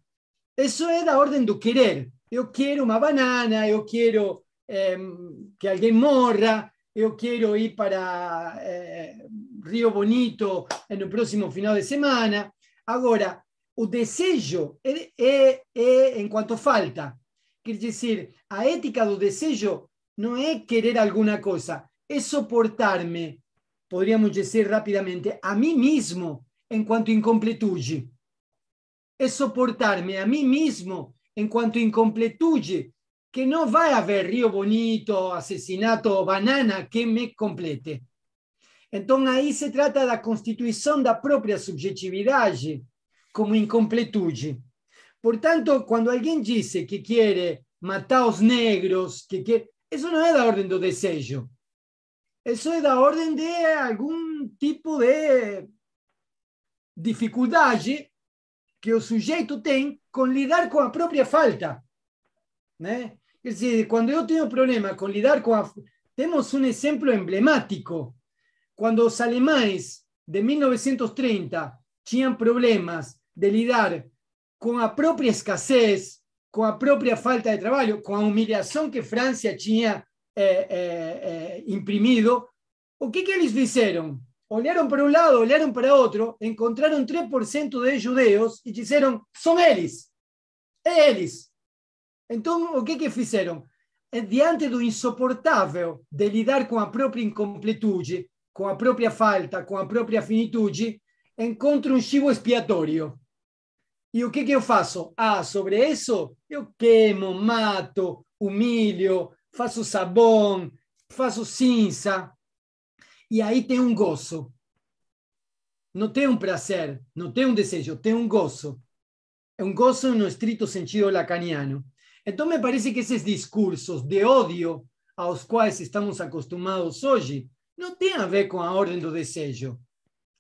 Eso es da orden do querer. Yo quiero una banana, yo quiero em, que alguien morra, yo quiero ir para eh, Río Bonito en el próximo final de semana. Ahora, el deseo es eh, eh, en cuanto falta. Quiere decir, a ética del deseo no es querer alguna cosa. Es soportarme, podríamos decir rápidamente, a mí mismo en cuanto É Es soportarme a mí mismo en cuanto incompletude que não vai haver Rio Bonito, assassinato banana que me complete. Então, aí se trata da constituição da própria subjetividade como incompletude. Portanto, quando alguém diz que quer matar os negros, que quer... isso não é da ordem do desejo. Isso é da ordem de algum tipo de dificuldade que o sujeito tem com lidar com a própria falta. Né? Es decir, cuando yo tengo problemas con lidar con... Tenemos un ejemplo emblemático. Cuando los alemanes de 1930 tenían problemas de lidar con la propia escasez, con la propia falta de trabajo, con la humillación que Francia tenía eh, eh, eh, imprimido, ¿o qué que les hicieron? Olearon para un lado, olearon para otro, encontraron 3% de judíos y dijeron, son ellos, ellos. Então, o que é que fizeram? Eh, diante do insuportável de lidar com a própria incompletude, com a própria falta, com a própria finitude, encontro um chivo expiatório. E o que é que eu faço? Ah, sobre isso, eu queimo, mato, humilho, faço sabão, faço cinza. E aí tem um gozo. Não tem um prazer, não tem um desejo, tem um gozo. É um gozo no estrito sentido lacaniano. Entonces me parece que esos discursos de odio a los cuales estamos acostumbrados hoy no tienen a ver con la orden del deseo.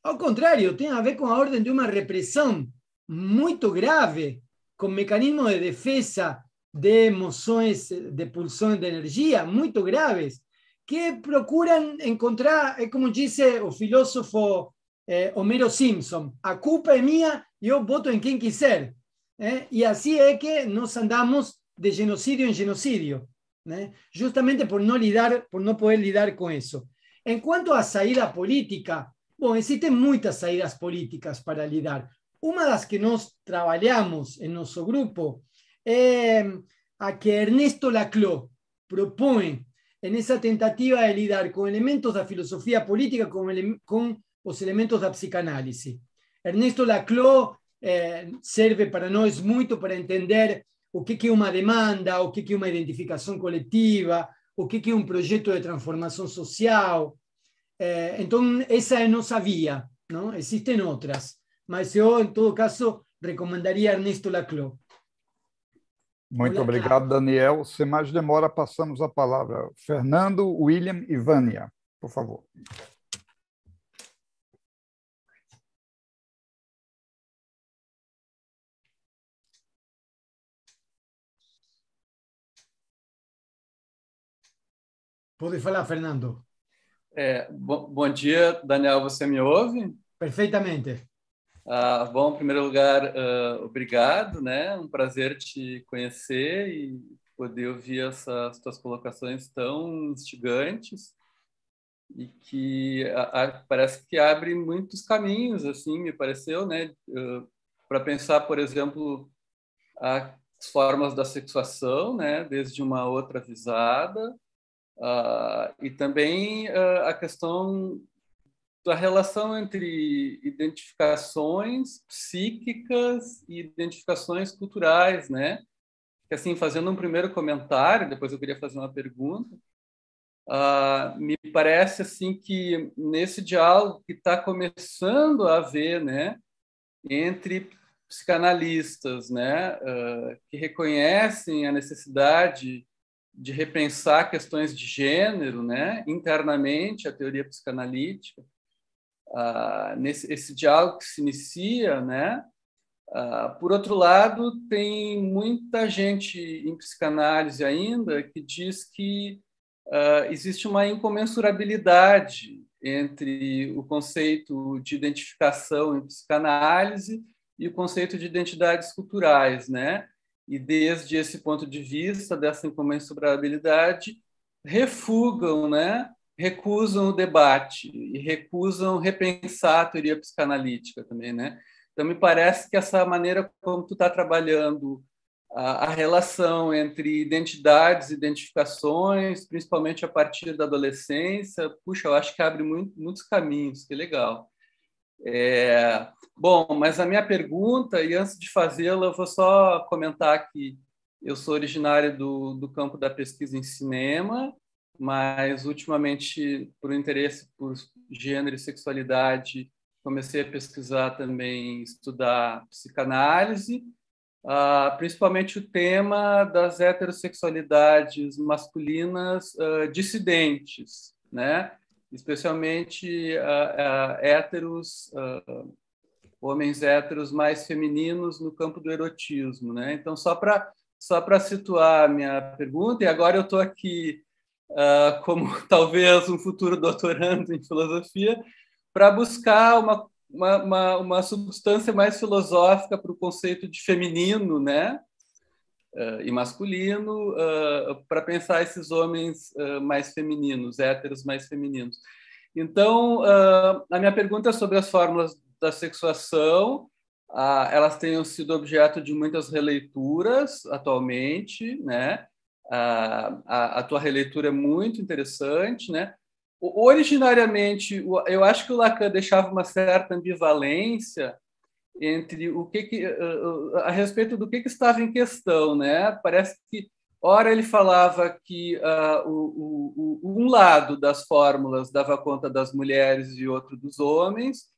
Al contrario, tienen a ver con la orden de una represión muy grave, con mecanismos de defensa de emociones, de pulsiones de energía muy graves, que procuran encontrar, como dice el filósofo eh, Homero Simpson, a culpa es mía, yo voto en quien quiser. ¿eh? Y así es que nos andamos de genocidio en genocidio, ¿eh? justamente por no, lidar, por no poder lidar con eso. En cuanto a salida política, bueno, existen muchas salidas políticas para lidar. Una de las que nos trabajamos en nuestro grupo es eh, a que Ernesto Laclau propone en esa tentativa de lidar con elementos la filosofía política con, los con los elementos de psicoanálisis Ernesto Laclau eh, sirve para para es mucho para entender o que, que é uma demanda, o que, que é uma identificação coletiva, o que, que é um projeto de transformação social. É, então, essa é a nossa via, não? Existem outras, mas eu, em todo caso, recomendaria Ernesto Laclau. Muito Olá, obrigado, Daniel. Sem mais demora, passamos a palavra. Fernando, William e Vânia, por favor. Pode falar, Fernando. É, bom, bom, dia, Daniel. Você me ouve? Perfeitamente. Ah, bom, em primeiro lugar, uh, obrigado, né? Um prazer te conhecer e poder ouvir essas tuas colocações tão instigantes e que a, a, parece que abre muitos caminhos, assim, me pareceu, né? Uh, ah, Para pensar, por exemplo, as formas da sexuação, né? Desde uma outra visada Uh, e também uh, a questão da relação entre identificações psíquicas e identificações culturais, né? assim, fazendo um primeiro comentário, depois eu queria fazer uma pergunta. Uh, me parece assim que nesse diálogo que está começando a haver, né, entre psicanalistas, né, que reconhecem a necessidade de repensar questões de gênero, né, internamente a teoria psicanalítica, ah, nesse esse diálogo que se inicia, né, ah, por outro lado tem muita gente em psicanálise ainda que diz que ah, existe uma incomensurabilidade entre o conceito de identificação em psicanálise e o conceito de identidades culturais, né? e, desde esse ponto de vista, dessa incomensurabilidade, refugam, né, recusam o debate e recusam repensar a teoria psicanalítica também. Né? Então, me parece que essa maneira como tu está trabalhando a, a relação entre identidades, identificações, principalmente a partir da adolescência, puxa, eu acho que abre muito, muitos caminhos, que legal. É, bom, mas a minha pergunta, e antes de fazê-la, eu vou só comentar que eu sou originário do, do campo da pesquisa em cinema, mas ultimamente, por interesse por gênero e sexualidade, comecei a pesquisar também, estudar psicanálise, uh, principalmente o tema das heterossexualidades masculinas uh, dissidentes, né? especialmente uh, héteros, ah, homens héteros mais femininos no campo do erotismo. Né? Então, só para só situar a minha pergunta, e agora eu estou aqui como talvez um futuro doutorando em filosofia, para buscar uma uma, uma, uma, substância mais filosófica para o conceito de feminino, né? uh, e masculino uh, eh, para pensar esses homens uh, mais femininos, héteros mais femininos. Então, a minha pergunta é sobre as fórmulas da sexuação. Ah, elas têm sido objeto de muitas releituras atualmente, né? Ah, a, a tua releitura é muito interessante, né? Originariamente, eu acho que o Lacan deixava uma certa ambivalência entre o que, que eh, eh, eh, a respeito do que, que estava em questão, né? Parece que ora ele falava que uh, o, o, um lado das fórmulas dava conta das mulheres e outro dos homens,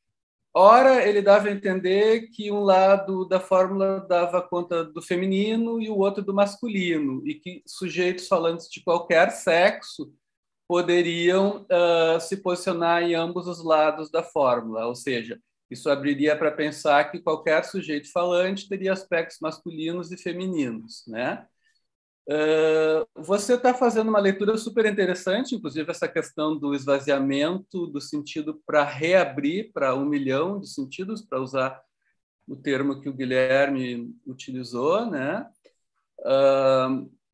ora ele dava a entender que um lado da fórmula dava conta do feminino e o outro do masculino, e que sujeitos falantes de qualquer sexo poderiam uh, se posicionar em ambos os lados da fórmula, ou seja, isso abriria para pensar que qualquer sujeito falante teria aspectos masculinos e femininos, né? Ah, você está fazendo uma leitura super interessante, inclusive essa questão do esvaziamento do sentido para reabrir para um milhão de sentidos, para usar o termo que o Guilherme utilizou, né? Ah,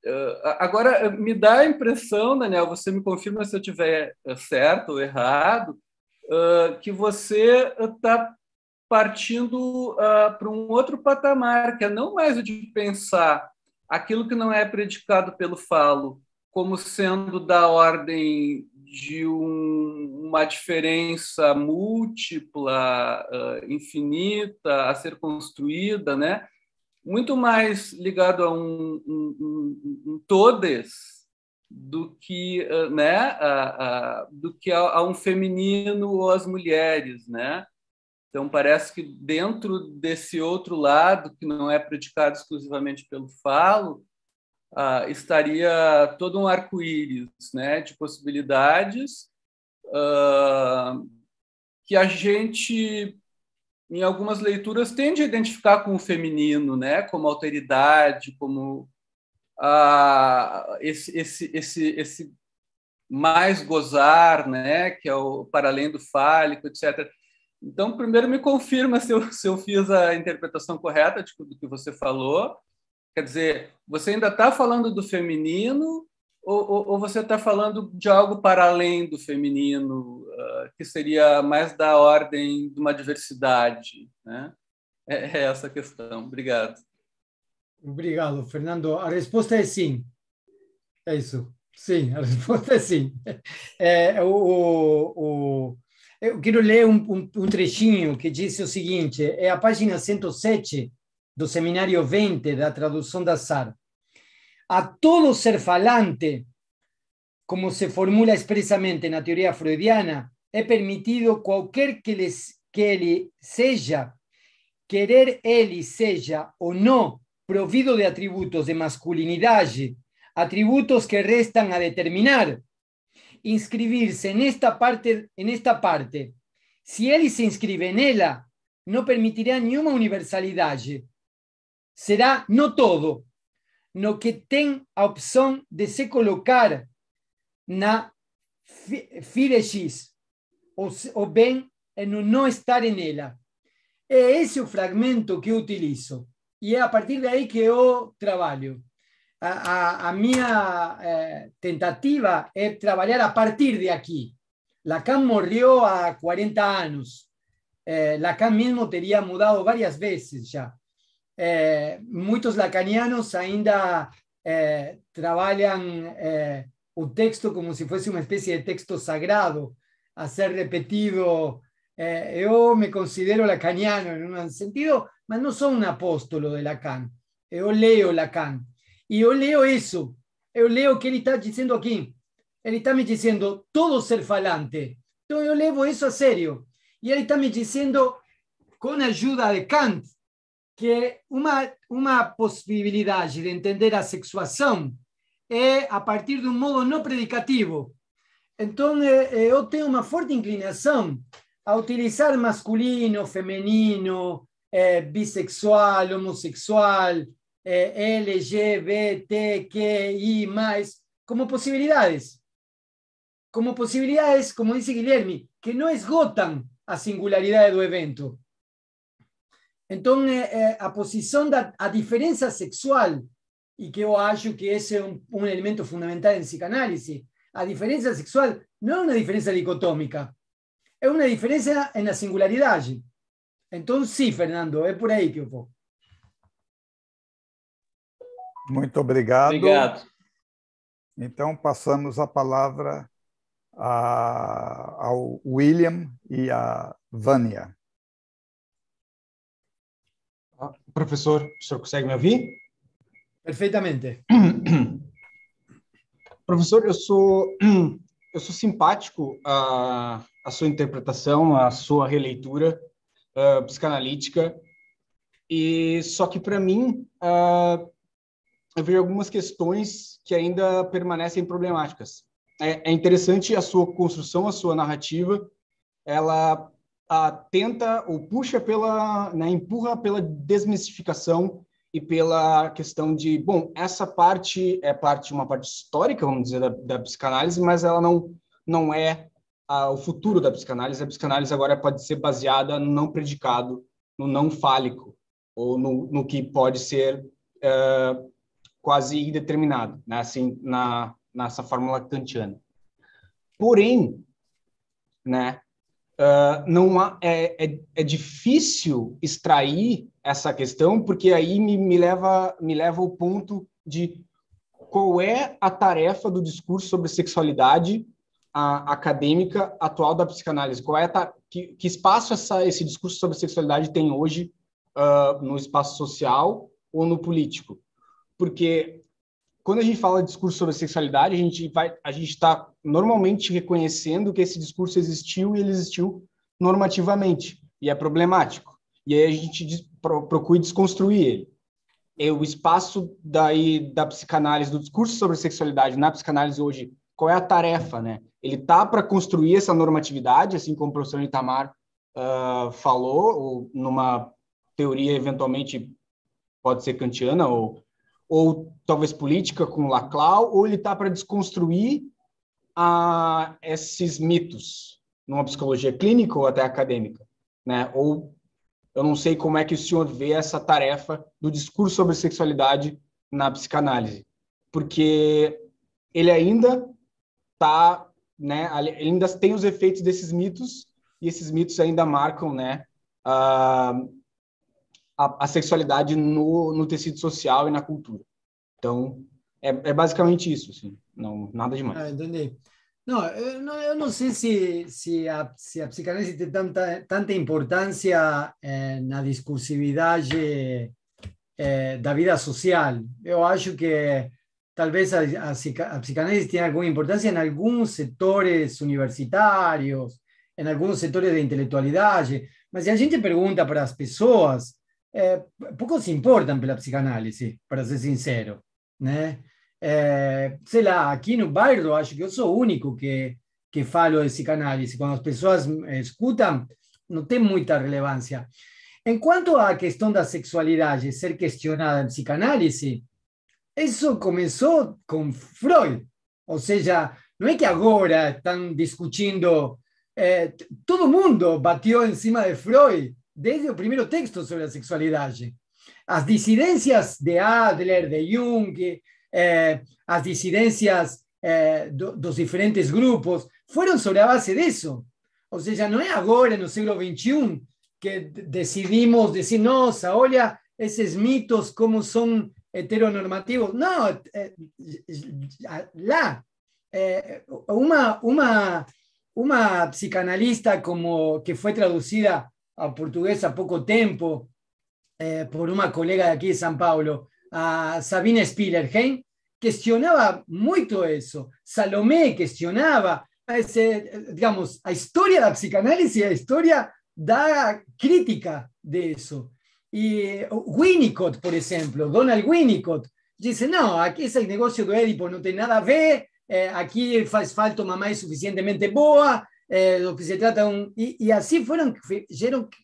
ah, agora me dá a impressão, Daniel, você me confirma se eu tiver eh, certo ou errado, que você está partindo uh, para um outro patamar, que é não mais o de pensar aquilo que não é predicado pelo falo como sendo da ordem de um, uma diferença múltipla, uh, infinita, a ser construída, né? muito mais ligado a um, um, um, um todes, do que eh, né a, a, do que a, a, um feminino ou as mulheres né então parece que dentro desse outro lado que não é predicado exclusivamente pelo falo uh, estaria todo um arco-íris né de possibilidades uh, que a gente em algumas leituras tende a identificar com o feminino né como alteridade como ah, esse, esse, esse, esse mais gozar, né, que é o para além do fálico, etc. Então, primeiro me confirma se eu, se eu fiz a interpretação correta de tipo, tudo que você falou. Quer dizer, você ainda está falando do feminino ou, ou, ou você está falando de algo para além do feminino, uh, que seria mais da ordem de uma diversidade? Né? É, é essa a questão. Obrigado. Obrigado, Fernando. A resposta é sim. É isso. Sim, a resposta é sim. É, é o, o, eu quero ler um, um, um, trechinho que diz o seguinte: é a página 107 do seminário 20 da tradução da SAR. A todo ser falante, como se formula expressamente na teoria freudiana, é permitido qualquer que, les, que ele seja, querer ele seja ou não provido de atributos de masculinidad, atributos que restan a determinar, inscribirse en esta parte, en esta parte. Si él se inscribe en ella, no permitirá ninguna universalidad. Será no todo, no que tenga a opción de se colocar na fila o, o bien en no estar en ella. Es ese fragmento que utilizo. Y a partir de ahí que yo trabajo. A, a, eh, tentativa es trabajar a partir de aquí. Lacan murió a 40 años. Eh, Lacan mismo tenía mudado varias veces ya. Eh, muchos lacanianos ainda trabajan o texto como si fuese una especie de texto sagrado a ser repetido eh, yo me considero lacaniano en un sentido, mas no soy un apóstolo de Lacan. Eh, yo leo Lacan. Y yo leo eso. Yo leo que él está diciendo aquí. Él está me diciendo todo ser falante. Entonces yo leo eso a serio. Y él está me diciendo, con ayuda de Kant, que una posibilidad de entender la sexuación es a partir de un modo no predicativo. Entonces, eh, yo tengo una fuerte inclinación a utilizar masculino, femenino, eh, bisexual, homosexual, eh, y más, como posibilidades. Como posibilidades, como dice Guillermo, que no esgotan a de do evento. Entonces, eh, eh, a posición de a diferencia sexual, y que yo acho que ese un un, elemento fundamental en psicanálisis, a diferencia sexual no es una diferencia dicotómica. é uma diferença na singularidade. Então, sim, Fernando, é por aí que eu vou. Muito obrigado. Obrigado. Então, passamos a palavra a, ao William e à Vânia. Ah, professor, o senhor consegue me ouvir? Perfeitamente. Professor, eu sou eu sou simpático a, a sua interpretação, a sua releitura uh, psicanalítica. E só que para mim uh, eu vejo algumas questões que ainda permanecem problemáticas. É, é interessante a sua construção, a sua narrativa, ela tenta ou puxa pela, né, empurra pela desmistificação e pela questão de, bom, essa parte é parte uma parte histórica, vamos dizer, da, da psicanálise, mas ela não não é a, o futuro da psicanálise. A psicanálise agora pode ser baseada no não predicado, no não fálico, ou no, no que pode ser é, quase indeterminado, né? assim, na, nessa fórmula kantiana. Porém, né, uh, não há, é, é, é, difícil extrair essa questão, porque aí me, me, leva, me leva ao ponto de qual é a tarefa do discurso sobre sexualidade a, acadêmica atual da psicanálise? Qual é a, que, que espaço essa, esse discurso sobre sexualidade tem hoje uh, no espaço social ou no político? Porque quando a gente fala de discurso sobre sexualidade, a gente vai, a gente está normalmente reconhecendo que esse discurso existiu e ele existiu normativamente e é problemático. E aí a gente diz, pro, procura desconstruir ele. É o espaço daí da psicanálise, do discurso sobre sexualidade na psicanálise hoje qual é a tarefa, né? Ele tá para construir essa normatividade, assim como o professor Itamar uh, falou, ou numa teoria eventualmente pode ser kantiana ou ou talvez política com Laclau, ou ele tá para desconstruir a ah, esses mitos numa psicologia clínica ou até acadêmica, né? Ou eu não sei como é que o senhor vê essa tarefa do discurso sobre sexualidade na psicanálise, porque ele ainda tá, né, ainda tem os efeitos desses mitos e esses mitos ainda marcam, né, a, ah, a, a sexualidade no, no tecido social e na cultura. Então, é, é basicamente isso, assim, não, nada demais. Ah, entendi. Não, eu não, eu não sei se, se, a, se a psicanálise tem tanta, tanta importância eh, na discursividade eh, da vida social. Eu acho que tal vez la psicanálisis tiene alguna importancia en algunos sectores universitarios, en algunos sectores de intelectualidad, si la gente pregunta para las personas, eh, pocos se importan para la psicanálisis, para ser sincero, né? ¿eh? Eh, la sei lá, aqui no el acho que eu sou psicanálisis, único que que falo de no Quando mucha relevancia. En cuanto a la cuestión de la sexualidad y sexualidade ser cuestionada en psicanálisis, eso comenzó con Freud. o ya no es que ahora están discutiendo, Eh, todo mundo batió encima de Freud desde el primer texto sobre la sexualidad. Las disidencias de Adler, de Jung, eh, las disidencias eh, de los diferentes grupos fueron sobre la base de eso, o ya no es ahora en el siglo XXI, que decidimos o sea, olha esos mitos cómo son heteronormativo, No, la. Eh, eh, una, psicanalista como que fue traducida a portugués a poco tiempo eh, por una colega de aquí de San Paulo, a Sabine Spillerheim, cuestionaba mucho eso. Salomé cuestionaba, digamos, la historia de la psicanálisis, la historia da crítica de eso. Y oh, Winnicott, por ejemplo, Donald Winnicott, dice, no, aquí es el negocio de Edipo, no tiene nada a ver, eh, aquí el falta mamá es suficientemente boa, eh, lo que se trata un... Y, así fueron,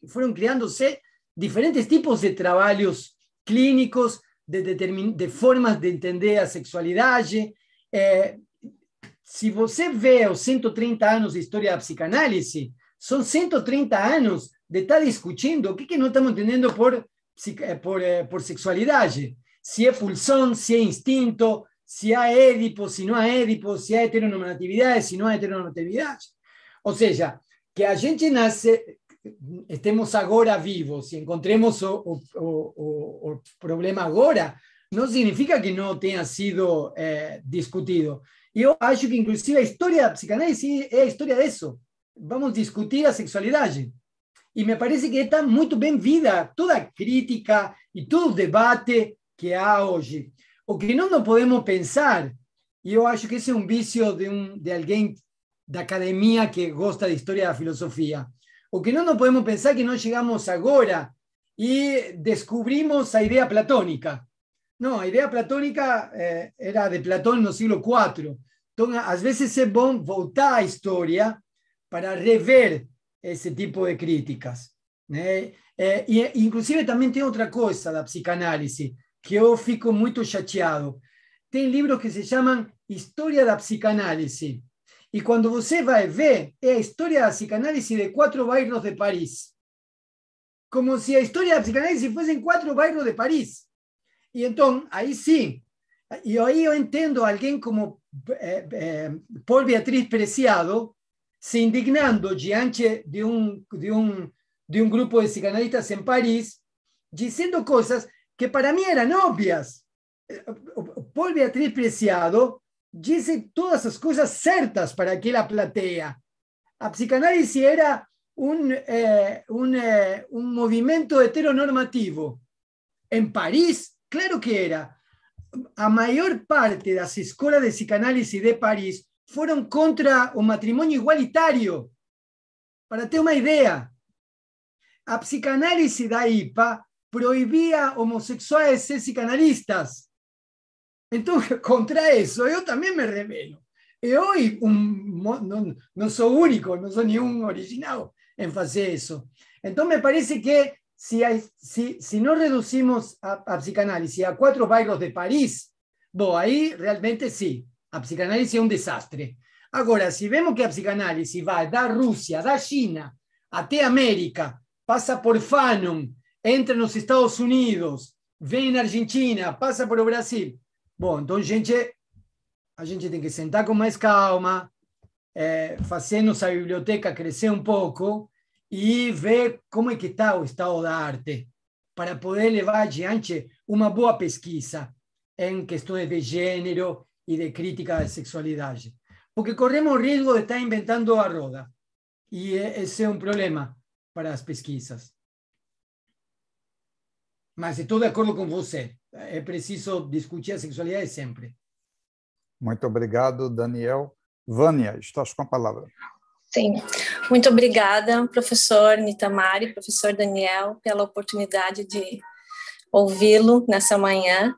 fueron creándose diferentes tipos de trabajos clínicos, de, de formas de entender la sexualidad. Eh, si você vê los 130 años de de la psicanálisis, son 130 años de estar discutiendo qué que, que no estamos entendiendo por, eh, por, eh, por es si si pulsón si instinto, si hay Édipo, si no hay Édipo, si hay heteronormatividad, si no hay heteronormatividad. O sea, que a gente nace, estemos ahora vivos y encontremos el problema ahora, no significa que no tenga sido eh, discutido. yo creo que, inclusive, la historia psicanálisis es la historia de eso. Vamos a discutir la sexualidad. Y me parece que está muy bien vida toda crítica y todo debate que hay hoy. O que no no podemos pensar, y yo acho que ese un vicio vicio de, alguien de alguien academia que gosta de de la filosofía o que no no podemos pensar que no llegamos ahora y descubrimos la idea platónica. No, la idea platónica eh, era de Platón en los siglo IV. entonces a veces es bom voltar la historia para rever ese tipo de críticas. Eh, eh e, inclusive también tiene otra cosa la psicanálisis que yo fico muy chateado. Tem libros que se llaman historia da Psicanálise. y cuando você vai ver, eh, é a de la psicanálise de cuatro bairros de París Como si se a história da psicanálise en cuatro bairros de Paris. y então, aí sim, e aí eu entendo alguien como eh, Paul Beatriz Preciado, se indignando Gianche de un, de un, grupo de psicanalistas en París, diciendo cosas que para mí eran obvias. Paul Beatriz Preciado dice todas las cosas ciertas para que la platea. A psicanálisis era un, eh, un, eh, un movimiento heteronormativo. En París, claro que era. A mayor parte de las escuelas de psicanálisis de París fueron contra un matrimonio igualitario. Para tener una idea, a psicanálisis da IPA prohibía homosexuales ser psicanalistas. Entonces, contra eso, yo también me revelo. Y hoy no, soy único, no soy ni un originado en fase eso. Entonces, me parece que si, no reducimos a, psicanálisis a cuatro barrios de París, ahí realmente sí, a psicanálise é um desastre. Agora, se vemos que a psicanálise vai da Rússia, da China até a América, passa por Fanon, entra nos Estados Unidos, vem na Argentina, passa por o Brasil. Bom, então, gente, a gente tem que sentar com mais calma, é, fazer nossa biblioteca crescer um pouco e ver como é que está o estado da arte, para poder levar adiante uma boa pesquisa em questões de gênero, y de crítica de sexualidad. Porque corremos o riesgo de estar inventando a roda. Y ese es un problema para las pesquisas. Mas estoy de acuerdo con usted. Eh. Es preciso discutir a sexualidad siempre. Muito obrigado, Daniel. Vânia, estás com a palavra. Sim, muito obrigada, professor Nitamari, professor Daniel, pela oportunidade de ouvi-lo nessa manhã.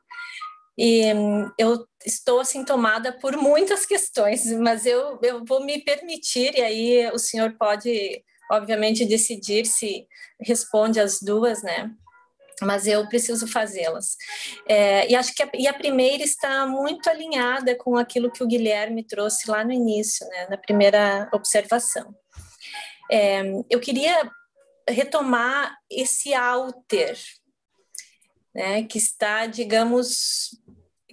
E hum, eu estou assim tomada por muitas questões, mas eu, eu vou me permitir, e aí o senhor pode, obviamente, decidir se responde as duas, né? Mas eu preciso fazê-las. É, e acho que a, e a primeira está muito alinhada com aquilo que o Guilherme trouxe lá no início, né, na primeira observação. É, eu queria retomar esse alter, né, que está, digamos,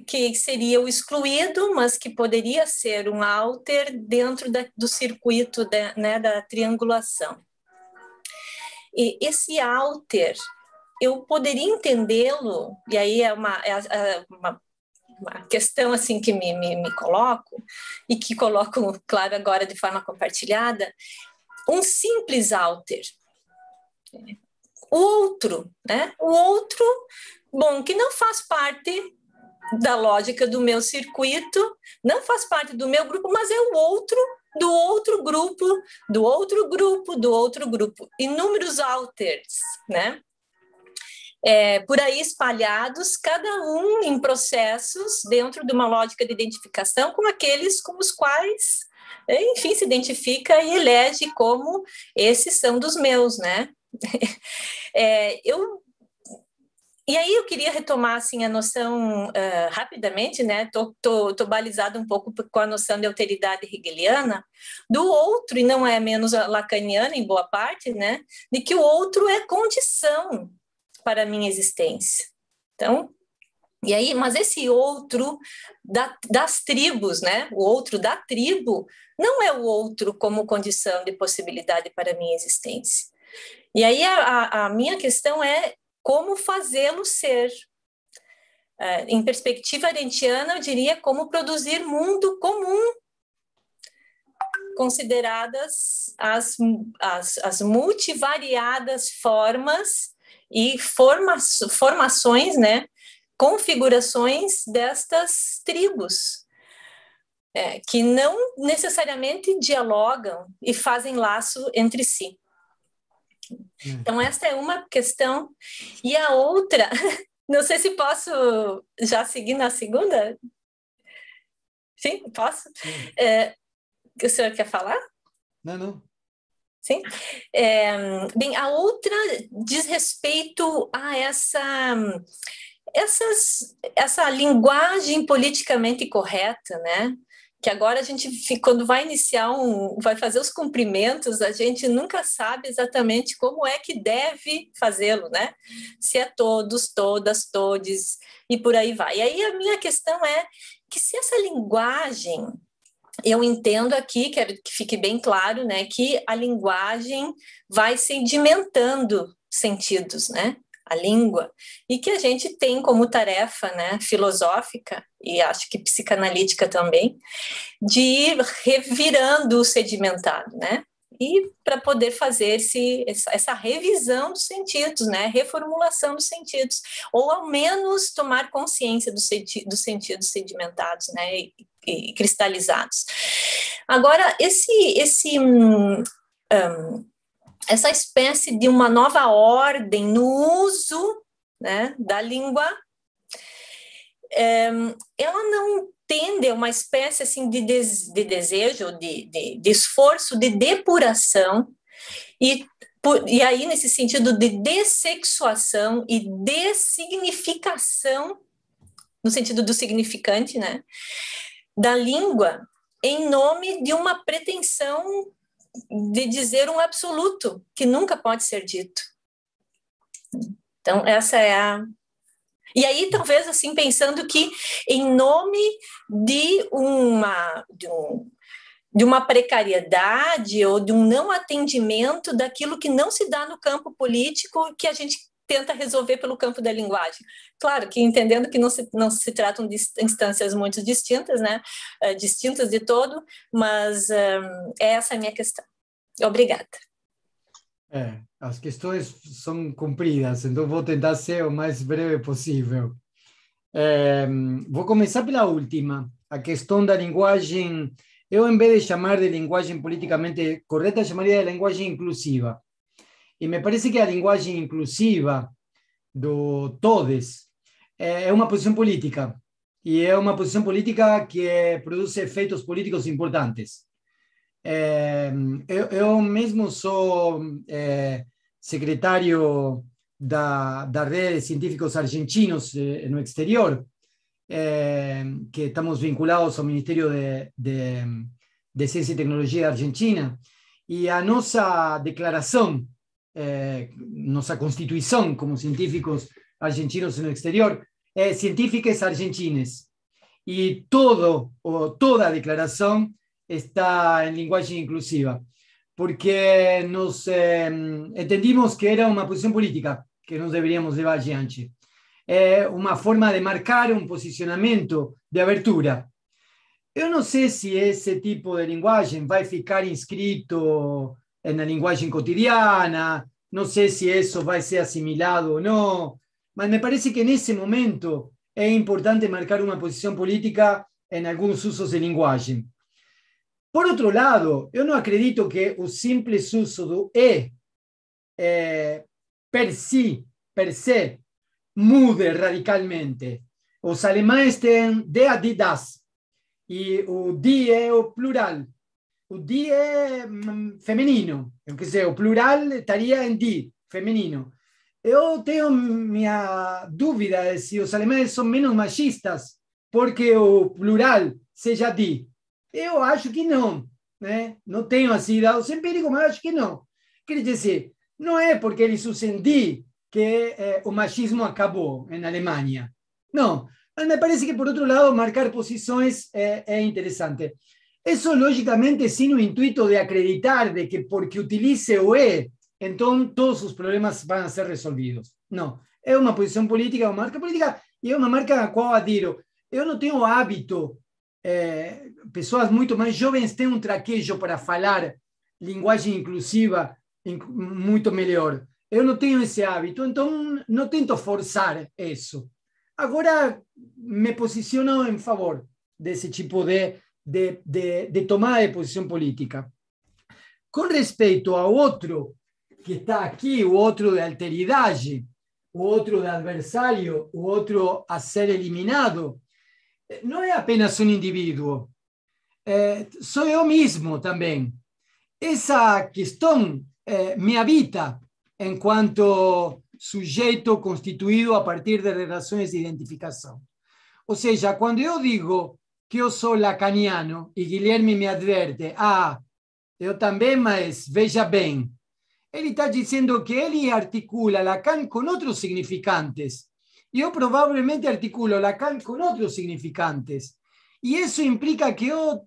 que seria o excluído, mas que poderia ser um alter dentro da, do circuito da, né, da triangulação. E esse alter, eu poderia entendê-lo, e aí é uma, é, é uma, uma questão assim que me, me, me coloco, e que coloco, claro, agora de forma compartilhada, um simples alter. O outro, né? O outro, bom, que não faz parte da lógica do meu circuito, não faz parte do meu grupo, mas é o outro do outro grupo, do outro grupo, do outro grupo. Inúmeros alters, né? É, por aí espalhados, cada um em processos dentro de uma lógica de identificação com aqueles com os quais, enfim, se identifica e elege como esses são dos meus, né? É, eu e aí eu queria retomar assim a noção uh, rapidamente, né? Tô, tô, tô balizado um pouco com a noção de alteridade hegeliana do outro e não é menos lacaniana em boa parte, né? De que o outro é condição para a minha existência. Então, e aí, mas esse outro da, das tribos, né? O outro da tribo não é o outro como condição de possibilidade para a minha existência. E aí a, a minha questão é como fazê-lo ser. Uh, em perspectiva arentiana, eu diria como produzir mundo comum, consideradas as, as, as multivariadas formas e forma, formações, né, configurações destas tribos, é, que não necessariamente dialogam e fazem laço entre si. Hum. Então, essa é uma questão. E a outra, não sei se posso já seguir na segunda. Sim, posso? Sim. É, o senhor quer falar? Não, não. Sim. É, bem, a outra diz respeito a essa essas, essa linguagem politicamente correta, né? que agora a gente quando vai iniciar um, vai fazer os cumprimentos, a gente nunca sabe exatamente como é que deve fazê-lo, né? Se é todos, todas, todes e por aí vai. E aí a minha questão é que se essa linguagem eu entendo aqui, quero é, que fique bem claro, né, que a linguagem vai sedimentando sentidos, né? a língua, e que a gente tem como tarefa né, filosófica, e acho que psicanalítica também, de ir revirando o sedimentado, né? E para poder fazer esse, essa revisão dos sentidos, né? reformulação dos sentidos, ou ao menos tomar consciência dos senti do sentidos sedimentados né? E, e, cristalizados. Agora, esse, esse um, um, essa espécie de uma nova ordem no uso né, da língua, é, ela não tende a uma espécie assim, de, des, de desejo, de, de, de, esforço, de depuração, e, por, e aí nesse sentido de dessexuação e dessignificação, no sentido do significante, né, da língua, em nome de uma pretensão de dizer um absoluto que nunca pode ser dito. Então, essa é a. E aí, talvez, assim, pensando que, em nome de uma, de, um, de uma precariedade ou de um não atendimento daquilo que não se dá no campo político, que a gente tenta resolver pelo campo da linguagem. Claro que entendendo que não se, não se tratam de instâncias muito distintas, né? Eh, distintas de todo, mas um, eh, essa é a minha questão. Obrigada. É, as questões são cumpridas, então vou tentar ser o mais breve possível. É, vou começar pela última, a questão da linguagem. Eu, em vez de chamar de linguagem politicamente correta, chamaria de linguagem inclusiva. E me parece que a linguagem inclusiva do todes é, é uma posição política. E é uma posição política que eh, produz efeitos políticos importantes. Em, yo mismo soy eh, secretario de la red de científicos argentinos eh, en el exterior, em, que estamos vinculados al Ministerio de, Ciencia y Tecnología de Argentina, y a declaración, declaración, eh, nossa constitución como científicos argentinos el exterior, es Científicas Argentinas. y todo, o toda declaración está en lenguaje inclusiva, porque nos em, entendimos que era una posición política que nos deberíamos llevar anche Es eh, una forma de marcar un posicionamiento de abertura. Yo no sé si ese tipo de lenguaje va a ficar inscrito en la lenguaje cotidiana, no sé si eso va a ser asimilado o no, pero me parece que en ese momento es importante marcar una posición política en algunos usos de lenguaje. Por otro lado, yo no acredito que el simple uso de e eh, per, si, per se mude radicalmente. Los alemanes tienen de adidas y o di es o plural. O di e, mm, femenino, feminino, que sea o plural estaría en di, femenino. Yo tengo mi ah, dúvida de si los alemanes son menos machistas porque el plural seja di. Eu acho que não, né? Não tenho assim dados empíricos, mas acho que não. Quer dizer, não é porque ele sucendi que eh, o machismo acabou na Alemanha. Não. Mas me parece que, por outro lado, marcar posições é, é interessante. Isso, logicamente, sim, o intuito de acreditar de que porque utilize o E, então todos os problemas vão ser resolvidos. Não. É uma posição política, é uma marca política, e é uma marca a qual adiro. Eu não tenho hábito, é, pessoas muito mais jovens têm um traquejo para falar linguagem inclusiva muito melhor. Eu não tenho esse hábito, então não tento forçar isso. Agora me posiciono em favor desse tipo de, de, de, de tomada de posição política. Com respeito ao outro que está aqui, o outro de alteridade, o outro de adversário, o outro a ser eliminado, eh, não é apenas um indivíduo. Eh, soy yo mismo también. Esa cuestión eh, me habita en cuanto sujeto constituido a partir de relaciones de identificación. O sea, cuando yo digo que yo soy lacaniano y Guillermo me advierte, ah, yo también, mas veja bem, él está diciendo que él articula Lacan con otros significantes. yo yo probablemente articulo Lacan con otros significantes. y eso implica que yo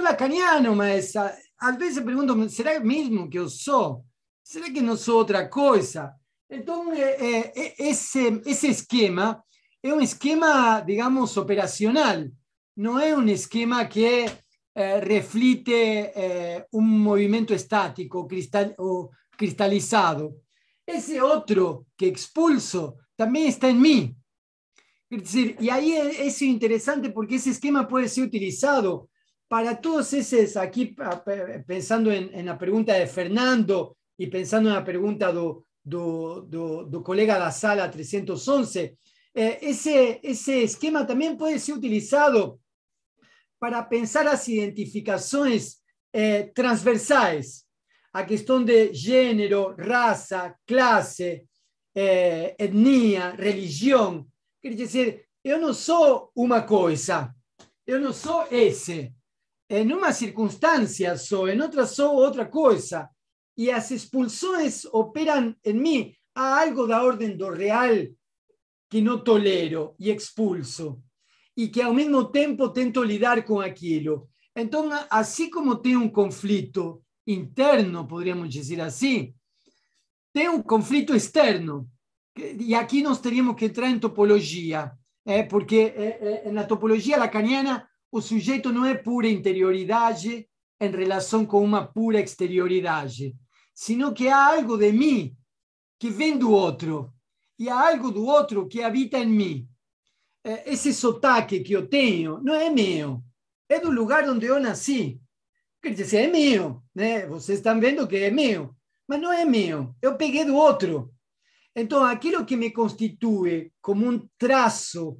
la Caniano, maestra. A veces pregunto, ¿será el mismo que soy? ¿Será que no soy otra cosa? Entonces, eh, eh, ese, ese esquema es un esquema, digamos, operacional. No es un esquema que eh, reflite un movimiento estático cristal, o cristalizado. Ese otro que expulso también está en mí. Es decir, y ahí es interesante porque ese esquema puede ser utilizado para todos esos, aquí pensando en, la pregunta de Fernando y pensando en la pregunta do, do, do, la colega la sala 311, eh, ese, ese esquema también puede ser utilizado para pensar las identificaciones eh, transversales, a cuestión de género, raza, clase, eh, etnia, religión. Quiere decir, yo no soy una cosa, yo no soy ese en una circunstancia o en otra o otra cosa. Y las expulsiones operan en mí a algo de orden do real que no tolero y expulso. Y que al mismo tiempo tento lidar con aquello. Entonces, así como tengo un conflicto interno, podríamos decir así, tengo un conflicto externo. Y aquí nos tenemos que entrar en topología, eh, porque eh, eh, en la topología lacaniana o sujeito não é pura interioridade em relação com uma pura exterioridade, sino que há algo de mim que vem do outro e há algo do outro que habita em mim. Eh, esse sotaque que eu tenho não é meu, é do lugar onde eu nasci. Quer dizer, é meu, né? Vocês estão vendo que é meu, mas não é meu, eu peguei do outro. Então, aquilo que me constitui como um traço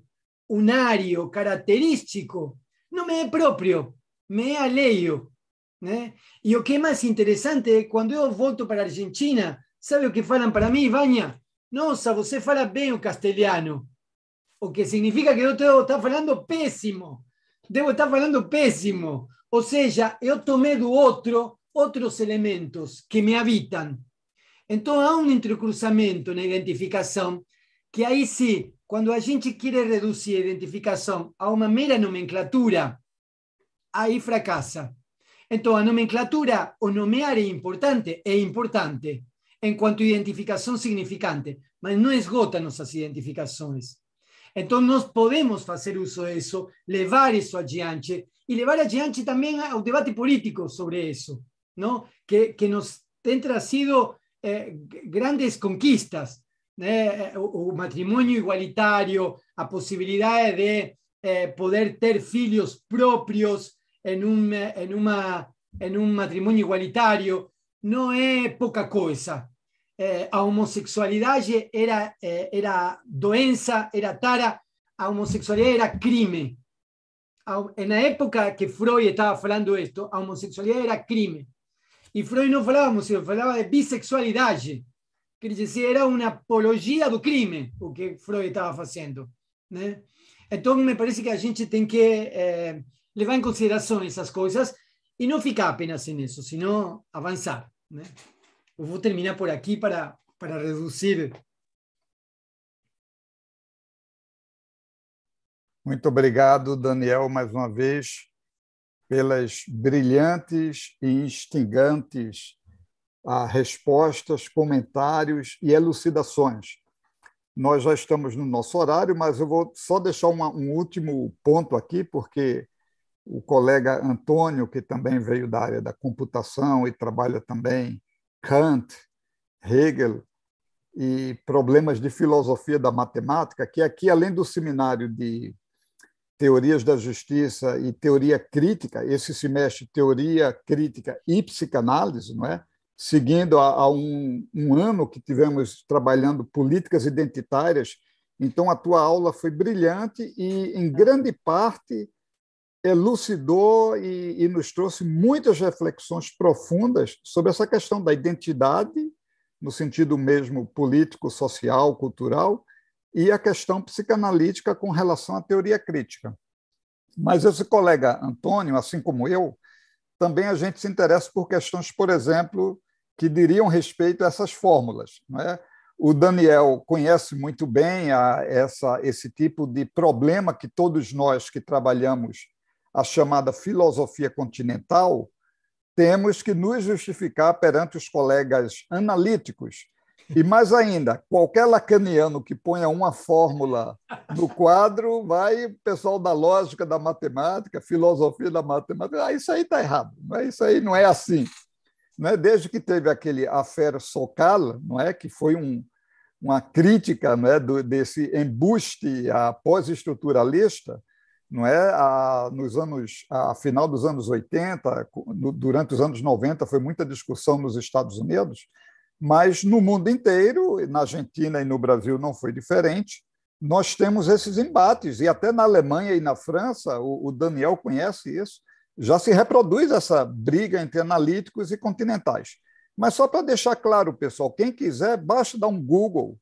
unário característico no me é próprio, me é alheio. Né? E o que é mais interessante é quando eu volto para a Argentina, sabe o que falam para mim, Vânia? Nossa, você fala bem o castelhano. O que significa que eu devo estar tá falando péssimo. Devo estar tá falando péssimo. Ou seja, eu tomei do outro outros elementos que me habitam. Então há um entrecruzamento na identificação que aí sim Cuando a gente quiere reducir a identificación a una mera nomenclatura, ahí fracasa. Entonces, la nomenclatura, o nomear es importante, es importante, en cuanto a identificación significante, pero no esgota nuestras identificaciones. Entonces, podemos hacer uso de eso, levar y adiante y levar también también un debate político sobre eso, ¿no? Que, nos ha traído eh, grandes conquistas, el ¿eh? o, eh, eh, matrimonio igualitario, a posibilidad de poder tener hijos propios en un, en, un matrimonio igualitario, no es poca cosa. La homosexualidad era, era doença, era tara, a homosexualidad era crimen. En la época que Freud estaba hablando esto, la homosexualidad era crimen. Y Freud no de homosexualidad, hablaba de bisexualidad. Quer dizer, era uma apologia do crime o que Freud estava fazendo. Né? Então, me parece que eh, a gente tem que é, levar em consideração essas coisas e não ficar apenas nisso, senão avançar. Né? Eu vou terminar por aqui para, para reduzir. Muito obrigado, Daniel, mais uma vez, pelas brilhantes e instigantes a respostas, comentários e elucidações. Nós já estamos no nosso horário, mas eu vou só deixar uma, um último ponto aqui, porque o colega Antônio, que também veio da área da computação e trabalha também Kant, Hegel e problemas de filosofia da matemática, que aqui, além do seminário de teorias da justiça e teoria crítica, esse semestre teoria crítica e psicanálise, não é? seguindo a, a um, um ano que tivemos trabalhando políticas identitárias. Então, a tua aula foi brilhante e, em grande parte, elucidou e, e, nos trouxe muitas reflexões profundas sobre essa questão da identidade, no sentido mesmo político, social, cultural, e a questão psicanalítica com relação à teoria crítica. Mas esse colega Antônio, assim como eu, também a gente se interessa por questões, por exemplo, que diriam respeito a essas fórmulas. Não é? O Daniel conhece muito bem a, essa, esse tipo de problema que todos nós que trabalhamos a chamada filosofia continental temos que nos justificar perante os colegas analíticos. E mais ainda, qualquer lacaniano que ponha uma fórmula no quadro, vai o pessoal da lógica, da matemática, filosofia da matemática, ah, isso aí está errado, é? isso aí não é assim né? desde que teve aquele afer Sokal, não é, que foi um, uma crítica né, do, desse embuste pós-estruturalista, não é, a, nos anos, a final dos anos 80, durante os anos 90 foi muita discussão nos Estados Unidos, mas no mundo inteiro, na Argentina e no Brasil não foi diferente. Nós temos esses embates, e até na Alemanha e na França, o, o Daniel conhece isso, já se reproduz essa briga entre analíticos e continentais. Mas só para deixar claro, pessoal, quem quiser, basta dar um Google.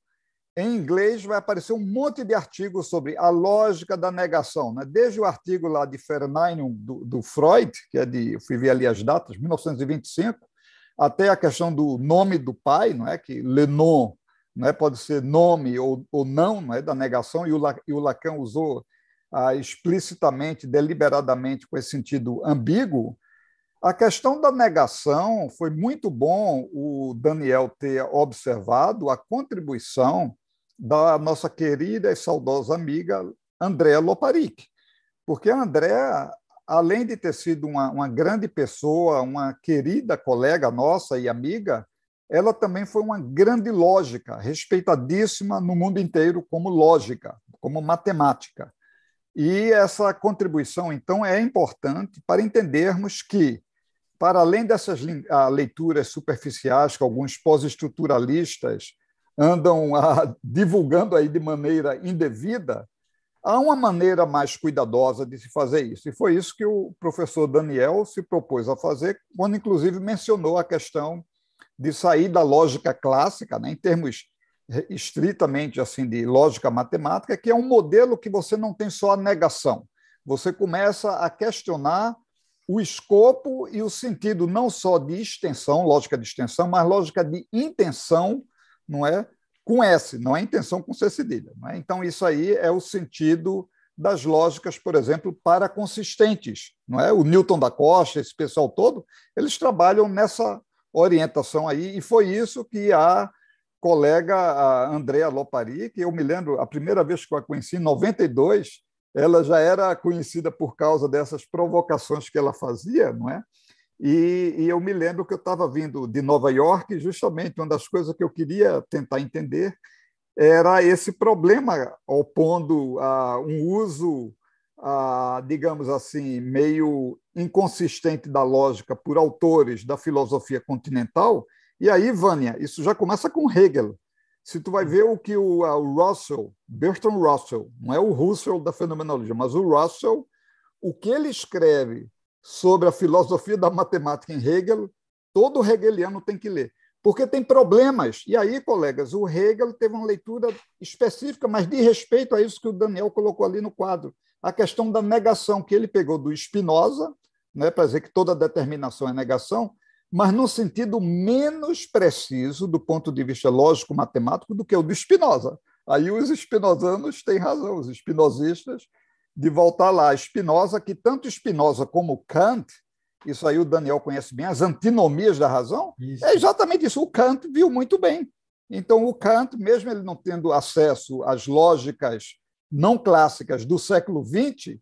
Em inglês vai aparecer um monte de artigos sobre a lógica da negação, né? desde o artigo lá de Fernanium, do, do Freud, que é de, eu fui ver ali as datas, 1925, até a questão do nome do pai, não é que Lenon, não é? pode ser nome ou, ou não, não é? da negação, e o, e o Lacan usou ah, explicitamente, deliberadamente, com esse sentido ambíguo, a questão da negação foi muito bom o Daniel ter observado a contribuição da nossa querida e saudosa amiga Andréa Loparic, porque a Andréa, além de ter sido uma, uma grande pessoa, uma querida colega nossa e amiga, ela também foi uma grande lógica, respeitadíssima no mundo inteiro como lógica, como matemática. E essa contribuição, então, é importante para entendermos que, para além dessas ah, leituras superficiais que alguns pós-estruturalistas andam a, ah, divulgando aí de maneira indevida, há uma maneira mais cuidadosa de se fazer isso. E foi isso que o professor Daniel se propôs a fazer, quando, inclusive, mencionou a questão de sair da lógica clássica, né, em termos estritamente assim de lógica matemática, que é um modelo que você não tem só a negação. Você começa a questionar o escopo e o sentido não só de extensão, lógica de extensão, mas lógica de intenção, não é? Com S, não é intenção com C cedilha. É? Então, isso aí é o sentido das lógicas, por exemplo, para consistentes. Não é? O Newton da Costa, esse pessoal todo, eles trabalham nessa orientação aí, e foi isso que a colega a Andrea Lopari, que eu me lembro, a primeira vez que eu a conheci, em 92, ela já era conhecida por causa dessas provocações que ela fazia, não é? E, e eu me lembro que eu estava vindo de Nova York, justamente uma das coisas que eu queria tentar entender era esse problema opondo a um uso, a, digamos assim, meio inconsistente da lógica por autores da filosofia continental, e aí, Vânia, isso já começa com Hegel. Se tu vai hum. ver o que o, Russell, Bertrand Russell, não é o Russell da fenomenologia, mas o Russell, o que ele escreve sobre a filosofia da matemática em Hegel, todo hegeliano tem que ler, porque tem problemas. E aí, colegas, o Hegel teve uma leitura específica, mas de respeito a isso que o Daniel colocou ali no quadro, a questão da negação que ele pegou do Spinoza, né, para dizer que toda determinação é negação, mas no sentido menos preciso do ponto de vista lógico-matemático do que o de Spinoza. Aí os espinosanos têm razão, os espinozistas, de voltar lá. Spinoza, que tanto Spinoza como Kant, isso aí o Daniel conhece bem, as antinomias da razão, isso. é exatamente isso. O Kant viu muito bem. Então, o Kant, mesmo ele não tendo acesso às lógicas não clássicas do século XX,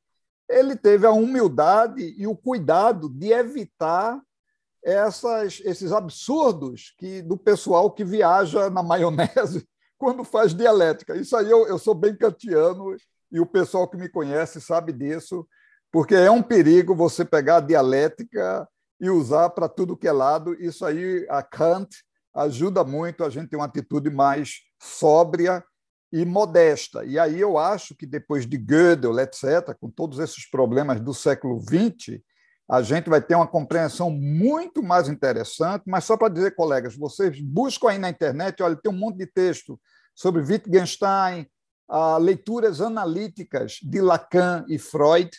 ele teve a humildade e o cuidado de evitar essas, esses absurdos que do pessoal que viaja na maionese quando faz dialética. Isso aí eu, eu sou bem kantiano e o pessoal que me conhece sabe disso, porque é um perigo você pegar a dialética e usar para tudo que é lado. Isso aí, a Kant ajuda muito a gente ter uma atitude mais sóbria e modesta. E aí eu acho que depois de Gödel, etc., com todos esses problemas do século XX, a gente vai ter uma compreensão muito mais interessante. Mas só para dizer, colegas, vocês buscam aí na internet, olha, tem um monte de texto sobre Wittgenstein, ah, leituras analíticas de Lacan e Freud,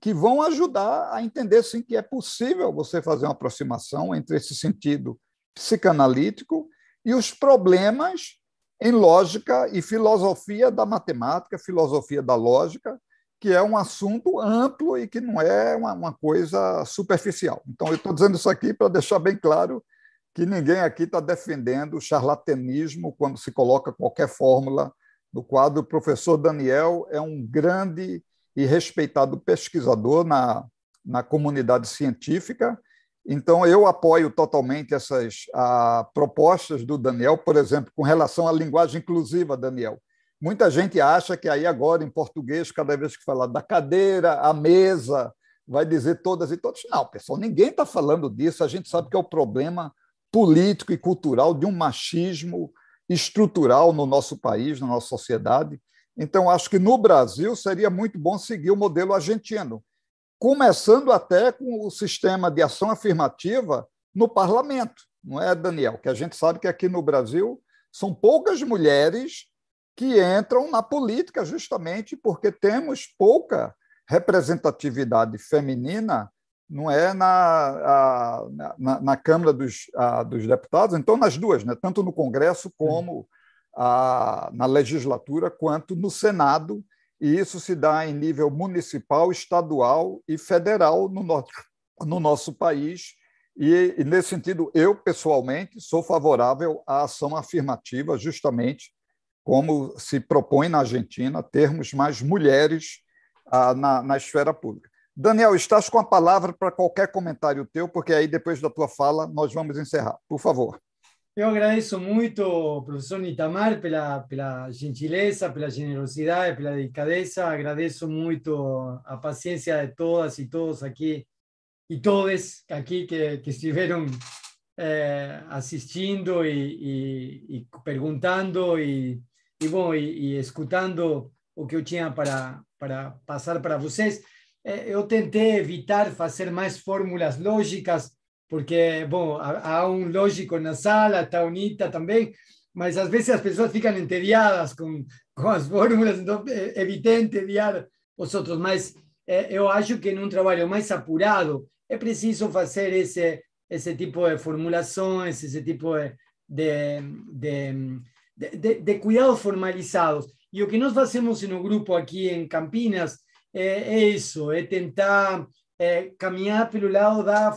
que vão ajudar a entender sim que é possível você fazer uma aproximação entre esse sentido psicanalítico e os problemas em lógica e filosofia da matemática, filosofia da lógica, que é um assunto amplo e que não é uma, uma coisa superficial. Então, eu estou dizendo isso aqui para deixar bem claro que ninguém aqui está defendendo charlatanismo quando se coloca qualquer fórmula no quadro. O professor Daniel é um grande e respeitado pesquisador na, na comunidade científica. Então, eu apoio totalmente essas a, ah, propostas do Daniel, por exemplo, com relação à linguagem inclusiva, Daniel. Muita gente acha que aí agora, em português, cada vez que falar da cadeira, a mesa, vai dizer todas e todos. Não, pessoal, ninguém está falando disso. A gente sabe que é o problema político e cultural de um machismo estrutural no nosso país, na nossa sociedade. Então, acho que no Brasil seria muito bom seguir o modelo argentino, começando até com o sistema de ação afirmativa no parlamento, não é, Daniel? Que a gente sabe que aqui no Brasil são poucas mulheres que entram na política justamente porque temos pouca representatividade feminina não é na, na, na Câmara dos, a, dos Deputados, então nas duas, né? tanto no Congresso como a, na legislatura, quanto no Senado, e isso se dá em nível municipal, estadual e federal no, no, no nosso país. E, e, nesse sentido, eu pessoalmente sou favorável à ação afirmativa, justamente como se propõe na Argentina, termos mais mulheres ah, na, na esfera pública. Daniel, estás com a palavra para qualquer comentário teu, porque aí depois da tua fala nós vamos encerrar. Por favor. Eu agradeço muito, professor Nitamar, pela, pela gentileza, pela generosidade, pela delicadeza. Agradeço muito a paciência de todas e todos aqui, e todos aqui que, que estiveram eh, assistindo e, e, e perguntando e e bom, e, e escutando o que eu tinha para, para passar para vocês, eu eh, tentei evitar fazer mais fórmulas lógicas, porque, bom, há um lógico na sala, está taunita também, mas às vezes as pessoas ficam entediadas com, com as fórmulas, então eh, evitei entediar os outros, mas eu eh, acho que num trabalho mais apurado é preciso fazer esse, esse tipo de formulações, esse tipo de, de, de de, cuidados formalizados. Y lo que nos hacemos en un grupo aquí en Campinas eh, eso eso, eh, es tentar eh, caminar por pelo lado da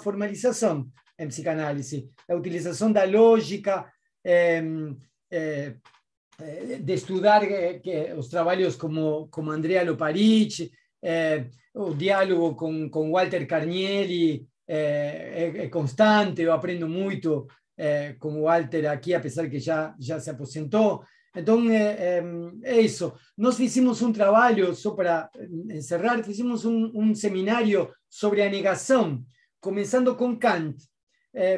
en psicanálisis, la utilización de La lógica, em, de estudiar que, los trabajos como, como Andrea Loparich, el diálogo con Walter Carnieri es constante, yo aprendo mucho eh, como Walter aquí, a pesar que ya, ya se aposentó. Entonces, eh, em, eso, nos hicimos un trabajo, eso para eh, encerrar, hicimos un, seminario sobre la negación, comenzando con Kant,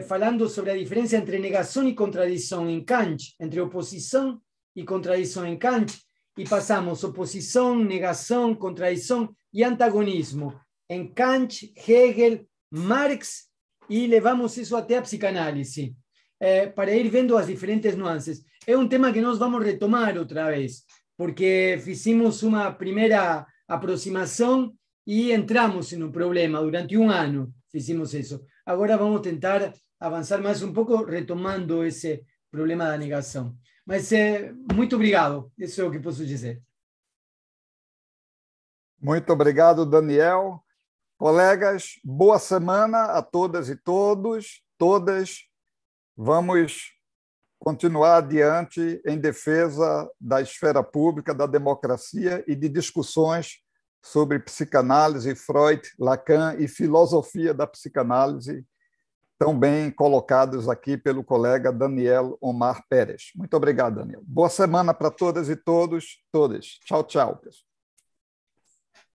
hablando sobre la diferencia entre negación y contradicción en Kant, entre oposición y contradicción en Kant, y pasamos oposición, negación, contradicción y antagonismo en Kant, Hegel, Marx, y vamos eso a a psicanálisis. é, para ir vendo as diferentes nuances. É um tema que nós vamos retomar outra vez, porque fizemos uma primeira aproximação e entramos no problema durante um ano, fizemos isso. Agora vamos tentar avançar mais um pouco, retomando esse problema da negação. Mas é, muito obrigado, isso é o que posso dizer. Muito obrigado, Daniel. Colegas, boa semana a todas e todos, todas vamos continuar adiante em defesa da esfera pública, da democracia e de discussões sobre psicanálise, Freud, Lacan e filosofia da psicanálise, tão bem colocados aqui pelo colega Daniel Omar Pérez. Muito obrigado, Daniel. Boa semana para todas e todos, todas. Tchau, tchau, pessoal.